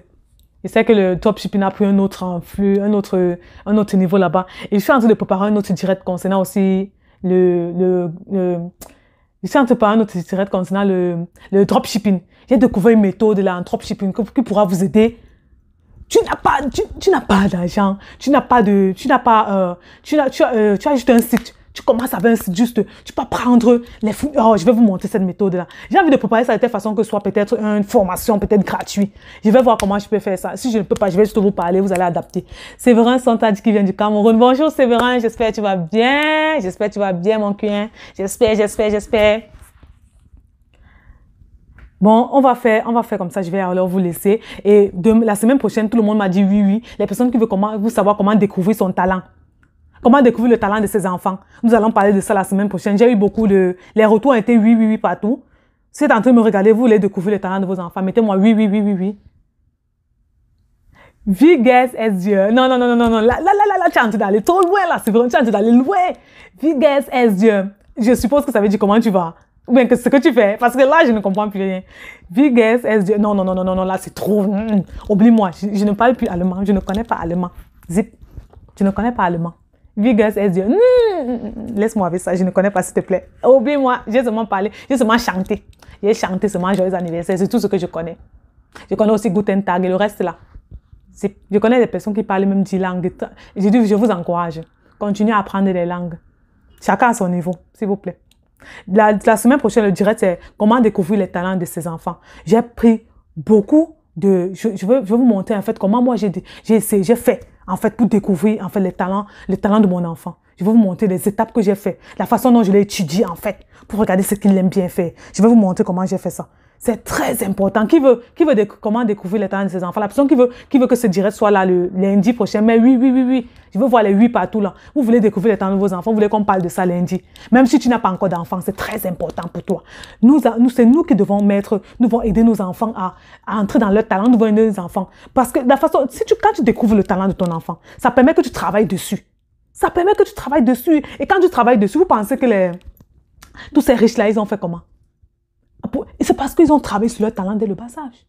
Je sais que le top a pris un autre flux, un autre, un autre niveau là-bas. Et je suis en train de préparer un autre direct concernant aussi le, le, le je suis en train de préparer un autre direct concernant le, le dropshipping. J'ai découvert une méthode là en dropshipping qui pourra vous aider tu n'as pas tu, n'as pas d'argent tu n'as pas de tu n'as pas euh, tu, tu, euh, tu as juste un site tu commences avec juste, tu peux prendre les Oh, je vais vous montrer cette méthode-là. J'ai envie de préparer ça de telle façon que ce soit peut-être une formation, peut-être gratuite. Je vais voir comment je peux faire ça. Si je ne peux pas, je vais juste vous parler, vous allez adapter. Séverin Santad qui vient du Cameroun. Bonjour Séverin, j'espère que tu vas bien. J'espère que tu vas bien, mon cuin. J'espère, j'espère, j'espère. Bon, on va faire, on va faire comme ça. Je vais alors vous laisser. Et la semaine prochaine, tout le monde m'a dit oui, oui. Les personnes qui veulent comment, vous savoir comment découvrir son talent. Comment découvrir le talent de ses enfants Nous allons parler de ça la semaine prochaine. J'ai eu beaucoup de... Les retours ont été oui, oui, oui partout. Si vous êtes en train de me regarder, vous voulez découvrir le talent de vos enfants, mettez-moi oui, oui, oui, oui, oui. Vigues est Dieu. Non, non, non, non, non, non. Là, là, là, là, tu es en d'aller trop loin, là. C'est vraiment, tu es d'aller loin. est Dieu. Je suppose que ça veut dire comment tu vas. Ou bien que ce que tu fais. Parce que là, je ne comprends plus rien. Vigues est Dieu. Non, non, non, non, non, non, là, c'est trop. Hmm, hmm. Oublie-moi. Je, ne parle plus allemand. Je ne connais pas allemand. Zip. Je ne connais pas allemand. Vigas, elle dit, laisse-moi avec ça, je ne connais pas, s'il te plaît. oublie moi j'ai seulement parlé, j'ai seulement chanté. J'ai chanté seulement joyeux anniversaire, c'est tout ce que je connais. Je connais aussi Guten Tag et le reste là. Je connais des personnes qui parlent même 10 langues. Je dis, je vous encourage, continuez à apprendre les langues. Chacun à son niveau, s'il vous plaît. La, semaine prochaine, le direct, c'est comment découvrir les talents de ses enfants. J'ai pris beaucoup de... Je, vais veux, vous montrer en fait comment moi j'ai, j'ai fait en fait, pour découvrir, en fait, les talents, les talents de mon enfant. Je vais vous montrer les étapes que j'ai fait, la façon dont je l'ai étudié, en fait, pour regarder ce qu'il aime bien faire. Je vais vous montrer comment j'ai fait ça. C'est très important. Qui veut, qui veut comment découvrir les talents de ses enfants? La personne qui veut, qui veut que ce direct soit là le lundi prochain. Mais oui, oui, oui, oui. Je veux voir les huit partout là. Vous voulez découvrir les talents de vos enfants. Vous voulez qu'on parle de ça lundi. Même si tu n'as pas encore d'enfants, c'est très important pour toi. Nous, nous c'est nous qui devons mettre, nous devons aider nos enfants à, à entrer dans leur talent. Nous devons aider nos enfants. Parce que de la façon, si tu, quand tu découvres le talent de ton enfant, ça permet que tu travailles dessus. Ça permet que tu travailles dessus. Et quand tu travailles dessus, vous pensez que les, tous ces riches-là, ils ont fait comment? Et C'est parce qu'ils ont travaillé sur leur talent dès le bas âge.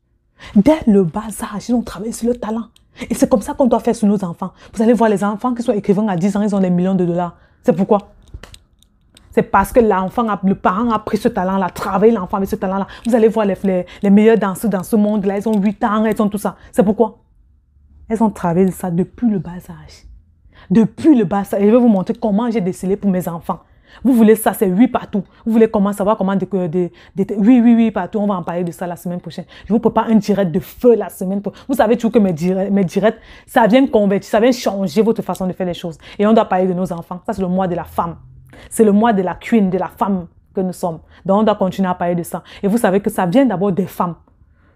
Dès le bas âge, ils ont travaillé sur leur talent. Et c'est comme ça qu'on doit faire sur nos enfants. Vous allez voir les enfants qui sont écrivains à 10 ans, ils ont des millions de dollars. C'est pourquoi c'est parce que l'enfant, le parent a pris ce talent-là, travaillé l'enfant avec ce talent-là. Vous allez voir les, les, les meilleurs danseurs dans ce monde-là, ils ont 8 ans, ils ont tout ça. C'est pourquoi Elles ont travaillé ça depuis le bas âge. Depuis le bas âge. Et je vais vous montrer comment j'ai décelé pour mes enfants. Vous voulez ça, c'est oui partout. Vous voulez comment savoir comment de, oui, oui, oui, partout. On va en parler de ça la semaine prochaine. Je vous prépare un direct de feu la semaine prochaine. Vous savez toujours que mes directs, mes directs, ça vient convertir, ça vient changer votre façon de faire les choses. Et on doit parler de nos enfants. Ça, c'est le mois de la femme. C'est le mois de la queen, de la femme que nous sommes. Donc, on doit continuer à parler de ça. Et vous savez que ça vient d'abord des femmes.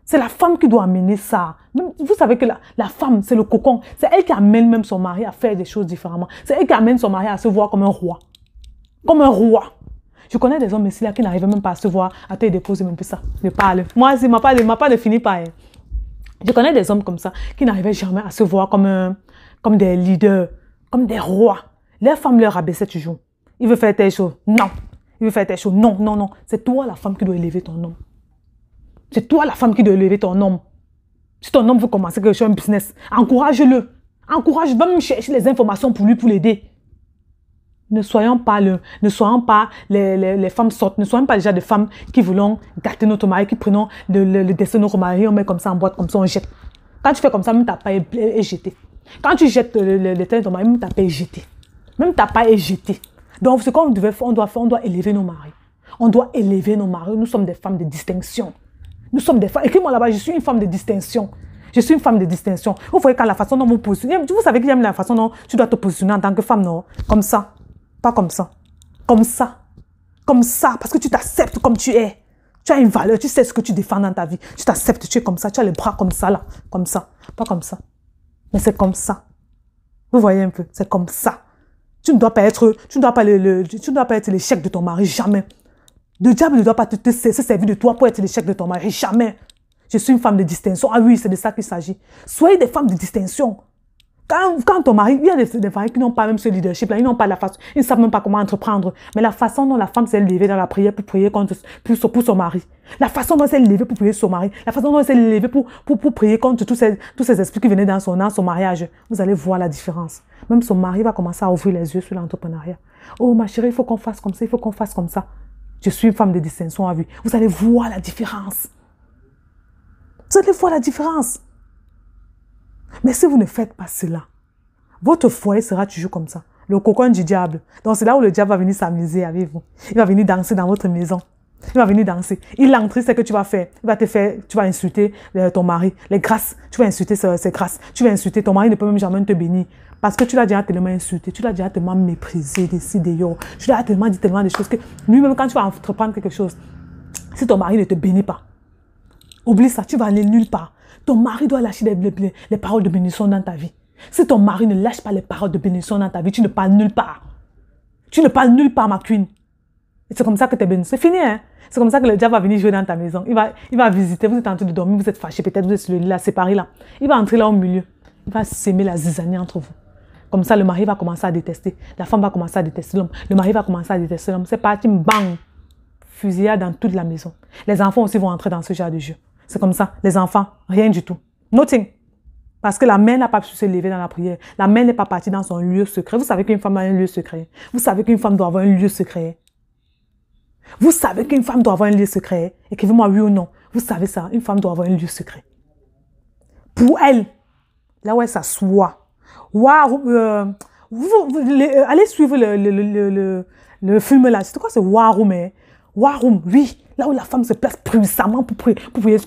C'est la femme qui doit amener ça. Vous savez que la, la femme, c'est le cocon. C'est elle qui amène même son mari à faire des choses différemment. C'est elle qui amène son mari à se voir comme un roi. Comme un roi. Je connais des hommes ici là qui n'arrivaient même pas à se voir. À te déposer, même plus ça. Ne parle. Moi, ma part ne finit pas. Hein. Je connais des hommes comme ça qui n'arrivaient jamais à se voir comme, comme des leaders, comme des rois. Les femmes leur abaissaient toujours. Il veut faire telle chose. Non. Il veut faire telle chose. Non, non, non. C'est toi la femme qui doit élever ton homme. C'est toi la femme qui doit élever ton homme. Si ton homme veut commencer quelque chose, un business, encourage-le. Encourage, va me chercher les informations pour lui, pour l'aider. Ne soyons pas, le, ne soyons pas les, femmes sortes, ne soyons pas déjà des femmes qui voulons gâter notre mari, qui prenons le, le, dessin de notre mari, on met comme ça en boîte, comme ça on jette. Quand tu fais comme ça, même ta pas est, jetée. Quand tu jettes le, le, de ton mari, même ta pas est jetée. Même ta paille est jetée. Donc ce qu'on on doit faire, on doit élever nos maris. On doit élever nos maris. Nous sommes des femmes de distinction. Nous sommes des femmes. Écris-moi là-bas, je suis une femme de distinction. Je suis une femme de distinction. Vous voyez quand la façon dont vous positionnez, vous savez qu'il y la façon dont tu dois te positionner en tant que femme, non Comme ça. Pas comme ça. Comme ça. Comme ça. Parce que tu t'acceptes comme tu es. Tu as une valeur. Tu sais ce que tu défends dans ta vie. Tu t'acceptes. Tu es comme ça. Tu as les bras comme ça, là. Comme ça. Pas comme ça. Mais c'est comme ça. Vous voyez un peu. C'est comme ça. Tu ne dois pas être, tu ne dois pas tu ne dois pas être l'échec de ton mari. Jamais. Le diable ne doit pas te, se servir de toi pour être l'échec de ton mari. Jamais. Je suis une femme de distinction. Ah oui, c'est de ça qu'il s'agit. Soyez des femmes de distinction. Quand, quand, ton mari, il y a des, femmes qui n'ont pas même ce leadership-là, ils n'ont pas la façon, ils ne savent même pas comment entreprendre. Mais la façon dont la femme s'est levée dans la prière pour prier contre, pour, pour, son mari, la façon dont elle s'est levée pour prier son mari, la façon dont elle s'est levée pour, pour, pour, prier contre tous ces, tous ces esprits qui venaient dans son âme, son mariage, vous allez voir la différence. Même son mari va commencer à ouvrir les yeux sur l'entrepreneuriat. Oh ma chérie, il faut qu'on fasse comme ça, il faut qu'on fasse comme ça. Je suis une femme de distinction à vue. Vous allez voir la différence. Vous allez voir la différence. Mais si vous ne faites pas cela, votre foyer sera toujours comme ça. Le cocon du diable. Donc c'est là où le diable va venir s'amuser avec vous. Il va venir danser dans votre maison. Il va venir danser. Il l'entrée, c'est que tu vas faire. Il va te faire, tu vas insulter euh, ton mari. Les grâces, tu vas insulter ses, grâces. Tu vas insulter, ton mari ne peut même jamais te bénir. Parce que tu l'as déjà tellement insulté, tu l'as déjà tellement méprisé, décidé, d'ailleurs. Tu l'as tellement dit tellement de choses que lui-même, quand tu vas entreprendre quelque chose, si ton mari ne te bénit pas, oublie ça, tu vas aller nulle part. Ton mari doit lâcher les, paroles de bénédiction dans ta vie. Si ton mari ne lâche pas les paroles de bénédiction dans ta vie, tu ne parles nulle part. Tu ne parles nulle part, ma queen. C'est comme ça que tu es C'est fini, hein. C'est comme ça que le diable va venir jouer dans ta maison. Il va, il va visiter, vous êtes en train de dormir, vous êtes fâché, peut-être vous êtes sur là, là. Il va entrer là au milieu. Il va s'aimer la zizanie entre vous. Comme ça, le mari va commencer à détester. La femme va commencer à détester l'homme. Le mari va commencer à détester l'homme. C'est parti, bang! Fusillade dans toute la maison. Les enfants aussi vont entrer dans ce genre de jeu. C'est comme ça. Les enfants, rien du tout. Nothing. Parce que la mère n'a pas pu se lever dans la prière. La mère n'est pas partie dans son lieu secret. Vous savez qu'une femme a un lieu secret. Vous savez qu'une femme doit avoir un lieu secret. Vous savez qu'une femme doit avoir un lieu secret. Écrivez-moi oui ou non. Vous savez ça. Une femme doit avoir un lieu secret. Pour elle, là où elle s'assoit. Euh, euh, allez suivre le, le, le, le film là. C'est quoi ce Warum? mais War oui, là où la femme se place puissamment pour prier, pour prier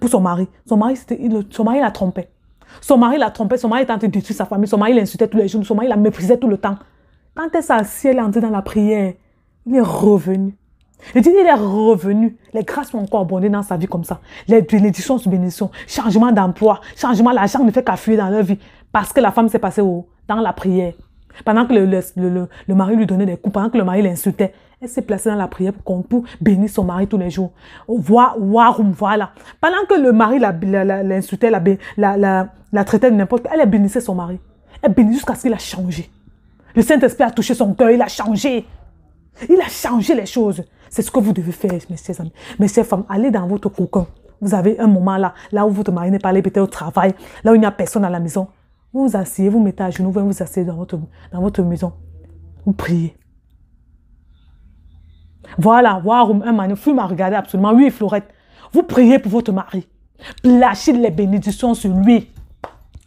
pour son mari. Son mari, son mari la trompait. Son mari la trompait, son mari était en train de détruire sa famille, son mari l'insultait tous les jours, son mari la méprisait tout le temps. Quand elle s'assied, elle est entrée dans la prière, il est revenu. Je dis, il est revenu. Les grâces sont encore abondées dans sa vie comme ça. Les bénédictions sur bénédictions, changement d'emploi, changement, l'argent ne fait qu'affluer dans leur vie. Parce que la femme s'est passée dans la prière. Pendant que le, le, le, le, mari lui donnait des coups, pendant que le mari l'insultait, elle s'est placée dans la prière pour, puisse bénir son mari tous les jours. voilà. Pendant que le mari l'insultait, la, traitait de n'importe quoi, elle bénissait son mari. Elle bénissait jusqu'à ce qu'il a changé. Le Saint-Esprit a touché son cœur, il a changé. Il a changé les choses. C'est ce que vous devez faire, mes chers amis. Mes chers femmes, allez dans votre cocon. Vous avez un moment là, là où votre mari n'est pas allé peut-être au travail, là où il n'y a personne à la maison. Vous vous asseyez, vous mettez à genoux, vous vous asseyez dans votre, dans votre maison. Vous priez. Voilà, warum, un magnifique m'a regardé absolument. Oui, Florette, vous priez pour votre mari. Lâchez les bénédictions sur lui.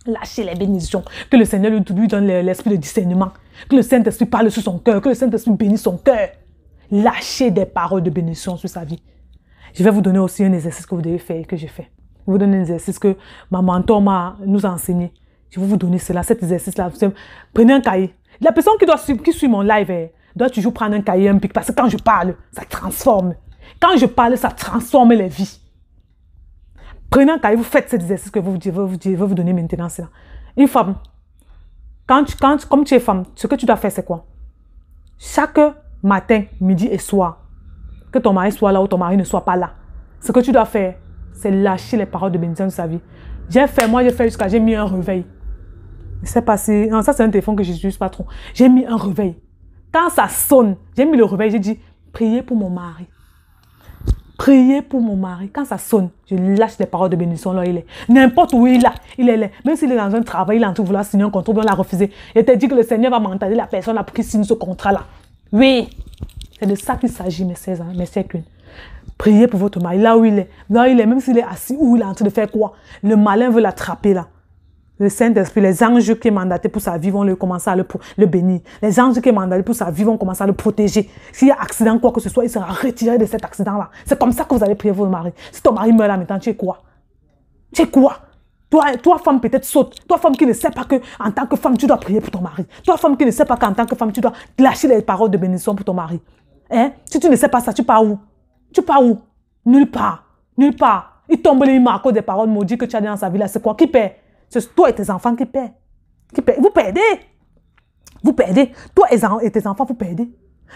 Lâchez les bénédictions. Que le Seigneur lui donne l'esprit de discernement. Que le Saint-Esprit parle sur son cœur. Que le Saint-Esprit bénisse son cœur. Lâchez des paroles de bénédiction sur sa vie. Je vais vous donner aussi un exercice que vous devez faire, que j'ai fait. Je vais vous donner un exercice que ma mentor m'a nous a enseigné. Je vais vous donner cela, cet exercice-là. Prenez un cahier. La personne qui doit suivre, qui suit mon live, dois toujours prendre un cahier, un pic, parce que quand je parle, ça transforme. Quand je parle, ça transforme les vies. Prenez un cahier, vous faites cet exercice que vous je vous, vous donner maintenant. Une femme, quand tu, quand, comme tu es femme, ce que tu dois faire, c'est quoi Chaque matin, midi et soir, que ton mari soit là ou ton mari ne soit pas là, ce que tu dois faire, c'est lâcher les paroles de bénédiction de sa vie. J'ai fait, moi j'ai fait jusqu'à, j'ai mis un réveil. ça c'est un téléphone que je n'utilise pas trop. J'ai mis un réveil. Quand ça sonne, j'ai mis le réveil, j'ai dit, priez pour mon mari. Priez pour mon mari. Quand ça sonne, je lâche les paroles de bénédiction. Là, il est. N'importe où il est, il est là. Même s'il est dans un travail, il est en train de vouloir signer un contrat, on l'a refusé. Je t'ai dit que le Seigneur va mentaler la personne là pour qu'il signe ce contrat-là. Oui. C'est de ça qu'il s'agit, mes ans, hein, mes sœurs Priez pour votre mari, là où il est. Là où il est, même s'il est assis, où il est en train de faire quoi. Le malin veut l'attraper là. Le Saint-Esprit, les anges qui est mandaté pour sa vie vont le, commencer à le, bénir. Les anges qui est mandaté pour sa vie vont commencer à le protéger. S'il y a accident, quoi que ce soit, il sera retiré de cet accident-là. C'est comme ça que vous allez prier votre mari. Si ton mari meurt là maintenant, tu es quoi Tu es quoi toi, toi, femme, peut-être saute. Toi, femme qui ne sait pas que, en tant que femme, tu dois prier pour ton mari. Toi, femme qui ne sait pas qu'en tant que femme, tu dois lâcher les paroles de bénédiction pour ton mari. Hein? Si tu ne sais pas ça, tu pars où Tu pars où Nulle part. Nulle part. Il tombe les mains des paroles maudites que tu as dans sa vie là. C'est quoi qui paie c'est toi et tes enfants qui perds. Qui Vous perdez. Vous perdez. Toi et tes enfants, vous perdez.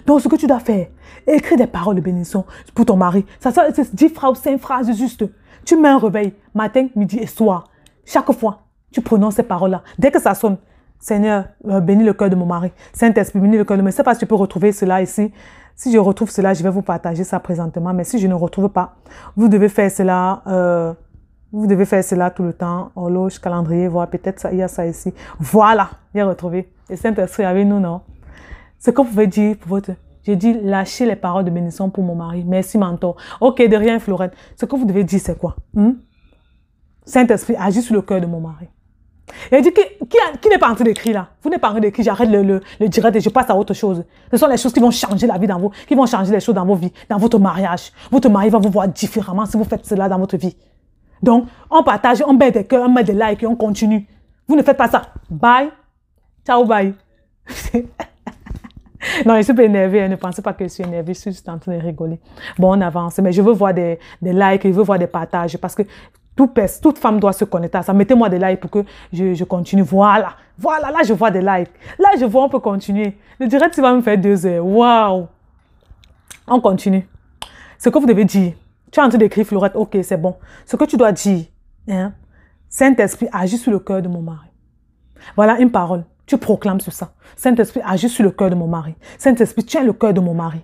Donc, ce que tu dois faire, écris des paroles de bénédiction pour ton mari. Ça soit 10 phrases ou phrases juste. Tu mets un réveil, matin, midi et soir. Chaque fois, tu prononces ces paroles-là. Dès que ça sonne, Seigneur, euh, bénis le cœur de mon mari. Saint-Esprit, bénis le cœur de mon mari. Je ne sais pas si tu peux retrouver cela ici. Si je retrouve cela, je vais vous partager ça présentement. Mais si je ne retrouve pas, vous devez faire cela euh, vous devez faire cela tout le temps. Horloge, calendrier, voir peut-être ça, il y a ça ici. Voilà, bien retrouvé. Et Saint-Esprit avec nous, non? Ce vous pouvez dire pour votre... J'ai dit, lâchez les paroles de bénédiction pour mon mari. Merci, mentor. Ok, de rien, Florette. Ce que vous devez dire, c'est quoi? Hmm? Saint-Esprit, agit sur le cœur de mon mari. Il a dit, qui, qui, n'est pas en train d'écrire là Vous n'êtes pas en train d'écrire, j'arrête le, le, le, direct et je passe à autre chose. Ce sont les choses qui vont changer la vie dans vous, qui vont changer les choses dans vos vies, dans votre mariage. Votre mari va vous voir différemment si vous faites cela dans votre vie. Donc, on partage, on met des cœurs, on met des likes et on continue. Vous ne faites pas ça. Bye. Ciao, bye. non, je suis pas énervée. Hein. Ne pensez pas que je suis énervée. Je suis juste en train de rigoler. Bon, on avance. Mais je veux voir des, des likes, je veux voir des partages parce que tout pèse, toute femme doit se connecter à ça. Mettez-moi des likes pour que je, continue. Voilà. Voilà. Là, je vois des likes. Là, je vois, on peut continuer. Le direct, tu vas me faire deux heures. Waouh. On continue. Ce que vous devez dire. Tu es en train d'écrire Florette, ok, c'est bon. Ce que tu dois dire, hein, Saint-Esprit, agis sur le cœur de mon mari. Voilà une parole. Tu proclames sur ça. Saint-Esprit, agis sur le cœur de mon mari. Saint-Esprit, tiens le cœur de mon mari.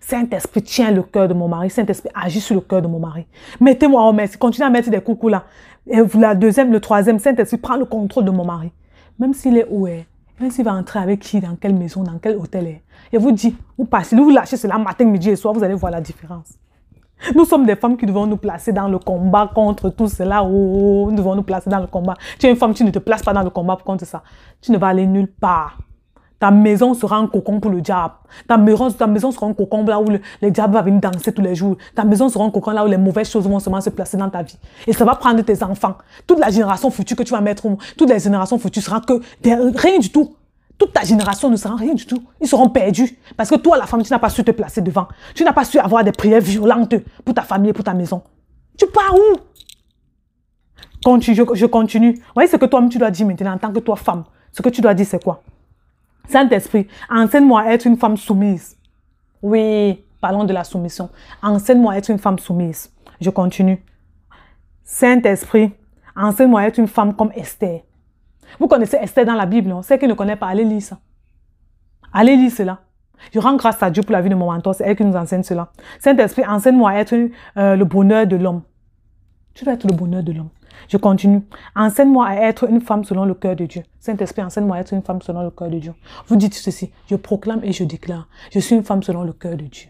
Saint-Esprit, tiens le cœur de mon mari. Saint-Esprit, agis sur le cœur de mon mari. Mettez-moi en merci. Continuez à mettre des coucous là. Et la deuxième, le troisième, Saint-Esprit, prend le contrôle de mon mari. Même s'il est où est, même s'il va entrer avec qui, dans quelle maison, dans quel hôtel est. Et vous dit, vous passez, vous lâchez cela matin, midi et soir, vous allez voir la différence. Nous sommes des femmes qui devons nous placer dans le combat contre tout cela. Oh, oh, oh, nous devons nous placer dans le combat. Tu es une femme, tu ne te places pas dans le combat contre ça. Tu ne vas aller nulle part. Ta maison sera un cocon pour le diable. Ta maison, ta maison sera un cocon là où le, diable va venir danser tous les jours. Ta maison sera un cocon là où les mauvaises choses vont seulement se placer dans ta vie. Et ça va prendre tes enfants. Toute la génération future que tu vas mettre, toutes les générations futures sera que rien du tout toute ta génération ne sera rien du tout. Ils seront perdus. Parce que toi, la femme, tu n'as pas su te placer devant. Tu n'as pas su avoir des prières violentes pour ta famille et pour ta maison. Tu pars où je, continue. Vous voyez ce que toi tu dois dire maintenant en tant que toi, femme. Ce que tu dois dire, c'est quoi Saint-Esprit, enseigne-moi à être une femme soumise. Oui, parlons de la soumission. Enseigne-moi à être une femme soumise. Je continue. Saint-Esprit, enseigne-moi à être une femme comme Esther. Vous connaissez Esther dans la Bible, non Celle qui ne connaît pas, allez lire ça. Allez lire cela. Je rends grâce à Dieu pour la vie de mon mentor. C'est elle qui nous enseigne cela. Saint-Esprit, enseigne-moi à être euh, le bonheur de l'homme. Tu dois être le bonheur de l'homme. Je continue. Enseigne-moi à être une femme selon le cœur de Dieu. Saint-Esprit, enseigne-moi à être une femme selon le cœur de Dieu. Vous dites ceci. Je proclame et je déclare. Je suis une femme selon le cœur de Dieu.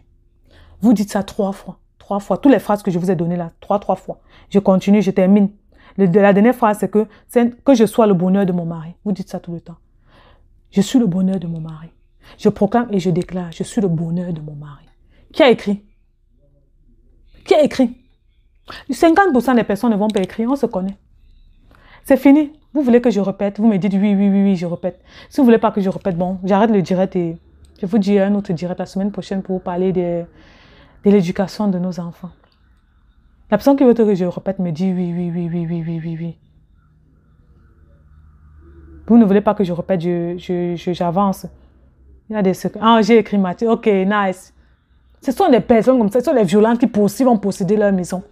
Vous dites ça trois fois. Trois fois. Toutes les phrases que je vous ai données là. Trois, trois fois. Je continue, je termine la dernière phrase, c'est que, que je sois le bonheur de mon mari. Vous dites ça tout le temps. Je suis le bonheur de mon mari. Je proclame et je déclare, je suis le bonheur de mon mari. Qui a écrit Qui a écrit 50% des personnes ne vont pas écrire, on se connaît. C'est fini. Vous voulez que je répète, vous me dites oui, oui, oui, oui, je répète. Si vous voulez pas que je répète, bon, j'arrête le direct et je vous dis un autre direct la semaine prochaine pour vous parler de l'éducation de nos enfants. La personne qui veut que je répète me dit oui, oui, oui, oui, oui, oui, oui, oui. Vous ne voulez pas que je répète, j'avance. Il y a des Ah, j'ai écrit Mathieu. Ok, nice. Ce sont des personnes comme ça, ce sont les violentes qui vont posséder leur maison.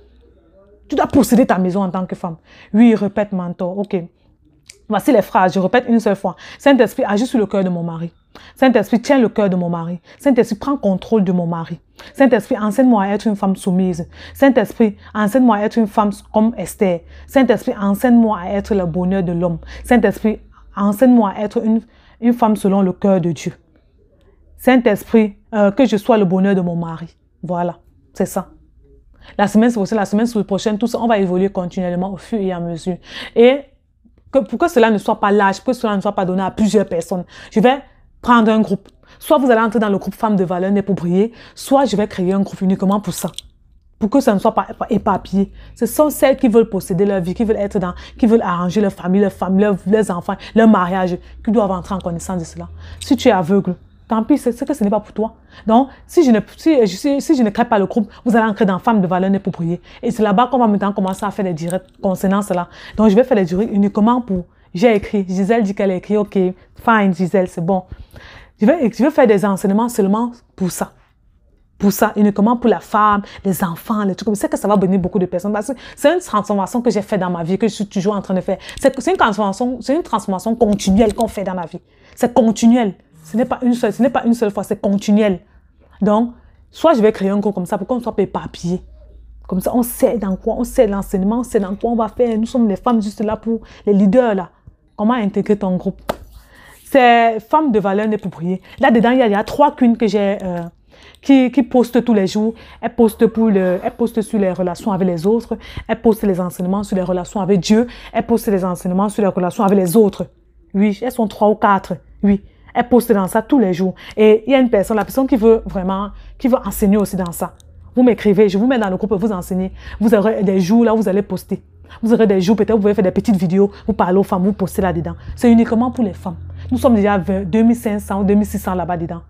Tu dois posséder ta maison en tant que femme. Oui, répète, mentor. Ok. Voici les phrases, je répète une seule fois. Saint-Esprit, agis sur le cœur de mon mari. Saint-Esprit, tiens le cœur de mon mari. Saint-Esprit, prends contrôle de mon mari. Saint-Esprit, enseigne-moi à être une femme soumise. Saint-Esprit, enseigne-moi à être une femme comme Esther. Saint-Esprit, enseigne-moi à être le bonheur de l'homme. Saint-Esprit, enseigne-moi à être une, une, femme selon le cœur de Dieu. Saint-Esprit, euh, que je sois le bonheur de mon mari. Voilà, c'est ça. La semaine prochaine, la semaine prochaine, tout ça, on va évoluer continuellement au fur et à mesure. Et que pour que cela ne soit pas large, pour que cela ne soit pas donné à plusieurs personnes, je vais prendre un groupe. Soit vous allez entrer dans le groupe femmes de valeur née pour briller, soit je vais créer un groupe uniquement pour ça. Pour que ça ne soit pas éparpillé. Ce sont celles qui veulent posséder leur vie, qui veulent être dans, qui veulent arranger leur famille, leur famille, leurs, leurs enfants, leur mariage, qui doivent entrer en connaissance de cela. Si tu es aveugle, Tant pis, c'est que ce n'est pas pour toi. Donc, si je, ne, si, si, je ne crée pas le groupe, vous allez entrer dans femme de valeur prier. Et c'est là-bas qu'on va maintenant commencer à faire des directs concernant cela. Donc, je vais faire les directs uniquement pour... J'ai écrit, Gisèle dit qu'elle a écrit, ok, fine Gisèle, c'est bon. Je vais, je vais faire des enseignements seulement pour ça pour ça, uniquement pour la femme, les enfants, les trucs comme ça. que ça va bénir beaucoup de personnes parce que c'est une transformation que j'ai faite dans ma vie, que je suis toujours en train de faire. C'est une transformation, c'est une transformation continuelle qu'on fait dans ma vie. C'est continuel. Ce n'est pas une seule, ce n'est pas une seule fois, c'est continuel. Donc, soit je vais créer un groupe comme ça pour qu'on soit pas Comme ça, on sait dans quoi, on sait l'enseignement, on sait dans quoi on va faire. Nous sommes les femmes juste là pour les leaders là. Comment intégrer ton groupe C'est femmes de valeur n'est pour prier. Là dedans, il y, a, trois cunes que j'ai euh, qui, qui postent tous les jours. Elles postent pour le, elle poste sur les relations avec les autres. Elles postent les enseignements sur les relations avec Dieu. Elles postent les enseignements sur les relations avec les autres. Oui, elles sont trois ou quatre. Oui. Elle poste dans ça tous les jours. Et il y a une personne, la personne qui veut vraiment, qui veut enseigner aussi dans ça. Vous m'écrivez, je vous mets dans le groupe, vous enseignez. Vous aurez des jours là où vous allez poster. Vous aurez des jours, peut-être vous pouvez faire des petites vidéos, vous parlez aux femmes, vous postez là-dedans. C'est uniquement pour les femmes. Nous sommes déjà 2500 ou 2600 là-bas dedans.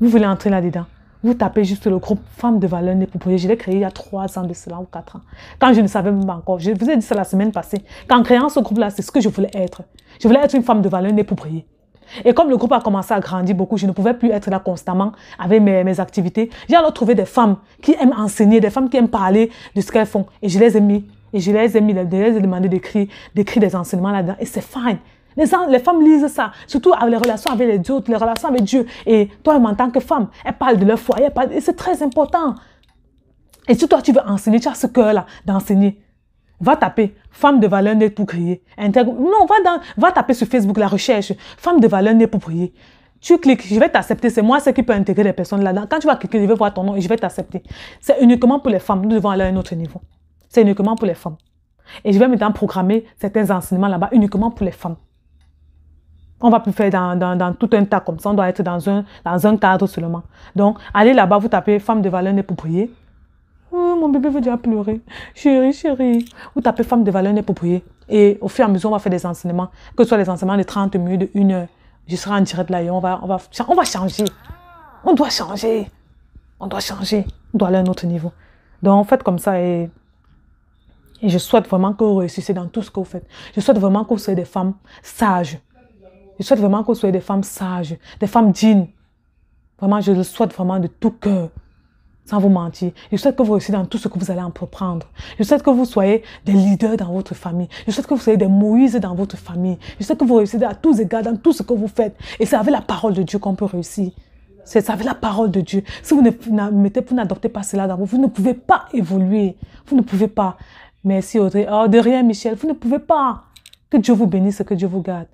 Vous voulez entrer là-dedans vous tapez juste le groupe Femmes de valeur née pour prier. Je l'ai créé il y a trois ans de cela ou quatre ans. Quand je ne savais même pas encore. Je vous ai dit ça la semaine passée. Qu'en créant ce groupe-là, c'est ce que je voulais être. Je voulais être une femme de valeur née pour prier. Et comme le groupe a commencé à grandir beaucoup, je ne pouvais plus être là constamment avec mes, activités. J'ai alors trouvé des femmes qui aiment enseigner, des femmes qui aiment parler de ce qu'elles font. Et je les ai mis. Et je les ai mis, je les ai demandé d'écrire, des enseignements là-dedans. Et c'est fine. Les, femmes lisent ça, surtout avec les relations avec les autres, les relations avec Dieu. Et toi, en tant que femme, elles parlent de leur foyer, et c'est très important. Et si toi, tu veux enseigner, tu as ce cœur-là d'enseigner. Va taper femme de valeur née pour prier ». Non, va, dans, va taper sur Facebook la recherche femme de valeur née pour prier. Tu cliques, je vais t'accepter. C'est moi ce qui peut intégrer les personnes là-dedans. Quand tu vas cliquer, je vais voir ton nom et je vais t'accepter. C'est uniquement pour les femmes. Nous devons aller à un autre niveau. C'est uniquement pour les femmes. Et je vais maintenant programmer certains enseignements là-bas uniquement pour les femmes. On va plus faire dans, tout un tas comme ça. On doit être dans un, dans un cadre seulement. Donc, allez là-bas, vous tapez femme de valeur née pour prier. Oh, mon bébé veut déjà pleurer. Chérie, chérie. Ou taper femme de valeur n'est pas Et au fur et à mesure, on va faire des enseignements. Que ce soit les enseignements de 30 minutes, de 1 heure. Je serai en direct là et on va, on va, on va changer. On doit changer. On doit changer. On doit aller à un autre niveau. Donc, en faites comme ça et, et je souhaite vraiment que vous réussissiez dans tout ce que vous faites. Je souhaite vraiment que vous soyez des femmes sages. Je souhaite vraiment que vous soyez des femmes sages, des femmes dignes. Vraiment, je le souhaite vraiment de tout cœur sans vous mentir. Je souhaite que vous réussissiez dans tout ce que vous allez entreprendre. Je souhaite que vous soyez des leaders dans votre famille. Je souhaite que vous soyez des Moïse dans votre famille. Je souhaite que vous réussissiez à tous égards dans tout ce que vous faites. Et c'est avec la parole de Dieu qu'on peut réussir. C'est avec la parole de Dieu. Si vous n'adoptez pas cela dans vous, vous ne pouvez pas évoluer. Vous ne pouvez pas. Merci Audrey. Oh, de rien Michel, vous ne pouvez pas. Que Dieu vous bénisse, que Dieu vous garde.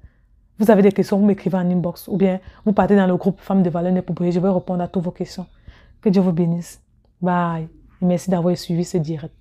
Vous avez des questions, vous m'écrivez en inbox ou bien vous partez dans le groupe Femmes de Valeur pour Je vais répondre à toutes vos questions. Que Dieu vous bénisse. Bye. Merci d'avoir suivi ce direct.